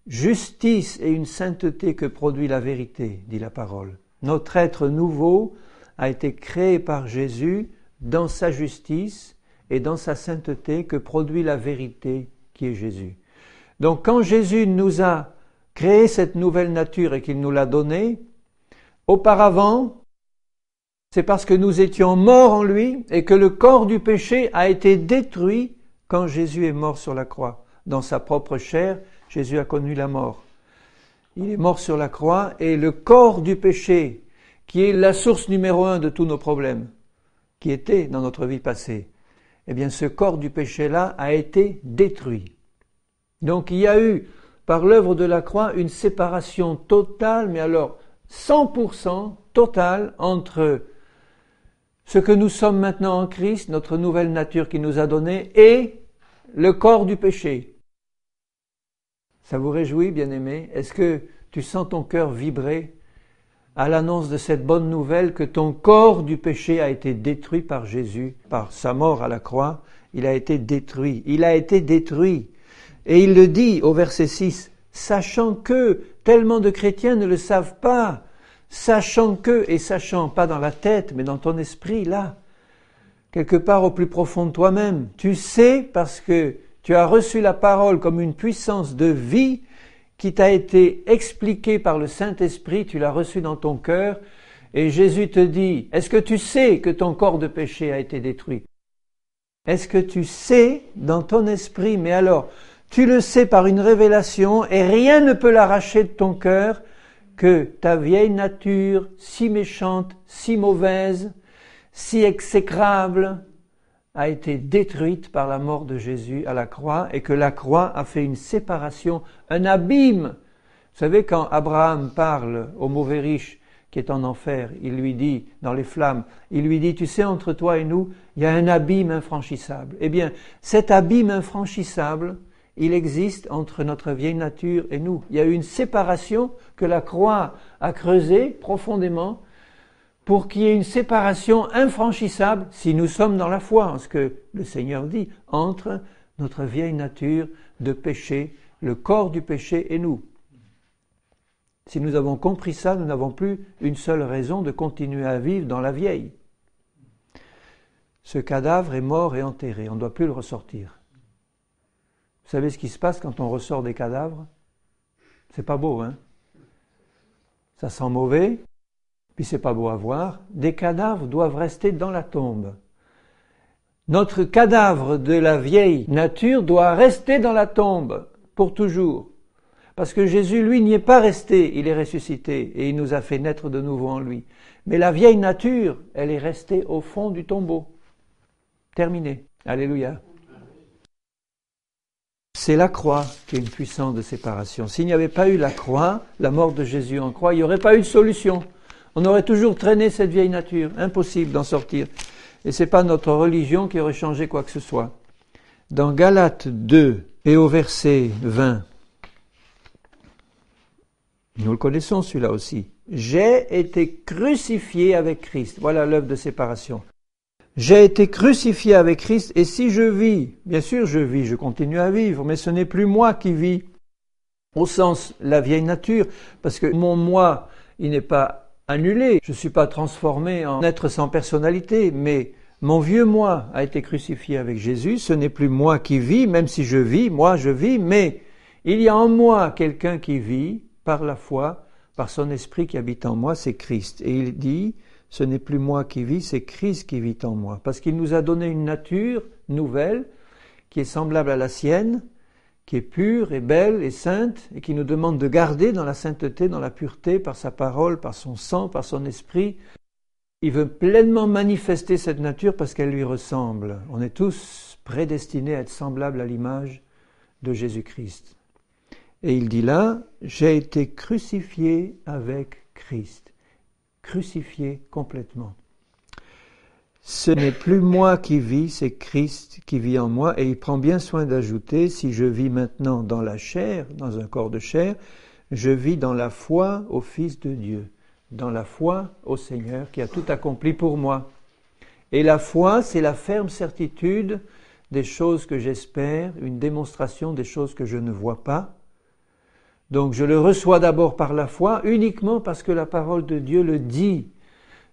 justice et une sainteté que produit la vérité, dit la parole. Notre être nouveau a été créé par Jésus dans sa justice et dans sa sainteté que produit la vérité qui est Jésus. Donc quand Jésus nous a Créer cette nouvelle nature et qu'il nous l'a donnée, auparavant, c'est parce que nous étions morts en lui et que le corps du péché a été détruit quand Jésus est mort sur la croix. Dans sa propre chair, Jésus a connu la mort. Il est mort sur la croix et le corps du péché, qui est la source numéro un de tous nos problèmes, qui était dans notre vie passée, eh bien ce corps du péché-là a été détruit. Donc il y a eu par l'œuvre de la croix une séparation totale, mais alors 100% totale entre ce que nous sommes maintenant en Christ, notre nouvelle nature qui nous a donnée, et le corps du péché. Ça vous réjouit, bien-aimé Est-ce que tu sens ton cœur vibrer à l'annonce de cette bonne nouvelle que ton corps du péché a été détruit par Jésus, par sa mort à la croix, il a été détruit, il a été détruit et il le dit au verset 6, sachant que tellement de chrétiens ne le savent pas, sachant que, et sachant pas dans la tête, mais dans ton esprit, là, quelque part au plus profond de toi-même, tu sais parce que tu as reçu la parole comme une puissance de vie qui t'a été expliquée par le Saint-Esprit, tu l'as reçue dans ton cœur, et Jésus te dit, est-ce que tu sais que ton corps de péché a été détruit Est-ce que tu sais dans ton esprit, mais alors, tu le sais par une révélation et rien ne peut l'arracher de ton cœur que ta vieille nature, si méchante, si mauvaise, si exécrable, a été détruite par la mort de Jésus à la croix et que la croix a fait une séparation, un abîme. Vous savez, quand Abraham parle au mauvais riche qui est en enfer, il lui dit, dans les flammes, il lui dit, tu sais, entre toi et nous, il y a un abîme infranchissable. Eh bien, cet abîme infranchissable, il existe entre notre vieille nature et nous. Il y a une séparation que la croix a creusée profondément pour qu'il y ait une séparation infranchissable, si nous sommes dans la foi, en ce que le Seigneur dit, entre notre vieille nature de péché, le corps du péché et nous. Si nous avons compris ça, nous n'avons plus une seule raison de continuer à vivre dans la vieille. Ce cadavre est mort et enterré, on ne doit plus le ressortir. Vous savez ce qui se passe quand on ressort des cadavres C'est pas beau, hein Ça sent mauvais, puis c'est pas beau à voir. Des cadavres doivent rester dans la tombe. Notre cadavre de la vieille nature doit rester dans la tombe pour toujours. Parce que Jésus, lui, n'y est pas resté, il est ressuscité et il nous a fait naître de nouveau en lui. Mais la vieille nature, elle est restée au fond du tombeau. Terminé. Alléluia c'est la croix qui est une puissance de séparation. S'il n'y avait pas eu la croix, la mort de Jésus en croix, il n'y aurait pas eu de solution. On aurait toujours traîné cette vieille nature, impossible d'en sortir. Et ce n'est pas notre religion qui aurait changé quoi que ce soit. Dans Galates 2 et au verset 20, nous le connaissons celui-là aussi. J'ai été crucifié avec Christ. Voilà l'œuvre de séparation. J'ai été crucifié avec Christ et si je vis, bien sûr je vis, je continue à vivre, mais ce n'est plus moi qui vis, au sens la vieille nature, parce que mon moi, il n'est pas annulé, je ne suis pas transformé en être sans personnalité, mais mon vieux moi a été crucifié avec Jésus, ce n'est plus moi qui vis, même si je vis, moi je vis, mais il y a en moi quelqu'un qui vit par la foi, par son esprit qui habite en moi, c'est Christ. Et il dit, ce n'est plus moi qui vis, c'est Christ qui vit en moi. Parce qu'il nous a donné une nature nouvelle, qui est semblable à la sienne, qui est pure et belle et sainte, et qui nous demande de garder dans la sainteté, dans la pureté, par sa parole, par son sang, par son esprit. Il veut pleinement manifester cette nature parce qu'elle lui ressemble. On est tous prédestinés à être semblables à l'image de Jésus-Christ. Et il dit là, j'ai été crucifié avec Christ crucifié complètement. Ce n'est plus moi qui vis, c'est Christ qui vit en moi, et il prend bien soin d'ajouter, si je vis maintenant dans la chair, dans un corps de chair, je vis dans la foi au Fils de Dieu, dans la foi au Seigneur qui a tout accompli pour moi. Et la foi, c'est la ferme certitude des choses que j'espère, une démonstration des choses que je ne vois pas, donc je le reçois d'abord par la foi, uniquement parce que la parole de Dieu le dit.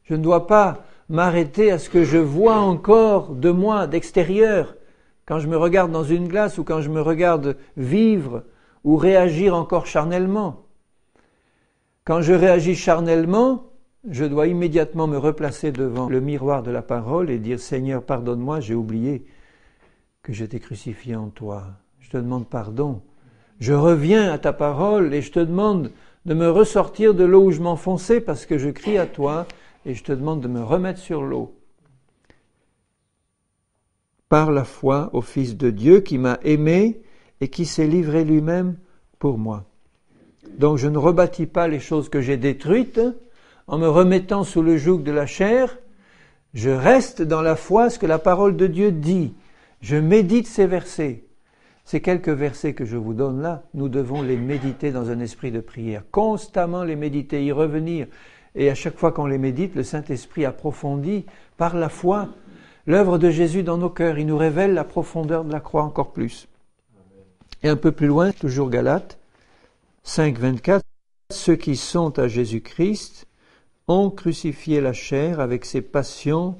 Je ne dois pas m'arrêter à ce que je vois encore de moi, d'extérieur, quand je me regarde dans une glace ou quand je me regarde vivre ou réagir encore charnellement. Quand je réagis charnellement, je dois immédiatement me replacer devant le miroir de la parole et dire Seigneur, pardonne-moi, j'ai oublié que j'étais crucifié en toi. Je te demande pardon je reviens à ta parole et je te demande de me ressortir de l'eau où je m'enfonçais parce que je crie à toi et je te demande de me remettre sur l'eau. Par la foi au Fils de Dieu qui m'a aimé et qui s'est livré lui-même pour moi. Donc je ne rebâtis pas les choses que j'ai détruites en me remettant sous le joug de la chair. Je reste dans la foi ce que la parole de Dieu dit. Je médite ces versets. Ces quelques versets que je vous donne là, nous devons les méditer dans un esprit de prière, constamment les méditer, y revenir. Et à chaque fois qu'on les médite, le Saint-Esprit approfondit par la foi l'œuvre de Jésus dans nos cœurs. Il nous révèle la profondeur de la croix encore plus. Et un peu plus loin, toujours Galates 5, 24, ceux qui sont à Jésus-Christ ont crucifié la chair avec ses passions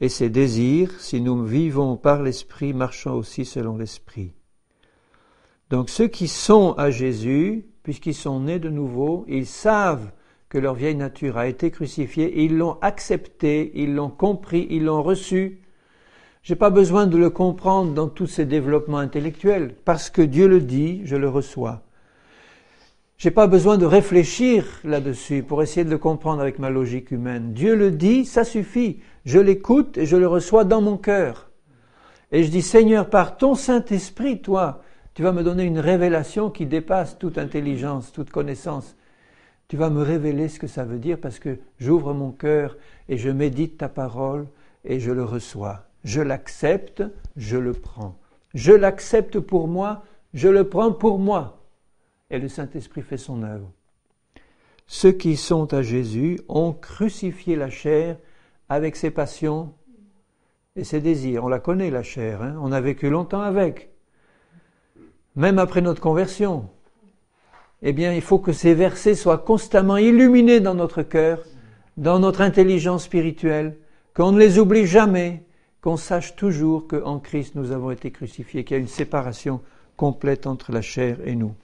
et ses désirs, si nous vivons par l'Esprit, marchons aussi selon l'Esprit. Donc ceux qui sont à Jésus, puisqu'ils sont nés de nouveau, ils savent que leur vieille nature a été crucifiée, ils l'ont accepté, ils l'ont compris, ils l'ont reçu. n'ai pas besoin de le comprendre dans tous ces développements intellectuels, parce que Dieu le dit, je le reçois. Je n'ai pas besoin de réfléchir là-dessus pour essayer de le comprendre avec ma logique humaine. Dieu le dit, ça suffit. Je l'écoute et je le reçois dans mon cœur. Et je dis, Seigneur, par ton Saint-Esprit, toi, tu vas me donner une révélation qui dépasse toute intelligence, toute connaissance. Tu vas me révéler ce que ça veut dire parce que j'ouvre mon cœur et je médite ta parole et je le reçois. Je l'accepte, je le prends. Je l'accepte pour moi, je le prends pour moi. Et le Saint-Esprit fait son œuvre. Ceux qui sont à Jésus ont crucifié la chair avec ses passions et ses désirs. On la connaît, la chair, hein. on a vécu longtemps avec même après notre conversion, eh bien, il faut que ces versets soient constamment illuminés dans notre cœur, dans notre intelligence spirituelle, qu'on ne les oublie jamais, qu'on sache toujours qu'en Christ nous avons été crucifiés, qu'il y a une séparation complète entre la chair et nous.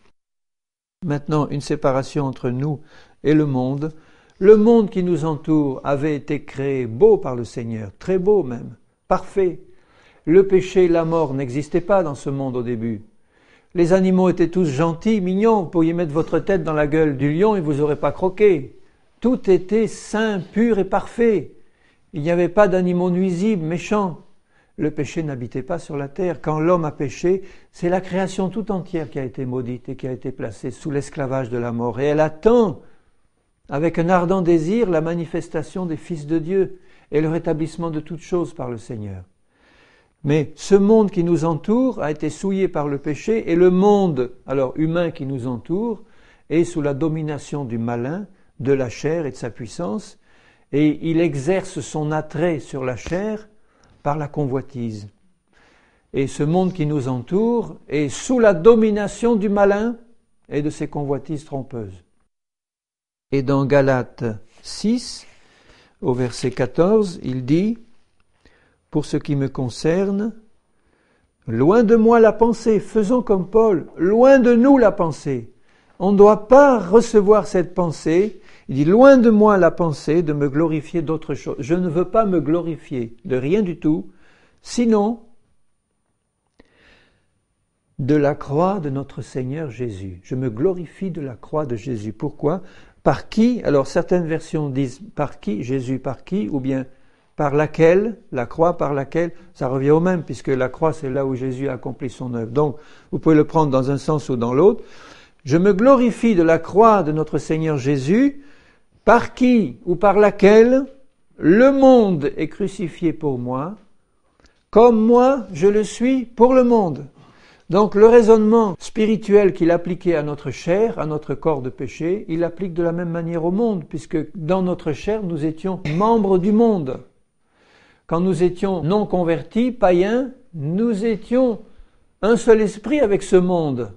Maintenant, une séparation entre nous et le monde. Le monde qui nous entoure avait été créé beau par le Seigneur, très beau même, parfait. Le péché, la mort n'existaient pas dans ce monde au début. Les animaux étaient tous gentils, mignons, vous pourriez mettre votre tête dans la gueule du lion et vous n'aurez pas croqué. Tout était sain, pur et parfait. Il n'y avait pas d'animaux nuisibles, méchants. Le péché n'habitait pas sur la terre. Quand l'homme a péché, c'est la création tout entière qui a été maudite et qui a été placée sous l'esclavage de la mort. Et elle attend avec un ardent désir la manifestation des fils de Dieu et le rétablissement de toutes choses par le Seigneur. Mais ce monde qui nous entoure a été souillé par le péché et le monde, alors humain qui nous entoure, est sous la domination du malin, de la chair et de sa puissance, et il exerce son attrait sur la chair par la convoitise. Et ce monde qui nous entoure est sous la domination du malin et de ses convoitises trompeuses. Et dans Galates 6, au verset 14, il dit pour ce qui me concerne, loin de moi la pensée, faisons comme Paul, loin de nous la pensée. On ne doit pas recevoir cette pensée. Il dit, loin de moi la pensée de me glorifier d'autre chose. Je ne veux pas me glorifier de rien du tout, sinon de la croix de notre Seigneur Jésus. Je me glorifie de la croix de Jésus. Pourquoi Par qui Alors certaines versions disent par qui Jésus par qui ou bien par laquelle, la croix par laquelle, ça revient au même, puisque la croix c'est là où Jésus a accompli son œuvre. Donc, vous pouvez le prendre dans un sens ou dans l'autre. Je me glorifie de la croix de notre Seigneur Jésus, par qui ou par laquelle le monde est crucifié pour moi, comme moi je le suis pour le monde. Donc le raisonnement spirituel qu'il appliquait à notre chair, à notre corps de péché, il l'applique de la même manière au monde, puisque dans notre chair, nous étions membres du monde. Quand nous étions non convertis, païens, nous étions un seul esprit avec ce monde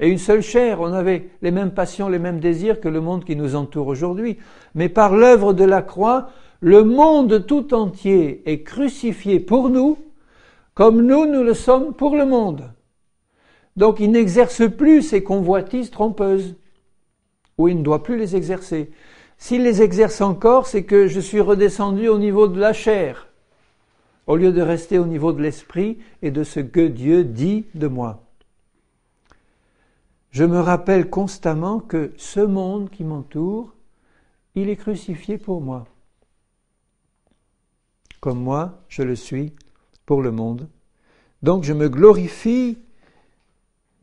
et une seule chair. On avait les mêmes passions, les mêmes désirs que le monde qui nous entoure aujourd'hui. Mais par l'œuvre de la croix, le monde tout entier est crucifié pour nous, comme nous, nous le sommes pour le monde. Donc il n'exerce plus ses convoitises trompeuses, ou il ne doit plus les exercer. S'il les exerce encore, c'est que je suis redescendu au niveau de la chair au lieu de rester au niveau de l'esprit et de ce que Dieu dit de moi. Je me rappelle constamment que ce monde qui m'entoure, il est crucifié pour moi, comme moi je le suis pour le monde. Donc je me glorifie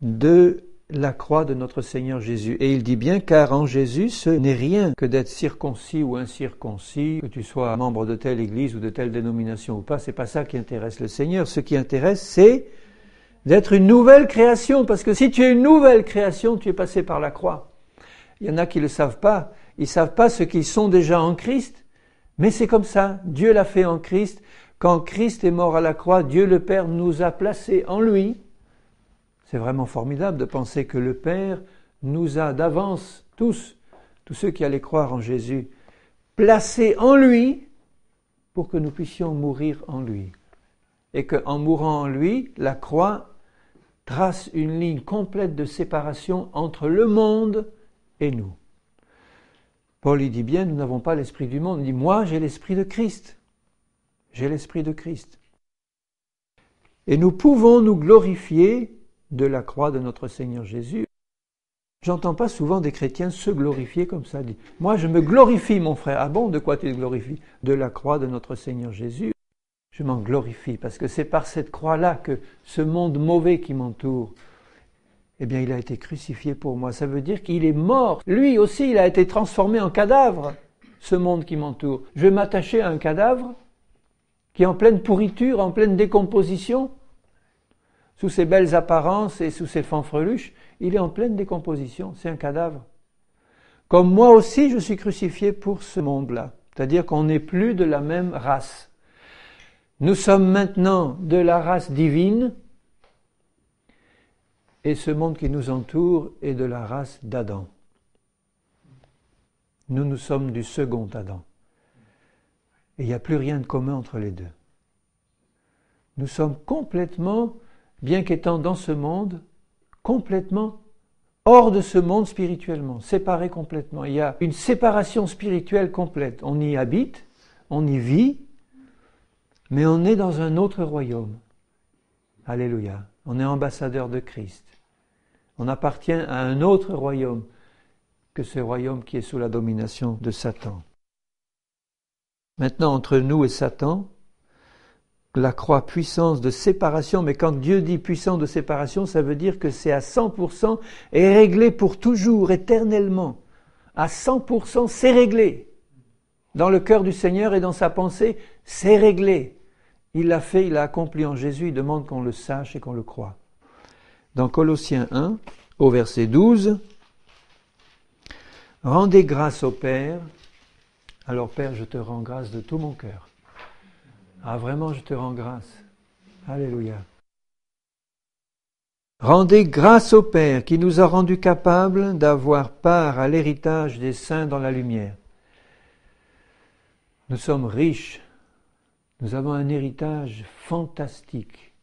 de la croix de notre Seigneur Jésus. Et il dit bien, car en Jésus, ce n'est rien que d'être circoncis ou incirconcis, que tu sois membre de telle église ou de telle dénomination ou pas, c'est pas ça qui intéresse le Seigneur. Ce qui intéresse, c'est d'être une nouvelle création, parce que si tu es une nouvelle création, tu es passé par la croix. Il y en a qui le savent pas, ils savent pas ce qu'ils sont déjà en Christ, mais c'est comme ça, Dieu l'a fait en Christ. Quand Christ est mort à la croix, Dieu le Père nous a placés en lui, c'est vraiment formidable de penser que le Père nous a d'avance, tous, tous ceux qui allaient croire en Jésus, placés en lui pour que nous puissions mourir en lui. Et qu'en mourant en lui, la croix trace une ligne complète de séparation entre le monde et nous. Paul y dit bien, nous n'avons pas l'esprit du monde. Il dit, moi j'ai l'esprit de Christ. J'ai l'esprit de Christ. Et nous pouvons nous glorifier de la croix de notre Seigneur Jésus. J'entends pas souvent des chrétiens se glorifier comme ça. Dit, moi je me glorifie, mon frère. Ah bon, de quoi tu te glorifies De la croix de notre Seigneur Jésus. Je m'en glorifie parce que c'est par cette croix-là que ce monde mauvais qui m'entoure, eh bien, il a été crucifié pour moi. Ça veut dire qu'il est mort. Lui aussi, il a été transformé en cadavre, ce monde qui m'entoure. Je vais m'attacher à un cadavre qui est en pleine pourriture, en pleine décomposition, sous ses belles apparences et sous ses fanfreluches, il est en pleine décomposition, c'est un cadavre. Comme moi aussi, je suis crucifié pour ce monde-là, c'est-à-dire qu'on n'est plus de la même race. Nous sommes maintenant de la race divine, et ce monde qui nous entoure est de la race d'Adam. Nous, nous sommes du second Adam. Et il n'y a plus rien de commun entre les deux. Nous sommes complètement bien qu'étant dans ce monde, complètement hors de ce monde spirituellement, séparé complètement. Il y a une séparation spirituelle complète. On y habite, on y vit, mais on est dans un autre royaume. Alléluia. On est ambassadeur de Christ. On appartient à un autre royaume que ce royaume qui est sous la domination de Satan. Maintenant, entre nous et Satan, la croix puissance de séparation, mais quand Dieu dit puissance de séparation, ça veut dire que c'est à 100% et réglé pour toujours, éternellement. À 100%, c'est réglé. Dans le cœur du Seigneur et dans sa pensée, c'est réglé. Il l'a fait, il l'a accompli en Jésus, il demande qu'on le sache et qu'on le croit. Dans Colossiens 1, au verset 12, Rendez grâce au Père. Alors Père, je te rends grâce de tout mon cœur ah, vraiment, je te rends grâce. Alléluia. Rendez grâce au Père qui nous a rendus capables d'avoir part à l'héritage des saints dans la lumière. Nous sommes riches, nous avons un héritage fantastique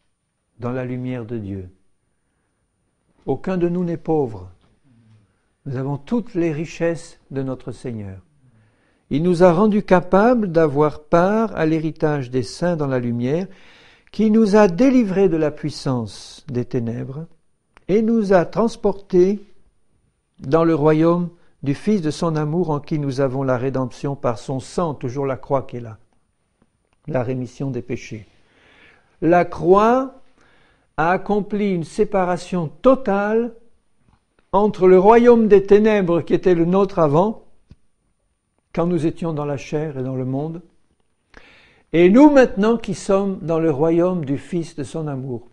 dans la lumière de Dieu. Aucun de nous n'est pauvre. Nous avons toutes les richesses de notre Seigneur. Il nous a rendus capables d'avoir part à l'héritage des saints dans la lumière, qui nous a délivrés de la puissance des ténèbres et nous a transportés dans le royaume du Fils de son amour en qui nous avons la rédemption par son sang, toujours la croix qui est là, la rémission des péchés. La croix a accompli une séparation totale entre le royaume des ténèbres qui était le nôtre avant quand nous étions dans la chair et dans le monde, et nous maintenant qui sommes dans le royaume du Fils de son amour.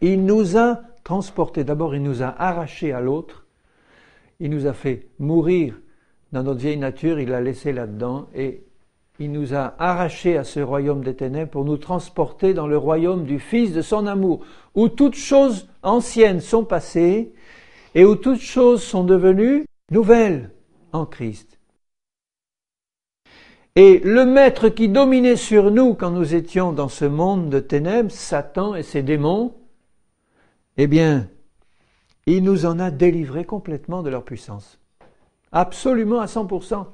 Il nous a transportés, d'abord il nous a arrachés à l'autre, il nous a fait mourir dans notre vieille nature, il l'a laissé là-dedans, et il nous a arrachés à ce royaume des ténèbres pour nous transporter dans le royaume du Fils de son amour, où toutes choses anciennes sont passées et où toutes choses sont devenues nouvelles en Christ. Et le maître qui dominait sur nous quand nous étions dans ce monde de ténèbres, Satan et ses démons, eh bien, il nous en a délivrés complètement de leur puissance. Absolument à 100%.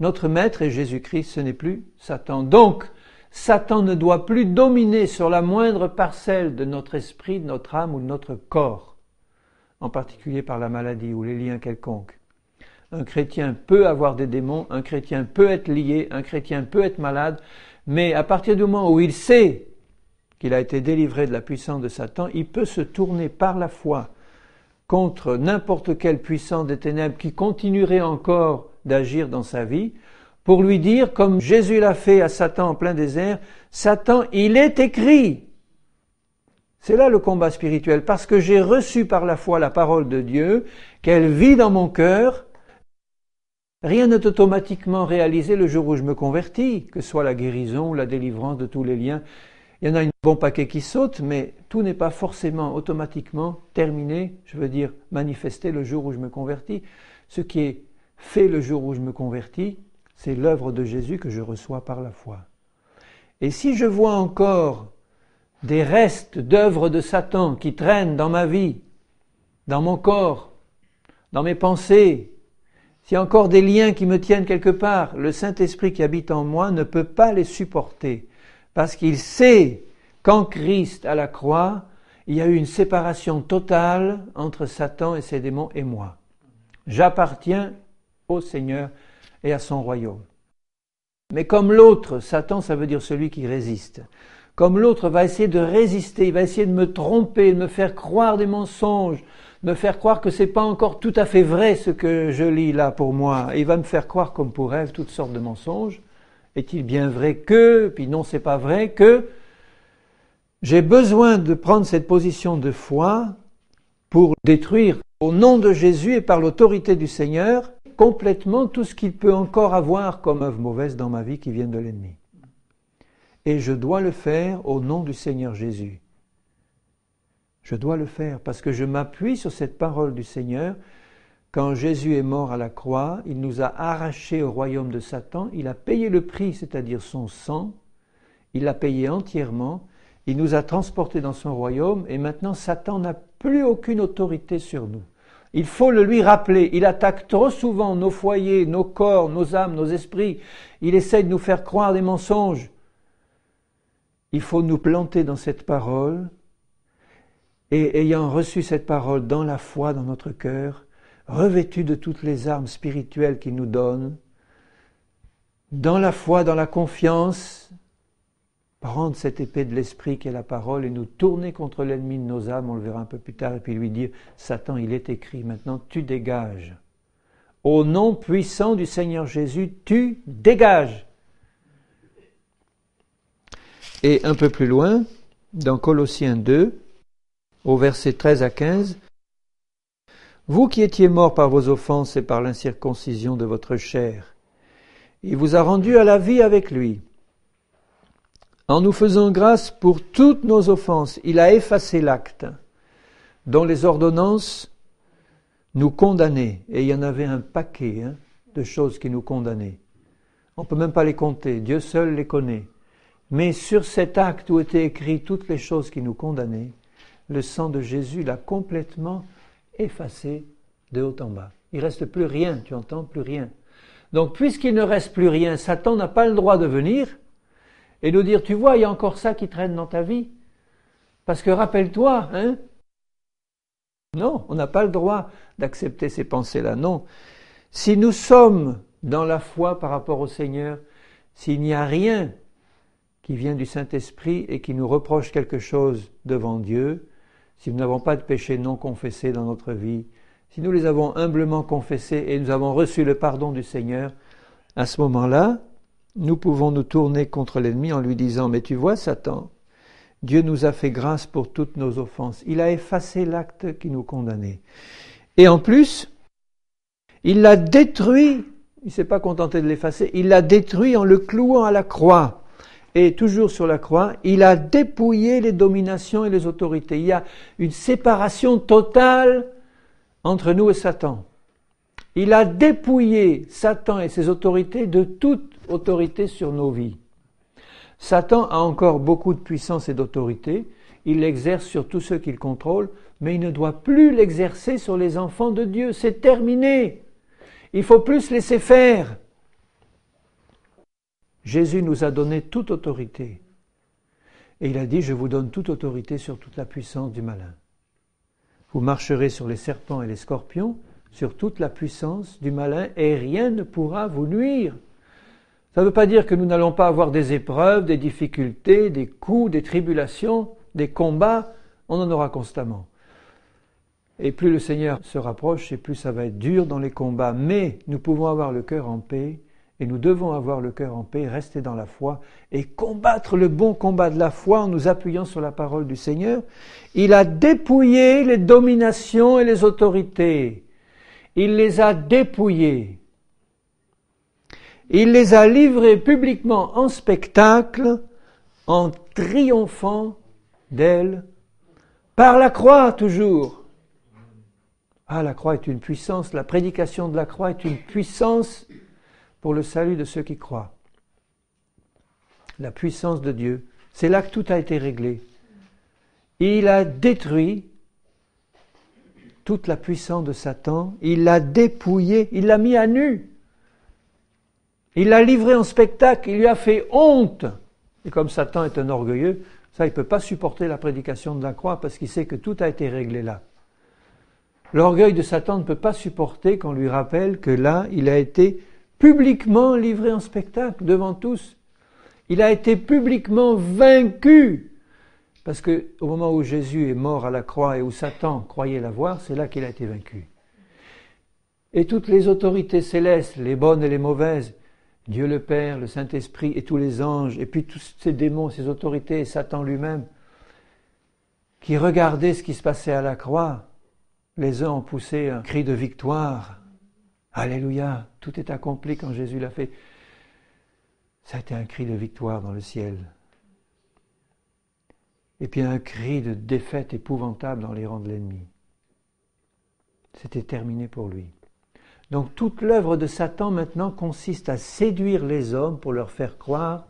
Notre maître est Jésus-Christ, ce n'est plus Satan. Donc, Satan ne doit plus dominer sur la moindre parcelle de notre esprit, de notre âme ou de notre corps, en particulier par la maladie ou les liens quelconques. Un chrétien peut avoir des démons, un chrétien peut être lié, un chrétien peut être malade, mais à partir du moment où il sait qu'il a été délivré de la puissance de Satan, il peut se tourner par la foi contre n'importe quelle puissance des ténèbres qui continuerait encore d'agir dans sa vie, pour lui dire, comme Jésus l'a fait à Satan en plein désert, Satan, il est écrit. C'est là le combat spirituel, parce que j'ai reçu par la foi la parole de Dieu, qu'elle vit dans mon cœur, Rien n'est automatiquement réalisé le jour où je me convertis, que ce soit la guérison ou la délivrance de tous les liens. Il y en a un bon paquet qui saute, mais tout n'est pas forcément automatiquement terminé, je veux dire manifesté le jour où je me convertis. Ce qui est fait le jour où je me convertis, c'est l'œuvre de Jésus que je reçois par la foi. Et si je vois encore des restes d'œuvres de Satan qui traînent dans ma vie, dans mon corps, dans mes pensées, s'il y a encore des liens qui me tiennent quelque part, le Saint-Esprit qui habite en moi ne peut pas les supporter, parce qu'il sait qu'en Christ à la croix, il y a eu une séparation totale entre Satan et ses démons et moi. J'appartiens au Seigneur et à son royaume. Mais comme l'autre, Satan, ça veut dire celui qui résiste, comme l'autre va essayer de résister, il va essayer de me tromper, de me faire croire des mensonges, me faire croire que c'est pas encore tout à fait vrai ce que je lis là pour moi. il va me faire croire comme pour rêve toutes sortes de mensonges. Est-il bien vrai que, puis non c'est pas vrai que, j'ai besoin de prendre cette position de foi pour détruire au nom de Jésus et par l'autorité du Seigneur complètement tout ce qu'il peut encore avoir comme œuvre mauvaise dans ma vie qui vient de l'ennemi. Et je dois le faire au nom du Seigneur Jésus. Je dois le faire parce que je m'appuie sur cette parole du Seigneur. Quand Jésus est mort à la croix, il nous a arrachés au royaume de Satan, il a payé le prix, c'est-à-dire son sang, il l'a payé entièrement, il nous a transportés dans son royaume et maintenant Satan n'a plus aucune autorité sur nous. Il faut le lui rappeler. Il attaque trop souvent nos foyers, nos corps, nos âmes, nos esprits. Il essaie de nous faire croire des mensonges. Il faut nous planter dans cette parole et ayant reçu cette parole dans la foi, dans notre cœur, revêtue de toutes les armes spirituelles qu'il nous donne, dans la foi, dans la confiance, prendre cette épée de l'esprit qui est la parole et nous tourner contre l'ennemi de nos âmes, on le verra un peu plus tard, et puis lui dire, Satan, il est écrit, maintenant tu dégages. Au nom puissant du Seigneur Jésus, tu dégages. Et un peu plus loin, dans Colossiens 2, au verset 13 à 15, Vous qui étiez morts par vos offenses et par l'incirconcision de votre chair, il vous a rendu à la vie avec lui. En nous faisant grâce pour toutes nos offenses, il a effacé l'acte dont les ordonnances nous condamnaient. Et il y en avait un paquet hein, de choses qui nous condamnaient. On ne peut même pas les compter, Dieu seul les connaît. Mais sur cet acte où étaient écrites toutes les choses qui nous condamnaient, le sang de Jésus l'a complètement effacé de haut en bas. Il reste plus rien, tu entends, plus rien. Donc puisqu'il ne reste plus rien, Satan n'a pas le droit de venir et nous dire, tu vois, il y a encore ça qui traîne dans ta vie. Parce que rappelle-toi, hein Non, on n'a pas le droit d'accepter ces pensées-là, non. Si nous sommes dans la foi par rapport au Seigneur, s'il n'y a rien qui vient du Saint-Esprit et qui nous reproche quelque chose devant Dieu, si nous n'avons pas de péchés non confessés dans notre vie, si nous les avons humblement confessés et nous avons reçu le pardon du Seigneur, à ce moment-là, nous pouvons nous tourner contre l'ennemi en lui disant, mais tu vois Satan, Dieu nous a fait grâce pour toutes nos offenses. Il a effacé l'acte qui nous condamnait. Et en plus, il l'a détruit. Il ne s'est pas contenté de l'effacer. Il l'a détruit en le clouant à la croix et toujours sur la croix, il a dépouillé les dominations et les autorités. Il y a une séparation totale entre nous et Satan. Il a dépouillé Satan et ses autorités de toute autorité sur nos vies. Satan a encore beaucoup de puissance et d'autorité, il l'exerce sur tous ceux qu'il contrôle, mais il ne doit plus l'exercer sur les enfants de Dieu. C'est terminé. Il faut plus laisser faire. Jésus nous a donné toute autorité. Et il a dit, je vous donne toute autorité sur toute la puissance du malin. Vous marcherez sur les serpents et les scorpions, sur toute la puissance du malin, et rien ne pourra vous nuire. Ça ne veut pas dire que nous n'allons pas avoir des épreuves, des difficultés, des coups, des tribulations, des combats, on en aura constamment. Et plus le Seigneur se rapproche, et plus ça va être dur dans les combats. Mais nous pouvons avoir le cœur en paix, et nous devons avoir le cœur en paix, rester dans la foi et combattre le bon combat de la foi en nous appuyant sur la parole du Seigneur. Il a dépouillé les dominations et les autorités. Il les a dépouillées. Il les a livrées publiquement en spectacle en triomphant d'elles par la croix toujours. Ah, la croix est une puissance, la prédication de la croix est une puissance pour le salut de ceux qui croient. La puissance de Dieu. C'est là que tout a été réglé. Il a détruit toute la puissance de Satan, il l'a dépouillé, il l'a mis à nu. Il l'a livré en spectacle, il lui a fait honte. Et comme Satan est un orgueilleux, ça, il ne peut pas supporter la prédication de la croix parce qu'il sait que tout a été réglé là. L'orgueil de Satan ne peut pas supporter qu'on lui rappelle que là, il a été publiquement livré en spectacle devant tous. Il a été publiquement vaincu. Parce que au moment où Jésus est mort à la croix et où Satan croyait l'avoir, c'est là qu'il a été vaincu. Et toutes les autorités célestes, les bonnes et les mauvaises, Dieu le Père, le Saint-Esprit et tous les anges, et puis tous ces démons, ces autorités et Satan lui-même, qui regardaient ce qui se passait à la croix, les uns ont poussé un cri de victoire, Alléluia, tout est accompli quand Jésus l'a fait. Ça a été un cri de victoire dans le ciel. Et puis un cri de défaite épouvantable dans les rangs de l'ennemi. C'était terminé pour lui. Donc toute l'œuvre de Satan maintenant consiste à séduire les hommes pour leur faire croire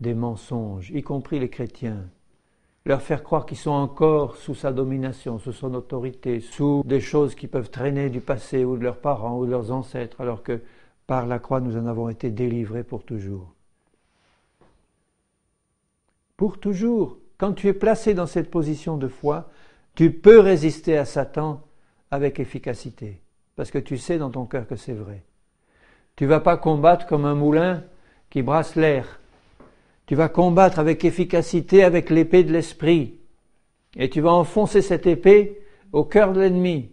des mensonges, y compris les chrétiens, leur faire croire qu'ils sont encore sous sa domination, sous son autorité, sous des choses qui peuvent traîner du passé ou de leurs parents ou de leurs ancêtres, alors que par la croix nous en avons été délivrés pour toujours. Pour toujours, quand tu es placé dans cette position de foi, tu peux résister à Satan avec efficacité, parce que tu sais dans ton cœur que c'est vrai. Tu vas pas combattre comme un moulin qui brasse l'air tu vas combattre avec efficacité avec l'épée de l'esprit. Et tu vas enfoncer cette épée au cœur de l'ennemi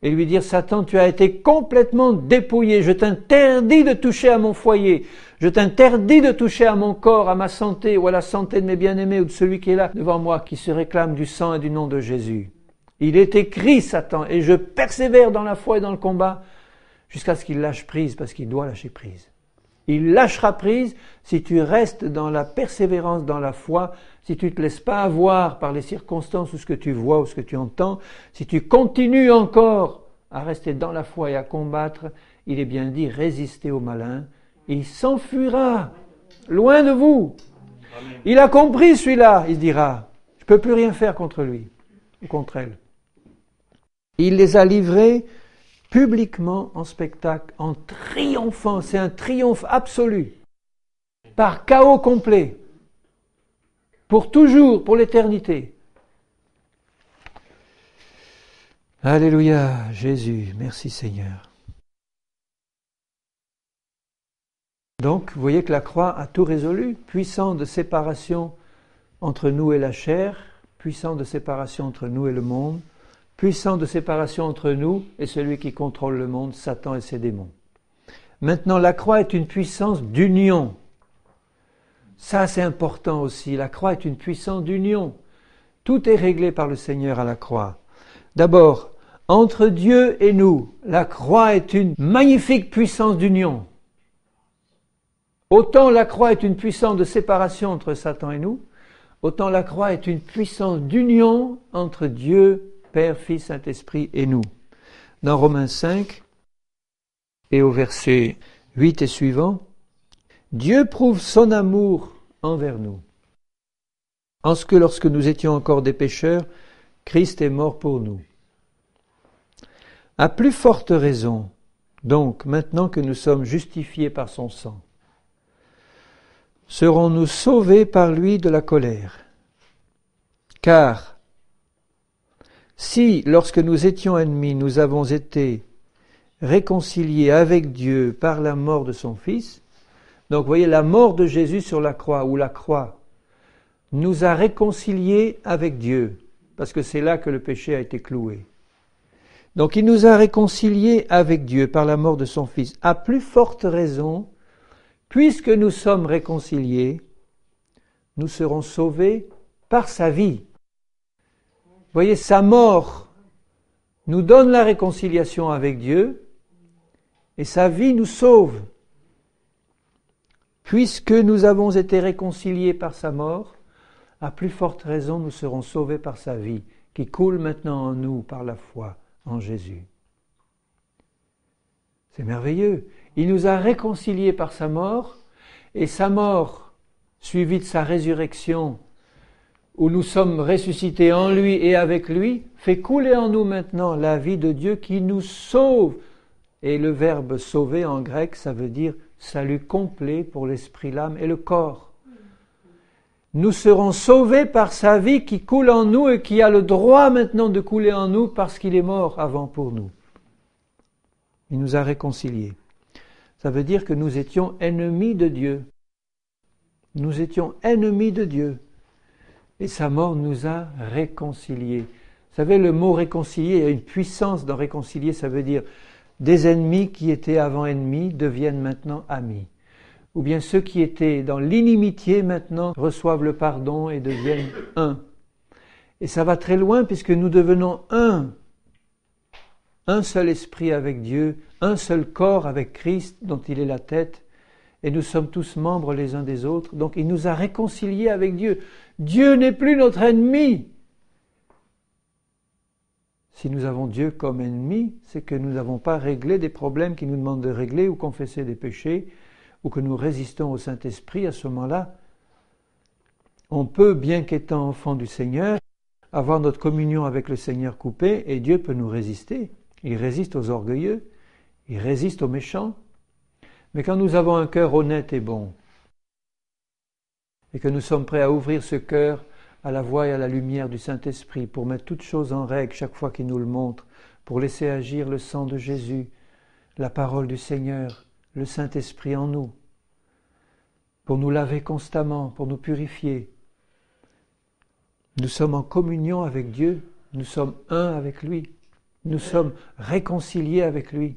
et lui dire Satan, tu as été complètement dépouillé, je t'interdis de toucher à mon foyer, je t'interdis de toucher à mon corps, à ma santé ou à la santé de mes bien-aimés ou de celui qui est là devant moi, qui se réclame du sang et du nom de Jésus. Il est écrit, Satan, et je persévère dans la foi et dans le combat jusqu'à ce qu'il lâche prise, parce qu'il doit lâcher prise. Il lâchera prise si tu restes dans la persévérance, dans la foi, si tu ne te laisses pas avoir par les circonstances ou ce que tu vois ou ce que tu entends, si tu continues encore à rester dans la foi et à combattre, il est bien dit résister au malin, il s'enfuira loin de vous. Il a compris celui-là, il dira, je ne peux plus rien faire contre lui ou contre elle. Il les a livrés publiquement en spectacle, en triomphant. C'est un triomphe absolu, par chaos complet, pour toujours, pour l'éternité. Alléluia, Jésus, merci Seigneur. Donc, vous voyez que la croix a tout résolu, puissant de séparation entre nous et la chair, puissant de séparation entre nous et le monde, puissant de séparation entre nous et celui qui contrôle le monde, Satan et ses démons. Maintenant, la croix est une puissance d'union. Ça, c'est important aussi. La croix est une puissance d'union. Tout est réglé par le Seigneur à la croix. D'abord, entre Dieu et nous, la croix est une magnifique puissance d'union. Autant la croix est une puissance de séparation entre Satan et nous, autant la croix est une puissance d'union entre Dieu Père, Fils, Saint-Esprit et nous. Dans Romains 5 et au verset 8 et suivant, Dieu prouve son amour envers nous, en ce que lorsque nous étions encore des pécheurs, Christ est mort pour nous. À plus forte raison, donc, maintenant que nous sommes justifiés par son sang, serons-nous sauvés par lui de la colère Car si, lorsque nous étions ennemis, nous avons été réconciliés avec Dieu par la mort de son Fils, donc vous voyez, la mort de Jésus sur la croix ou la croix nous a réconciliés avec Dieu, parce que c'est là que le péché a été cloué. Donc il nous a réconciliés avec Dieu par la mort de son Fils. À plus forte raison, puisque nous sommes réconciliés, nous serons sauvés par sa vie voyez, sa mort nous donne la réconciliation avec Dieu et sa vie nous sauve. Puisque nous avons été réconciliés par sa mort, à plus forte raison nous serons sauvés par sa vie, qui coule maintenant en nous par la foi en Jésus. C'est merveilleux. Il nous a réconciliés par sa mort, et sa mort, suivie de sa résurrection, où nous sommes ressuscités en lui et avec lui, fait couler en nous maintenant la vie de Dieu qui nous sauve. Et le verbe sauver en grec, ça veut dire salut complet pour l'esprit, l'âme et le corps. Nous serons sauvés par sa vie qui coule en nous et qui a le droit maintenant de couler en nous parce qu'il est mort avant pour nous. Il nous a réconciliés. Ça veut dire que nous étions ennemis de Dieu. Nous étions ennemis de Dieu et sa mort nous a réconciliés. Vous savez, le mot réconcilier, il y a une puissance dans réconcilier, ça veut dire des ennemis qui étaient avant ennemis deviennent maintenant amis. Ou bien ceux qui étaient dans l'inimitié maintenant reçoivent le pardon et deviennent un. Et ça va très loin puisque nous devenons un. Un seul esprit avec Dieu, un seul corps avec Christ dont il est la tête. Et nous sommes tous membres les uns des autres. Donc il nous a réconciliés avec Dieu. Dieu n'est plus notre ennemi. Si nous avons Dieu comme ennemi, c'est que nous n'avons pas réglé des problèmes qui nous demandent de régler ou confesser des péchés ou que nous résistons au Saint-Esprit. À ce moment-là, on peut, bien qu'étant enfant du Seigneur, avoir notre communion avec le Seigneur coupée et Dieu peut nous résister. Il résiste aux orgueilleux, il résiste aux méchants. Mais quand nous avons un cœur honnête et bon, et que nous sommes prêts à ouvrir ce cœur à la voix et à la lumière du Saint-Esprit pour mettre toutes choses en règle chaque fois qu'il nous le montre, pour laisser agir le sang de Jésus, la parole du Seigneur, le Saint-Esprit en nous, pour nous laver constamment, pour nous purifier. Nous sommes en communion avec Dieu, nous sommes un avec lui, nous sommes réconciliés avec lui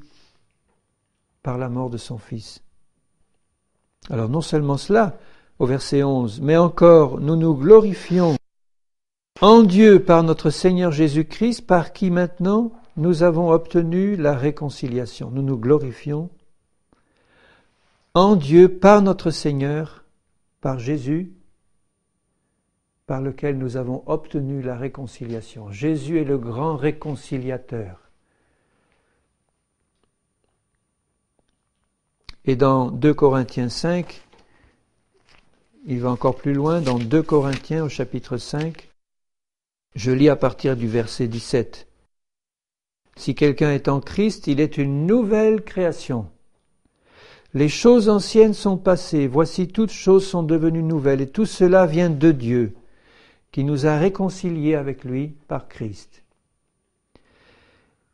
par la mort de son Fils. Alors non seulement cela, au verset 11. Mais encore, nous nous glorifions en Dieu par notre Seigneur Jésus-Christ, par qui maintenant nous avons obtenu la réconciliation. Nous nous glorifions en Dieu par notre Seigneur, par Jésus, par lequel nous avons obtenu la réconciliation. Jésus est le grand réconciliateur. Et dans 2 Corinthiens 5, il va encore plus loin dans 2 Corinthiens au chapitre 5. Je lis à partir du verset 17. Si quelqu'un est en Christ, il est une nouvelle création. Les choses anciennes sont passées, voici toutes choses sont devenues nouvelles, et tout cela vient de Dieu, qui nous a réconciliés avec lui par Christ,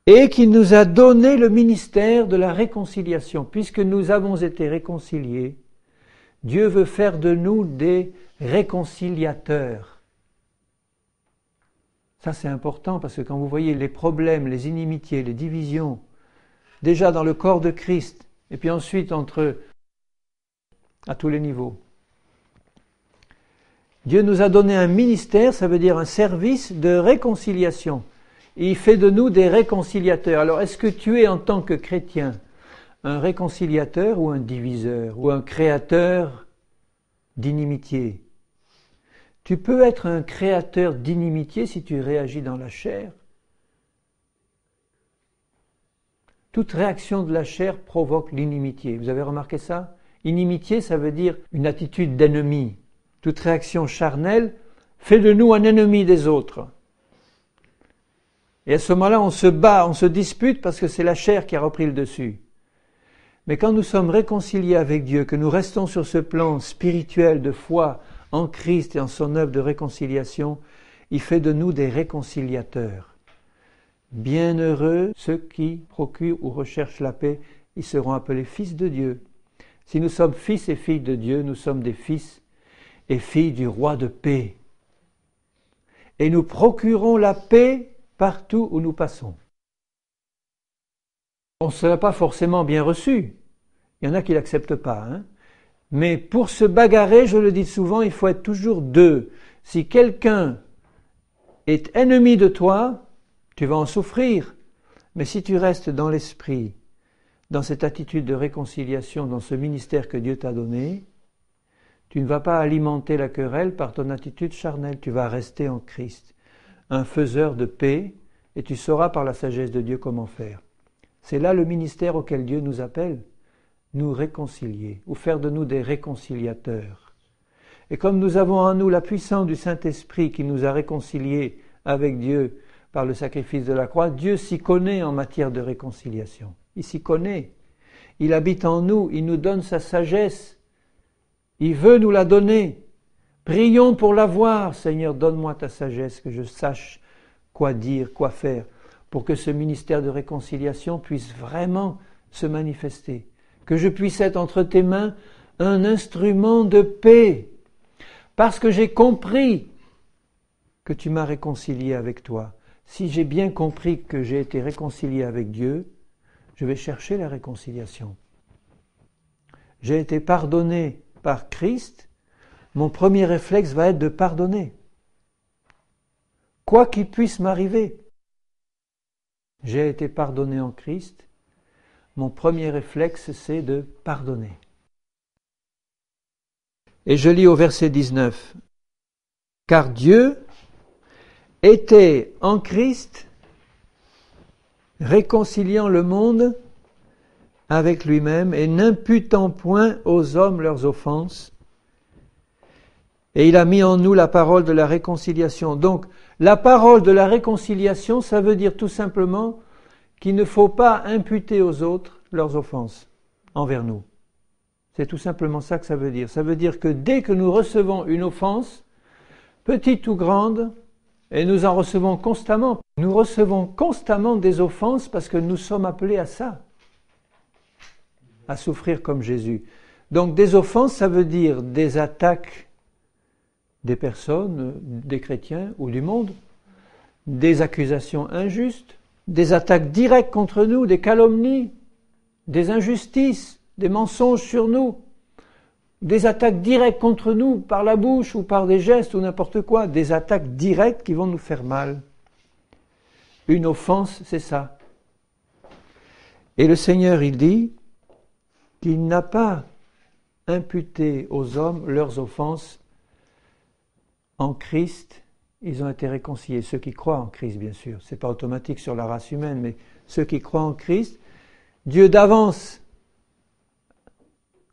et qui nous a donné le ministère de la réconciliation, puisque nous avons été réconciliés Dieu veut faire de nous des réconciliateurs. Ça c'est important parce que quand vous voyez les problèmes, les inimitiés, les divisions, déjà dans le corps de Christ, et puis ensuite entre à tous les niveaux. Dieu nous a donné un ministère, ça veut dire un service de réconciliation. Et il fait de nous des réconciliateurs. Alors est-ce que tu es en tant que chrétien un réconciliateur ou un diviseur, ou un créateur d'inimitié. Tu peux être un créateur d'inimitié si tu réagis dans la chair. Toute réaction de la chair provoque l'inimitié. Vous avez remarqué ça Inimitié, ça veut dire une attitude d'ennemi. Toute réaction charnelle fait de nous un ennemi des autres. Et à ce moment-là, on se bat, on se dispute parce que c'est la chair qui a repris le dessus. Mais quand nous sommes réconciliés avec Dieu, que nous restons sur ce plan spirituel de foi en Christ et en son œuvre de réconciliation, il fait de nous des réconciliateurs. Bienheureux ceux qui procurent ou recherchent la paix, ils seront appelés fils de Dieu. Si nous sommes fils et filles de Dieu, nous sommes des fils et filles du roi de paix. Et nous procurons la paix partout où nous passons. On ne se pas forcément bien reçu. Il y en a qui l'acceptent pas. Hein. Mais pour se bagarrer, je le dis souvent, il faut être toujours deux. Si quelqu'un est ennemi de toi, tu vas en souffrir. Mais si tu restes dans l'esprit, dans cette attitude de réconciliation, dans ce ministère que Dieu t'a donné, tu ne vas pas alimenter la querelle par ton attitude charnelle, tu vas rester en Christ, un faiseur de paix, et tu sauras par la sagesse de Dieu comment faire. C'est là le ministère auquel Dieu nous appelle, nous réconcilier, ou faire de nous des réconciliateurs. Et comme nous avons en nous la puissance du Saint-Esprit qui nous a réconciliés avec Dieu par le sacrifice de la croix, Dieu s'y connaît en matière de réconciliation. Il s'y connaît. Il habite en nous, il nous donne sa sagesse. Il veut nous la donner. Prions pour l'avoir. Seigneur, donne-moi ta sagesse, que je sache quoi dire, quoi faire pour que ce ministère de réconciliation puisse vraiment se manifester, que je puisse être entre tes mains un instrument de paix, parce que j'ai compris que tu m'as réconcilié avec toi. Si j'ai bien compris que j'ai été réconcilié avec Dieu, je vais chercher la réconciliation. J'ai été pardonné par Christ, mon premier réflexe va être de pardonner. Quoi qu'il puisse m'arriver, j'ai été pardonné en Christ. Mon premier réflexe, c'est de pardonner. Et je lis au verset 19. Car Dieu était en Christ réconciliant le monde avec lui-même et n'imputant point aux hommes leurs offenses, et il a mis en nous la parole de la réconciliation. Donc, la parole de la réconciliation, ça veut dire tout simplement qu'il ne faut pas imputer aux autres leurs offenses envers nous. C'est tout simplement ça que ça veut dire. Ça veut dire que dès que nous recevons une offense, petite ou grande, et nous en recevons constamment, nous recevons constamment des offenses parce que nous sommes appelés à ça, à souffrir comme Jésus. Donc des offenses, ça veut dire des attaques des personnes, des chrétiens ou du monde, des accusations injustes, des attaques directes contre nous, des calomnies, des injustices, des mensonges sur nous, des attaques directes contre nous par la bouche ou par des gestes ou n'importe quoi, des attaques directes qui vont nous faire mal. Une offense, c'est ça. Et le Seigneur, il dit qu'il n'a pas imputé aux hommes leurs offenses, en Christ, ils ont été réconciliés. Ceux qui croient en Christ, bien sûr. Ce n'est pas automatique sur la race humaine, mais ceux qui croient en Christ, Dieu d'avance,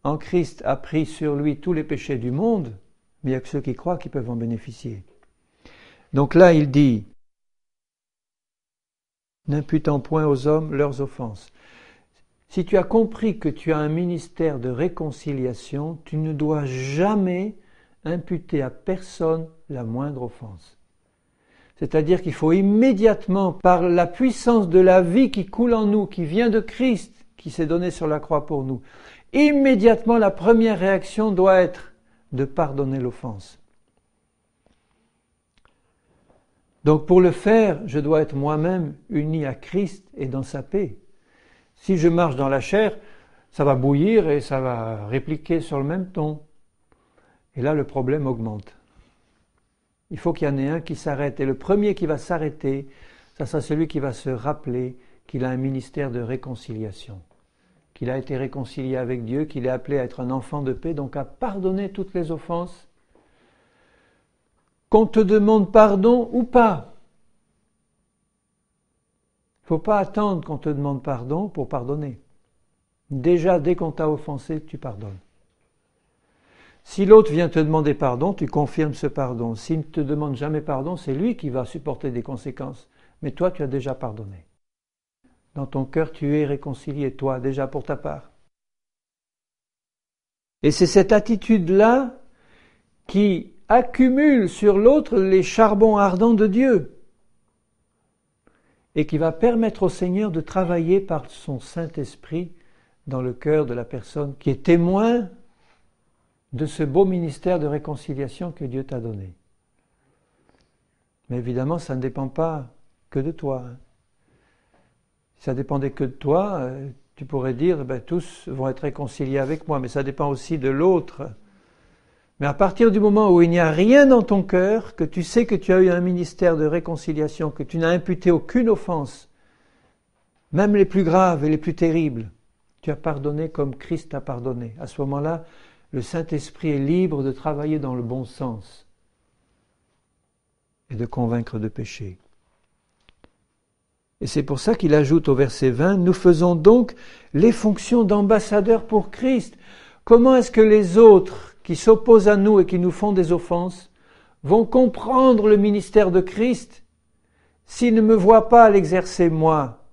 en Christ, a pris sur lui tous les péchés du monde, mais que ceux qui croient qui peuvent en bénéficier. Donc là, il dit, n'imputant point aux hommes leurs offenses. Si tu as compris que tu as un ministère de réconciliation, tu ne dois jamais imputer à personne la moindre offense. C'est-à-dire qu'il faut immédiatement, par la puissance de la vie qui coule en nous, qui vient de Christ, qui s'est donné sur la croix pour nous, immédiatement la première réaction doit être de pardonner l'offense. Donc pour le faire, je dois être moi-même uni à Christ et dans sa paix. Si je marche dans la chair, ça va bouillir et ça va répliquer sur le même ton. Et là, le problème augmente. Il faut qu'il y en ait un qui s'arrête. Et le premier qui va s'arrêter, ça sera celui qui va se rappeler qu'il a un ministère de réconciliation, qu'il a été réconcilié avec Dieu, qu'il est appelé à être un enfant de paix, donc à pardonner toutes les offenses. Qu'on te demande pardon ou pas. Il ne faut pas attendre qu'on te demande pardon pour pardonner. Déjà, dès qu'on t'a offensé, tu pardonnes. Si l'autre vient te demander pardon, tu confirmes ce pardon. S'il ne te demande jamais pardon, c'est lui qui va supporter des conséquences. Mais toi, tu as déjà pardonné. Dans ton cœur, tu es réconcilié, toi, déjà pour ta part. Et c'est cette attitude-là qui accumule sur l'autre les charbons ardents de Dieu et qui va permettre au Seigneur de travailler par son Saint-Esprit dans le cœur de la personne qui est témoin de ce beau ministère de réconciliation que Dieu t'a donné. Mais évidemment, ça ne dépend pas que de toi. Si hein. ça dépendait que de toi, euh, tu pourrais dire, ben, tous vont être réconciliés avec moi, mais ça dépend aussi de l'autre. Mais à partir du moment où il n'y a rien dans ton cœur, que tu sais que tu as eu un ministère de réconciliation, que tu n'as imputé aucune offense, même les plus graves et les plus terribles, tu as pardonné comme Christ a pardonné. À ce moment-là, le Saint-Esprit est libre de travailler dans le bon sens et de convaincre de péché. Et c'est pour ça qu'il ajoute au verset 20, Nous faisons donc les fonctions d'ambassadeurs pour Christ. Comment est-ce que les autres qui s'opposent à nous et qui nous font des offenses vont comprendre le ministère de Christ s'ils ne me voient pas l'exercer moi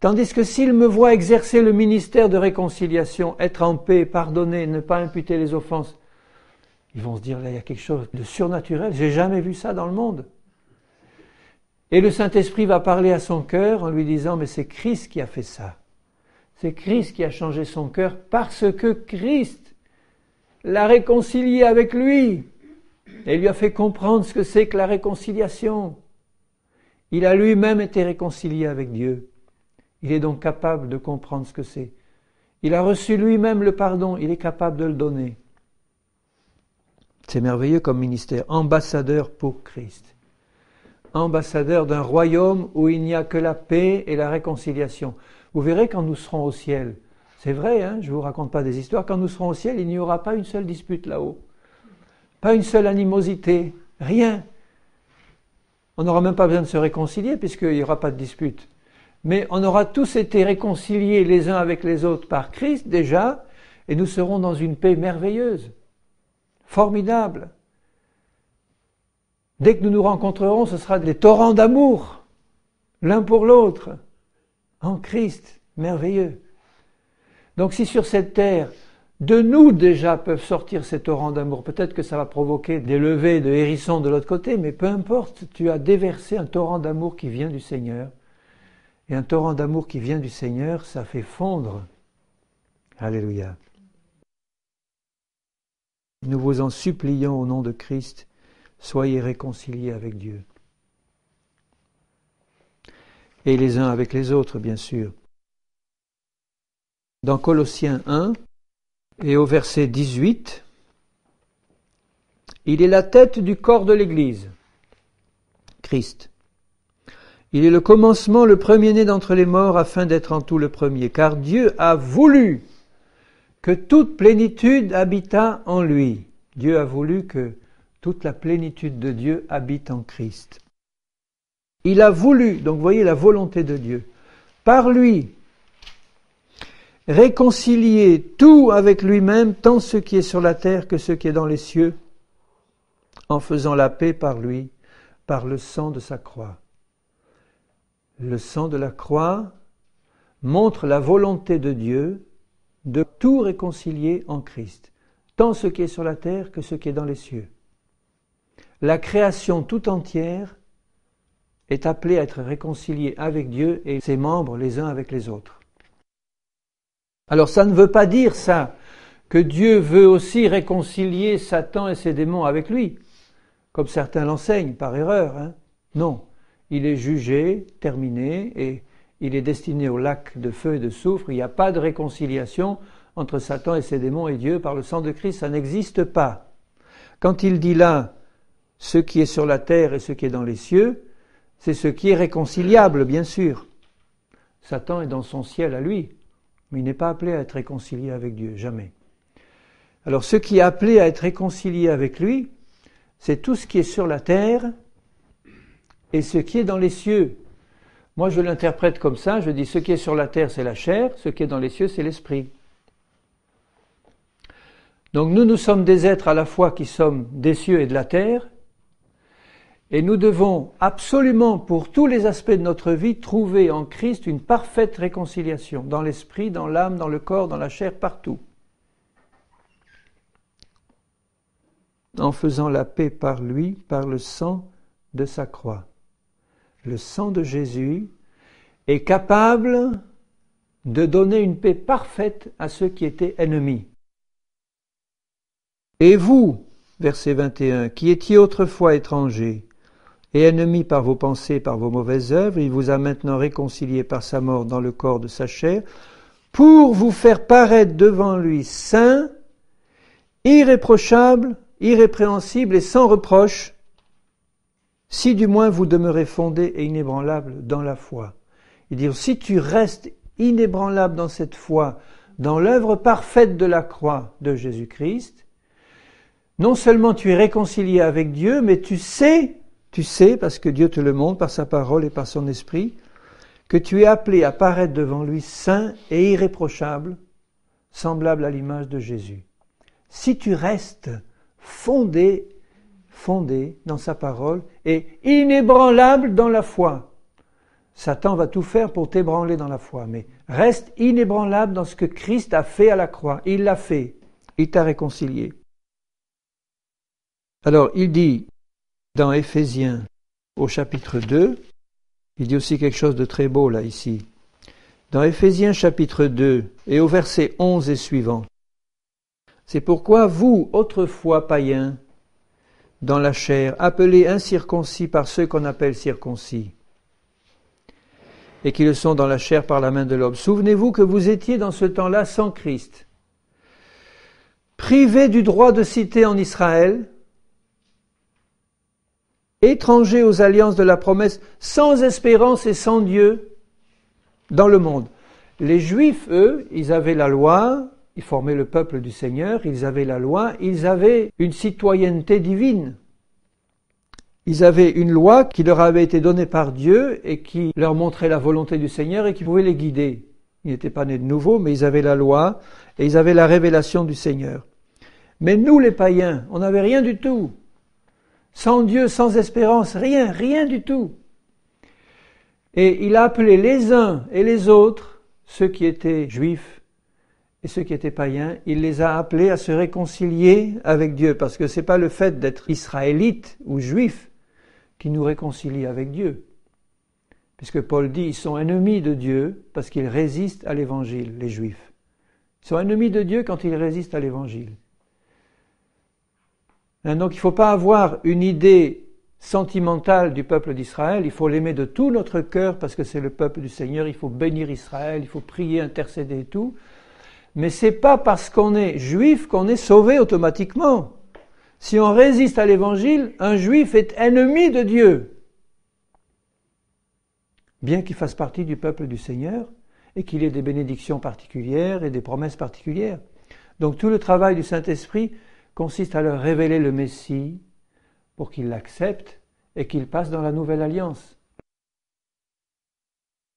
Tandis que s'il me voit exercer le ministère de réconciliation, être en paix, pardonner, ne pas imputer les offenses, ils vont se dire là, il y a quelque chose de surnaturel, j'ai jamais vu ça dans le monde. Et le Saint-Esprit va parler à son cœur en lui disant Mais c'est Christ qui a fait ça. C'est Christ qui a changé son cœur parce que Christ l'a réconcilié avec lui et lui a fait comprendre ce que c'est que la réconciliation. Il a lui-même été réconcilié avec Dieu. Il est donc capable de comprendre ce que c'est. Il a reçu lui-même le pardon, il est capable de le donner. C'est merveilleux comme ministère, ambassadeur pour Christ, ambassadeur d'un royaume où il n'y a que la paix et la réconciliation. Vous verrez quand nous serons au ciel, c'est vrai, hein, je ne vous raconte pas des histoires, quand nous serons au ciel, il n'y aura pas une seule dispute là-haut, pas une seule animosité, rien. On n'aura même pas besoin de se réconcilier puisqu'il n'y aura pas de dispute mais on aura tous été réconciliés les uns avec les autres par Christ déjà, et nous serons dans une paix merveilleuse, formidable. Dès que nous nous rencontrerons, ce sera des torrents d'amour, l'un pour l'autre, en Christ, merveilleux. Donc si sur cette terre, de nous déjà peuvent sortir ces torrents d'amour, peut-être que ça va provoquer des levées de hérissons de l'autre côté, mais peu importe, tu as déversé un torrent d'amour qui vient du Seigneur. Et un torrent d'amour qui vient du Seigneur, ça fait fondre. Alléluia. Nous vous en supplions au nom de Christ, soyez réconciliés avec Dieu. Et les uns avec les autres, bien sûr. Dans Colossiens 1 et au verset 18, il est la tête du corps de l'Église, Christ. Il est le commencement, le premier-né d'entre les morts, afin d'être en tout le premier. Car Dieu a voulu que toute plénitude habitât en lui. Dieu a voulu que toute la plénitude de Dieu habite en Christ. Il a voulu, donc voyez la volonté de Dieu, par lui réconcilier tout avec lui-même, tant ce qui est sur la terre que ce qui est dans les cieux, en faisant la paix par lui, par le sang de sa croix le sang de la croix montre la volonté de Dieu de tout réconcilier en Christ, tant ce qui est sur la terre que ce qui est dans les cieux. La création tout entière est appelée à être réconciliée avec Dieu et ses membres les uns avec les autres. Alors ça ne veut pas dire ça, que Dieu veut aussi réconcilier Satan et ses démons avec lui, comme certains l'enseignent par erreur. Hein. Non, il est jugé, terminé, et il est destiné au lac de feu et de soufre. Il n'y a pas de réconciliation entre Satan et ses démons et Dieu par le sang de Christ, ça n'existe pas. Quand il dit là ce qui est sur la terre et ce qui est dans les cieux, c'est ce qui est réconciliable, bien sûr. Satan est dans son ciel à lui, mais il n'est pas appelé à être réconcilié avec Dieu, jamais. Alors ce qui est appelé à être réconcilié avec lui, c'est tout ce qui est sur la terre et ce qui est dans les cieux. Moi, je l'interprète comme ça, je dis ce qui est sur la terre, c'est la chair, ce qui est dans les cieux, c'est l'esprit. Donc nous, nous sommes des êtres à la fois qui sommes des cieux et de la terre, et nous devons absolument, pour tous les aspects de notre vie, trouver en Christ une parfaite réconciliation, dans l'esprit, dans l'âme, dans le corps, dans la chair, partout. En faisant la paix par lui, par le sang de sa croix le sang de Jésus, est capable de donner une paix parfaite à ceux qui étaient ennemis. Et vous, verset 21, qui étiez autrefois étrangers et ennemis par vos pensées, par vos mauvaises œuvres, il vous a maintenant réconciliés par sa mort dans le corps de sa chair, pour vous faire paraître devant lui saint, irréprochable, irrépréhensible et sans reproche si du moins vous demeurez fondé et inébranlable dans la foi. Il dit, si tu restes inébranlable dans cette foi, dans l'œuvre parfaite de la croix de Jésus-Christ, non seulement tu es réconcilié avec Dieu, mais tu sais, tu sais, parce que Dieu te le montre par sa parole et par son esprit, que tu es appelé à paraître devant lui saint et irréprochable, semblable à l'image de Jésus. Si tu restes fondé fondé dans sa parole et inébranlable dans la foi. Satan va tout faire pour t'ébranler dans la foi, mais reste inébranlable dans ce que Christ a fait à la croix. Il l'a fait. Il t'a réconcilié. Alors, il dit dans Éphésiens au chapitre 2, il dit aussi quelque chose de très beau là ici. Dans Éphésiens chapitre 2 et au verset 11 et suivant. C'est pourquoi vous, autrefois païens, dans la chair, appelés incirconcis par ceux qu'on appelle circoncis, et qui le sont dans la chair par la main de l'homme. Souvenez-vous que vous étiez dans ce temps-là sans Christ, privés du droit de cité en Israël, étrangers aux alliances de la promesse, sans espérance et sans Dieu dans le monde. Les Juifs, eux, ils avaient la loi, ils formaient le peuple du Seigneur, ils avaient la loi, ils avaient une citoyenneté divine. Ils avaient une loi qui leur avait été donnée par Dieu et qui leur montrait la volonté du Seigneur et qui pouvait les guider. Ils n'étaient pas nés de nouveau, mais ils avaient la loi et ils avaient la révélation du Seigneur. Mais nous, les païens, on n'avait rien du tout. Sans Dieu, sans espérance, rien, rien du tout. Et il a appelé les uns et les autres, ceux qui étaient juifs et ceux qui étaient païens, il les a appelés à se réconcilier avec Dieu, parce que ce n'est pas le fait d'être israélite ou juif qui nous réconcilie avec Dieu. Puisque Paul dit, ils sont ennemis de Dieu parce qu'ils résistent à l'Évangile, les juifs. Ils sont ennemis de Dieu quand ils résistent à l'Évangile. Hein, donc il ne faut pas avoir une idée sentimentale du peuple d'Israël, il faut l'aimer de tout notre cœur parce que c'est le peuple du Seigneur, il faut bénir Israël, il faut prier, intercéder et tout. Mais c'est pas parce qu'on est juif qu'on est sauvé automatiquement. Si on résiste à l'évangile, un juif est ennemi de Dieu. Bien qu'il fasse partie du peuple du Seigneur et qu'il ait des bénédictions particulières et des promesses particulières. Donc tout le travail du Saint-Esprit consiste à leur révéler le Messie pour qu'ils l'acceptent et qu'ils passent dans la nouvelle alliance.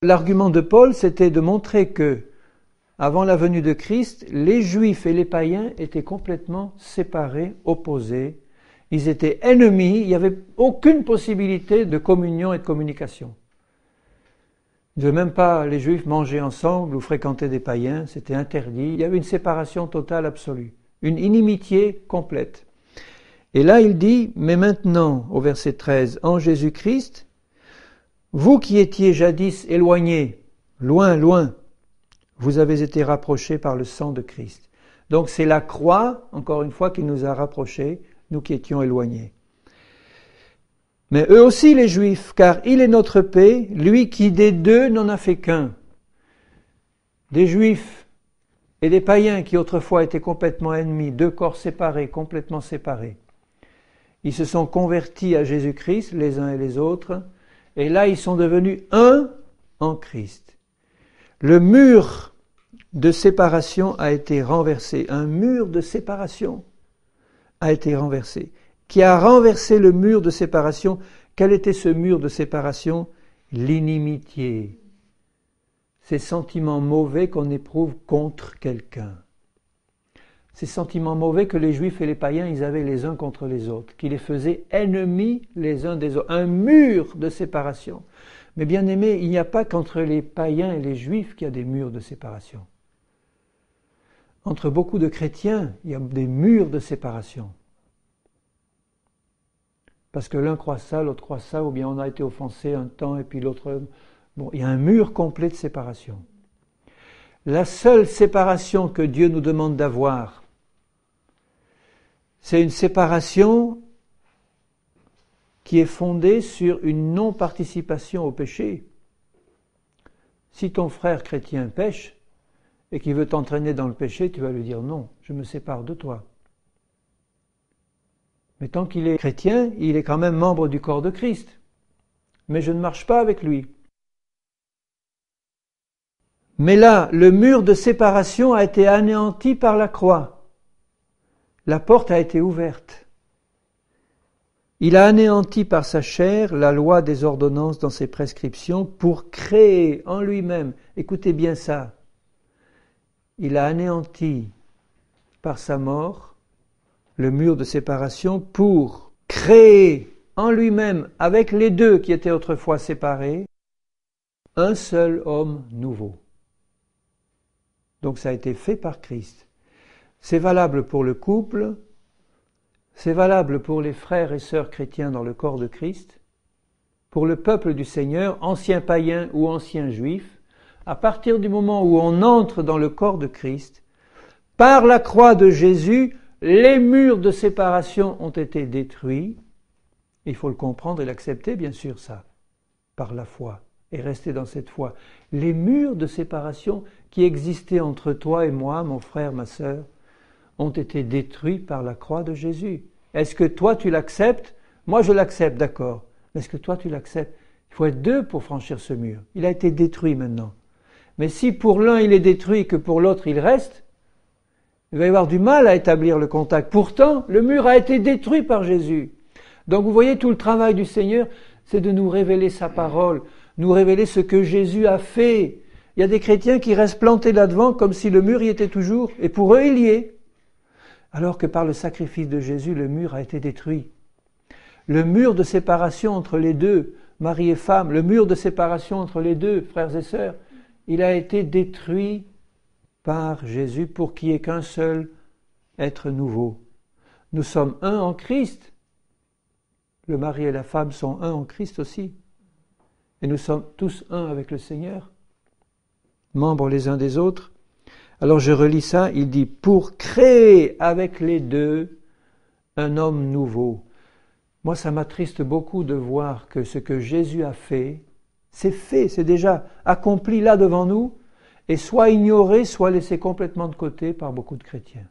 L'argument de Paul, c'était de montrer que avant la venue de Christ, les Juifs et les païens étaient complètement séparés, opposés. Ils étaient ennemis, il n'y avait aucune possibilité de communion et de communication. Il ne même pas, les Juifs, manger ensemble ou fréquenter des païens, c'était interdit. Il y avait une séparation totale absolue, une inimitié complète. Et là, il dit, mais maintenant, au verset 13, en Jésus-Christ, vous qui étiez jadis éloignés, loin, loin, vous avez été rapprochés par le sang de Christ. Donc c'est la croix, encore une fois, qui nous a rapprochés, nous qui étions éloignés. Mais eux aussi les Juifs, car il est notre paix, lui qui des deux n'en a fait qu'un. Des Juifs et des païens qui autrefois étaient complètement ennemis, deux corps séparés, complètement séparés. Ils se sont convertis à Jésus-Christ, les uns et les autres, et là ils sont devenus un en Christ. Le mur de séparation a été renversé. Un mur de séparation a été renversé. Qui a renversé le mur de séparation Quel était ce mur de séparation L'inimitié. Ces sentiments mauvais qu'on éprouve contre quelqu'un. Ces sentiments mauvais que les juifs et les païens, ils avaient les uns contre les autres, qui les faisaient ennemis les uns des autres. Un mur de séparation. Mais bien aimé, il n'y a pas qu'entre les païens et les juifs qu'il y a des murs de séparation. Entre beaucoup de chrétiens, il y a des murs de séparation. Parce que l'un croit ça, l'autre croit ça, ou bien on a été offensé un temps et puis l'autre... Bon, il y a un mur complet de séparation. La seule séparation que Dieu nous demande d'avoir, c'est une séparation qui est fondée sur une non-participation au péché. Si ton frère chrétien pêche et qu'il veut t'entraîner dans le péché, tu vas lui dire non, je me sépare de toi. Mais tant qu'il est chrétien, il est quand même membre du corps de Christ. Mais je ne marche pas avec lui. Mais là, le mur de séparation a été anéanti par la croix. La porte a été ouverte. Il a anéanti par sa chair la loi des ordonnances dans ses prescriptions pour créer en lui-même, écoutez bien ça, il a anéanti par sa mort le mur de séparation pour créer en lui-même, avec les deux qui étaient autrefois séparés, un seul homme nouveau. Donc ça a été fait par Christ. C'est valable pour le couple, c'est valable pour les frères et sœurs chrétiens dans le corps de Christ, pour le peuple du Seigneur, ancien païen ou ancien juif, à partir du moment où on entre dans le corps de Christ, par la croix de Jésus, les murs de séparation ont été détruits. Il faut le comprendre et l'accepter, bien sûr, ça, par la foi, et rester dans cette foi. Les murs de séparation qui existaient entre toi et moi, mon frère, ma sœur, ont été détruits par la croix de Jésus. Est-ce que toi tu l'acceptes Moi je l'accepte, d'accord. Mais est-ce que toi tu l'acceptes Il faut être deux pour franchir ce mur. Il a été détruit maintenant. Mais si pour l'un il est détruit et que pour l'autre il reste, il va y avoir du mal à établir le contact. Pourtant, le mur a été détruit par Jésus. Donc vous voyez, tout le travail du Seigneur, c'est de nous révéler sa parole, nous révéler ce que Jésus a fait. Il y a des chrétiens qui restent plantés là-devant comme si le mur y était toujours, et pour eux il y est alors que par le sacrifice de Jésus, le mur a été détruit. Le mur de séparation entre les deux, mari et femme, le mur de séparation entre les deux, frères et sœurs, il a été détruit par Jésus pour qu'il est qu'un seul être nouveau. Nous sommes un en Christ. Le mari et la femme sont un en Christ aussi. Et nous sommes tous un avec le Seigneur, membres les uns des autres. Alors je relis ça, il dit pour créer avec les deux un homme nouveau. Moi, ça m'attriste beaucoup de voir que ce que Jésus a fait, c'est fait, c'est déjà accompli là devant nous, et soit ignoré, soit laissé complètement de côté par beaucoup de chrétiens.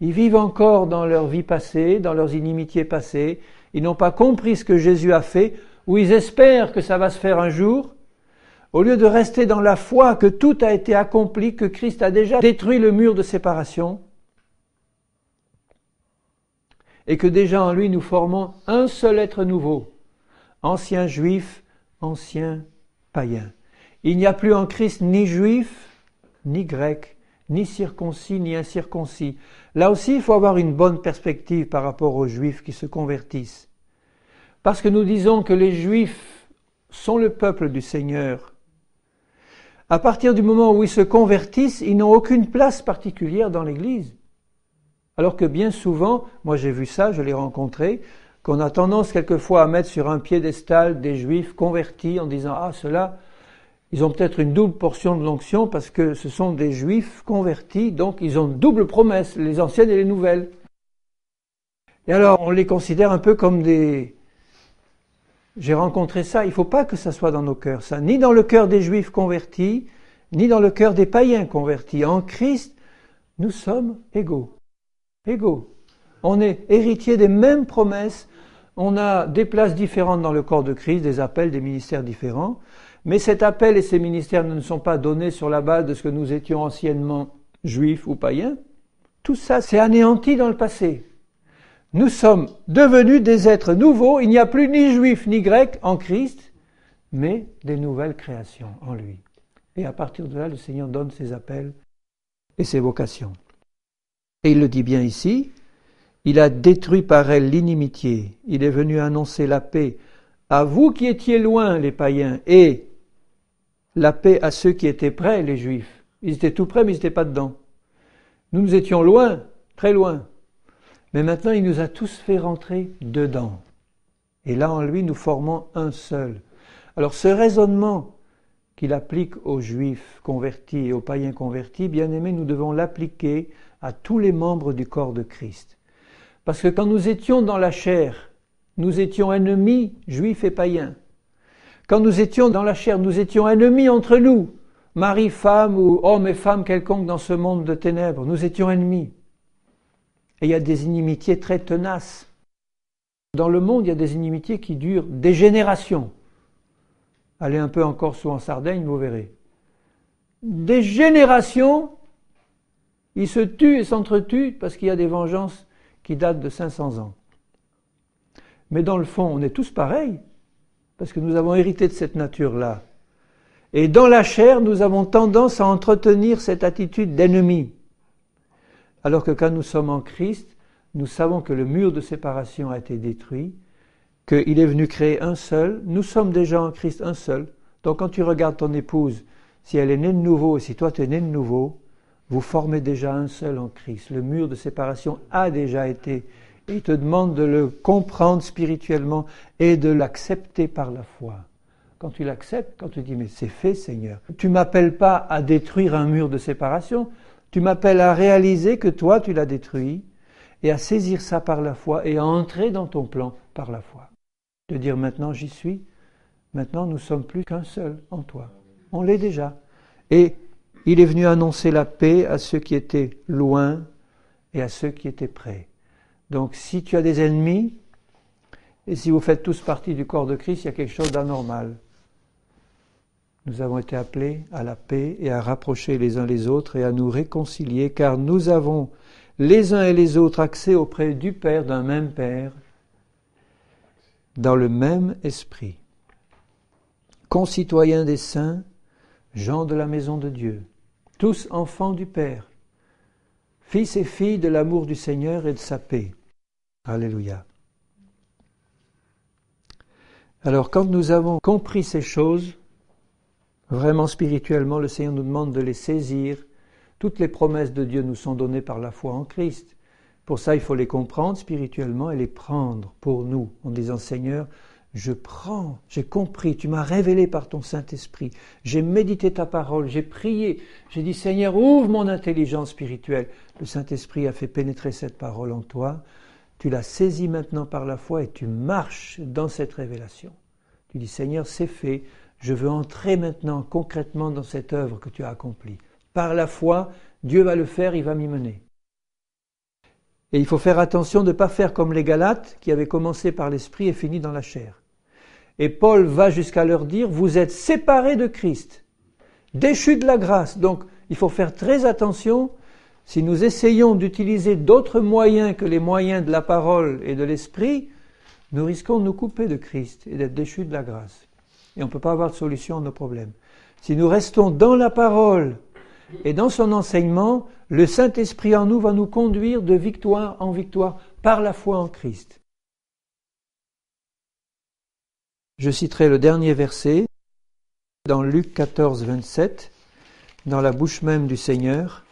Ils vivent encore dans leur vie passée, dans leurs inimitiés passées, ils n'ont pas compris ce que Jésus a fait, ou ils espèrent que ça va se faire un jour, au lieu de rester dans la foi que tout a été accompli, que Christ a déjà détruit le mur de séparation, et que déjà en lui nous formons un seul être nouveau, ancien juif, ancien païen. Il n'y a plus en Christ ni juif, ni grec, ni circoncis, ni incirconcis. Là aussi, il faut avoir une bonne perspective par rapport aux juifs qui se convertissent. Parce que nous disons que les juifs sont le peuple du Seigneur, à partir du moment où ils se convertissent, ils n'ont aucune place particulière dans l'Église. Alors que bien souvent, moi j'ai vu ça, je l'ai rencontré, qu'on a tendance quelquefois à mettre sur un piédestal des juifs convertis en disant Ah, ceux-là, ils ont peut-être une double portion de l'onction parce que ce sont des juifs convertis, donc ils ont double promesse, les anciennes et les nouvelles. Et alors on les considère un peu comme des, j'ai rencontré ça. Il ne faut pas que ça soit dans nos cœurs, ça. Ni dans le cœur des juifs convertis, ni dans le cœur des païens convertis. En Christ, nous sommes égaux. Égaux. On est héritiers des mêmes promesses. On a des places différentes dans le corps de Christ, des appels, des ministères différents. Mais cet appel et ces ministères ne sont pas donnés sur la base de ce que nous étions anciennement juifs ou païens. Tout ça, c'est anéanti dans le passé. Nous sommes devenus des êtres nouveaux, il n'y a plus ni juifs ni grecs en Christ, mais des nouvelles créations en lui. Et à partir de là, le Seigneur donne ses appels et ses vocations. Et il le dit bien ici, il a détruit par elle l'inimitié, il est venu annoncer la paix à vous qui étiez loin, les païens, et la paix à ceux qui étaient près, les juifs. Ils étaient tout près, mais ils n'étaient pas dedans. Nous, nous étions loin, très loin, mais maintenant, il nous a tous fait rentrer dedans. Et là, en lui, nous formons un seul. Alors ce raisonnement qu'il applique aux juifs convertis et aux païens convertis, bien aimé, nous devons l'appliquer à tous les membres du corps de Christ. Parce que quand nous étions dans la chair, nous étions ennemis, juifs et païens. Quand nous étions dans la chair, nous étions ennemis entre nous, mari, femme ou homme et femme quelconque dans ce monde de ténèbres. Nous étions ennemis. Et il y a des inimitiés très tenaces. Dans le monde, il y a des inimitiés qui durent des générations. Allez un peu en Corse ou en Sardaigne, vous verrez. Des générations, ils se tuent et s'entretuent parce qu'il y a des vengeances qui datent de 500 ans. Mais dans le fond, on est tous pareils, parce que nous avons hérité de cette nature-là. Et dans la chair, nous avons tendance à entretenir cette attitude d'ennemi. Alors que quand nous sommes en Christ, nous savons que le mur de séparation a été détruit, qu'il est venu créer un seul, nous sommes déjà en Christ un seul. Donc quand tu regardes ton épouse, si elle est née de nouveau, et si toi tu es né de nouveau, vous formez déjà un seul en Christ. Le mur de séparation a déjà été. il te demande de le comprendre spirituellement et de l'accepter par la foi. Quand tu l'acceptes, quand tu dis mais c'est fait Seigneur, tu m'appelles pas à détruire un mur de séparation, tu m'appelles à réaliser que toi tu l'as détruit et à saisir ça par la foi et à entrer dans ton plan par la foi. De dire maintenant j'y suis, maintenant nous sommes plus qu'un seul en toi. On l'est déjà. Et il est venu annoncer la paix à ceux qui étaient loin et à ceux qui étaient près. Donc si tu as des ennemis, et si vous faites tous partie du corps de Christ, il y a quelque chose d'anormal. Nous avons été appelés à la paix et à rapprocher les uns les autres et à nous réconcilier, car nous avons les uns et les autres accès auprès du Père, d'un même Père, dans le même esprit. Concitoyens des saints, gens de la maison de Dieu, tous enfants du Père, fils et filles de l'amour du Seigneur et de sa paix. Alléluia. Alors quand nous avons compris ces choses, Vraiment spirituellement, le Seigneur nous demande de les saisir. Toutes les promesses de Dieu nous sont données par la foi en Christ. Pour ça, il faut les comprendre spirituellement et les prendre pour nous en disant Seigneur, je prends, j'ai compris, tu m'as révélé par ton Saint-Esprit, j'ai médité ta parole, j'ai prié, j'ai dit Seigneur, ouvre mon intelligence spirituelle. Le Saint-Esprit a fait pénétrer cette parole en toi, tu l'as saisie maintenant par la foi et tu marches dans cette révélation. Tu dis Seigneur, c'est fait, je veux entrer maintenant concrètement dans cette œuvre que tu as accomplie. Par la foi, Dieu va le faire, il va m'y mener. Et il faut faire attention de ne pas faire comme les Galates qui avaient commencé par l'esprit et fini dans la chair. Et Paul va jusqu'à leur dire, vous êtes séparés de Christ, déchus de la grâce. Donc il faut faire très attention si nous essayons d'utiliser d'autres moyens que les moyens de la parole et de l'esprit, nous risquons de nous couper de Christ et d'être déchus de la grâce et on ne peut pas avoir de solution à nos problèmes. Si nous restons dans la parole et dans son enseignement, le Saint-Esprit en nous va nous conduire de victoire en victoire par la foi en Christ. Je citerai le dernier verset dans Luc 14, 27, dans la bouche même du Seigneur.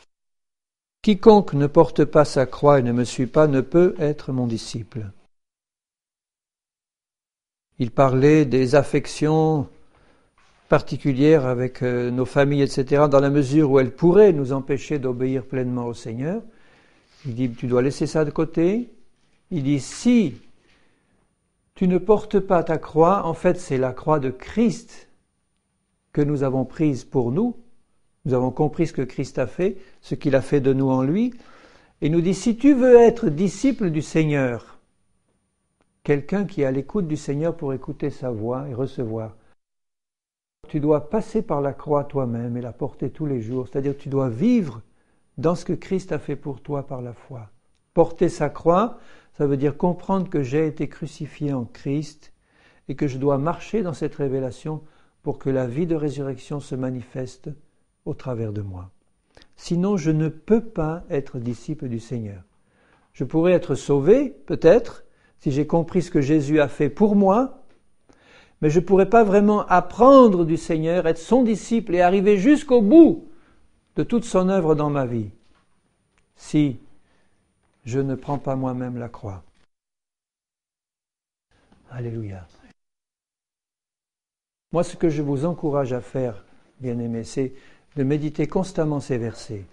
Quiconque ne porte pas sa croix et ne me suit pas ne peut être mon disciple. Il parlait des affections particulières avec euh, nos familles, etc., dans la mesure où elles pourraient nous empêcher d'obéir pleinement au Seigneur. Il dit, tu dois laisser ça de côté. Il dit, si tu ne portes pas ta croix, en fait c'est la croix de Christ que nous avons prise pour nous. Nous avons compris ce que Christ a fait, ce qu'il a fait de nous en lui. Et il nous dit, si tu veux être disciple du Seigneur, quelqu'un qui est à l'écoute du Seigneur pour écouter sa voix et recevoir. Tu dois passer par la croix toi-même et la porter tous les jours, c'est-à-dire tu dois vivre dans ce que Christ a fait pour toi par la foi. Porter sa croix, ça veut dire comprendre que j'ai été crucifié en Christ et que je dois marcher dans cette révélation pour que la vie de résurrection se manifeste au travers de moi. Sinon, je ne peux pas être disciple du Seigneur. Je pourrais être sauvé, peut-être, si j'ai compris ce que Jésus a fait pour moi, mais je ne pourrais pas vraiment apprendre du Seigneur, être son disciple et arriver jusqu'au bout de toute son œuvre dans ma vie, si je ne prends pas moi-même la croix. Alléluia. Moi, ce que je vous encourage à faire, bien-aimés, c'est de méditer constamment ces versets.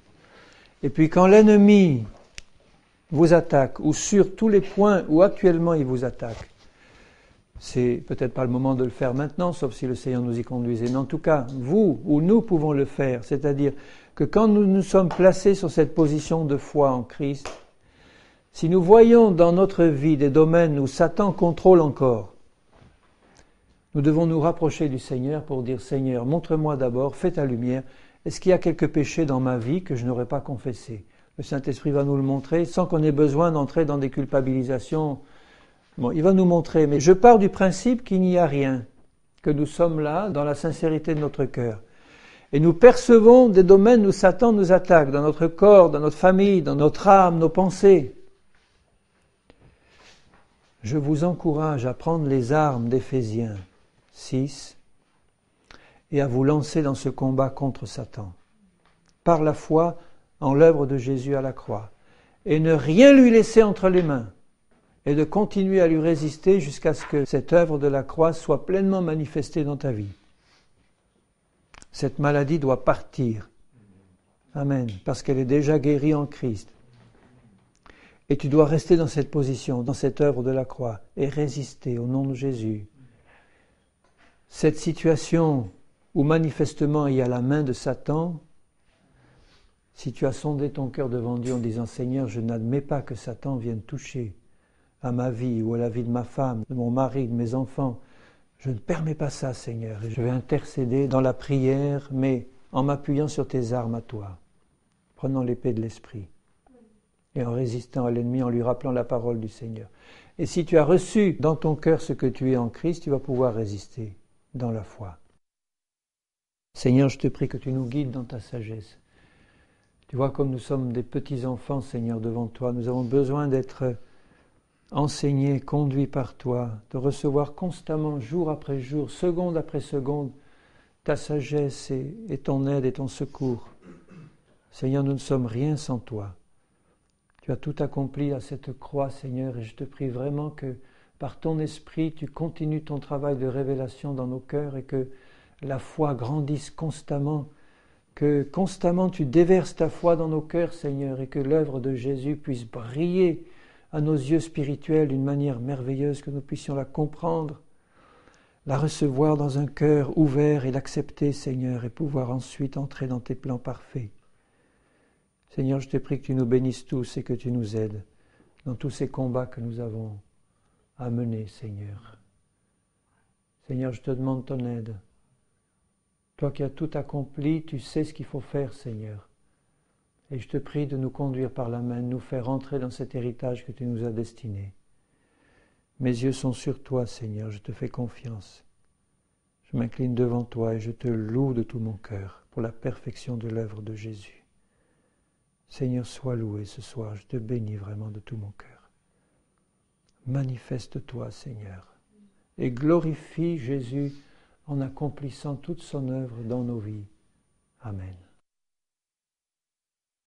Et puis quand l'ennemi vous attaque ou sur tous les points où actuellement il vous attaque, c'est peut-être pas le moment de le faire maintenant, sauf si le Seigneur nous y conduisait. Mais en tout cas, vous ou nous pouvons le faire. C'est-à-dire que quand nous nous sommes placés sur cette position de foi en Christ, si nous voyons dans notre vie des domaines où Satan contrôle encore, nous devons nous rapprocher du Seigneur pour dire Seigneur, montre-moi d'abord, fais ta lumière. Est-ce qu'il y a quelques péchés dans ma vie que je n'aurais pas confessés le Saint-Esprit va nous le montrer sans qu'on ait besoin d'entrer dans des culpabilisations. Bon, il va nous montrer, mais je pars du principe qu'il n'y a rien, que nous sommes là dans la sincérité de notre cœur. Et nous percevons des domaines où Satan nous attaque, dans notre corps, dans notre famille, dans notre âme, nos pensées. Je vous encourage à prendre les armes d'Éphésiens 6 et à vous lancer dans ce combat contre Satan. Par la foi, en l'œuvre de Jésus à la croix, et ne rien lui laisser entre les mains, et de continuer à lui résister jusqu'à ce que cette œuvre de la croix soit pleinement manifestée dans ta vie. Cette maladie doit partir. Amen. Parce qu'elle est déjà guérie en Christ. Et tu dois rester dans cette position, dans cette œuvre de la croix, et résister au nom de Jésus. Cette situation où manifestement il y a la main de Satan, si tu as sondé ton cœur devant Dieu en disant Seigneur, je n'admets pas que Satan vienne toucher à ma vie ou à la vie de ma femme, de mon mari, de mes enfants, je ne permets pas ça, Seigneur. Je vais intercéder dans la prière, mais en m'appuyant sur tes armes à toi, prenant l'épée de l'esprit et en résistant à l'ennemi, en lui rappelant la parole du Seigneur. Et si tu as reçu dans ton cœur ce que tu es en Christ, tu vas pouvoir résister dans la foi. Seigneur, je te prie que tu nous guides dans ta sagesse. Tu vois comme nous sommes des petits-enfants, Seigneur, devant toi. Nous avons besoin d'être enseignés, conduits par toi, de recevoir constamment, jour après jour, seconde après seconde, ta sagesse et, ton aide et ton secours. Seigneur, nous ne sommes rien sans toi. Tu as tout accompli à cette croix, Seigneur, et je te prie vraiment que par ton esprit, tu continues ton travail de révélation dans nos cœurs et que la foi grandisse constamment que constamment tu déverses ta foi dans nos cœurs, Seigneur, et que l'œuvre de Jésus puisse briller à nos yeux spirituels d'une manière merveilleuse, que nous puissions la comprendre, la recevoir dans un cœur ouvert et l'accepter, Seigneur, et pouvoir ensuite entrer dans tes plans parfaits. Seigneur, je te prie que tu nous bénisses tous et que tu nous aides dans tous ces combats que nous avons à mener, Seigneur. Seigneur, je te demande ton aide toi qui as tout accompli, tu sais ce qu'il faut faire, Seigneur. Et je te prie de nous conduire par la main, de nous faire entrer dans cet héritage que tu nous as destiné. Mes yeux sont sur toi, Seigneur, je te fais confiance. Je m'incline devant toi et je te loue de tout mon cœur pour la perfection de l'œuvre de Jésus. Seigneur, sois loué ce soir, je te bénis vraiment de tout mon cœur. Manifeste-toi, Seigneur, et glorifie Jésus en accomplissant toute son œuvre dans nos vies. Amen.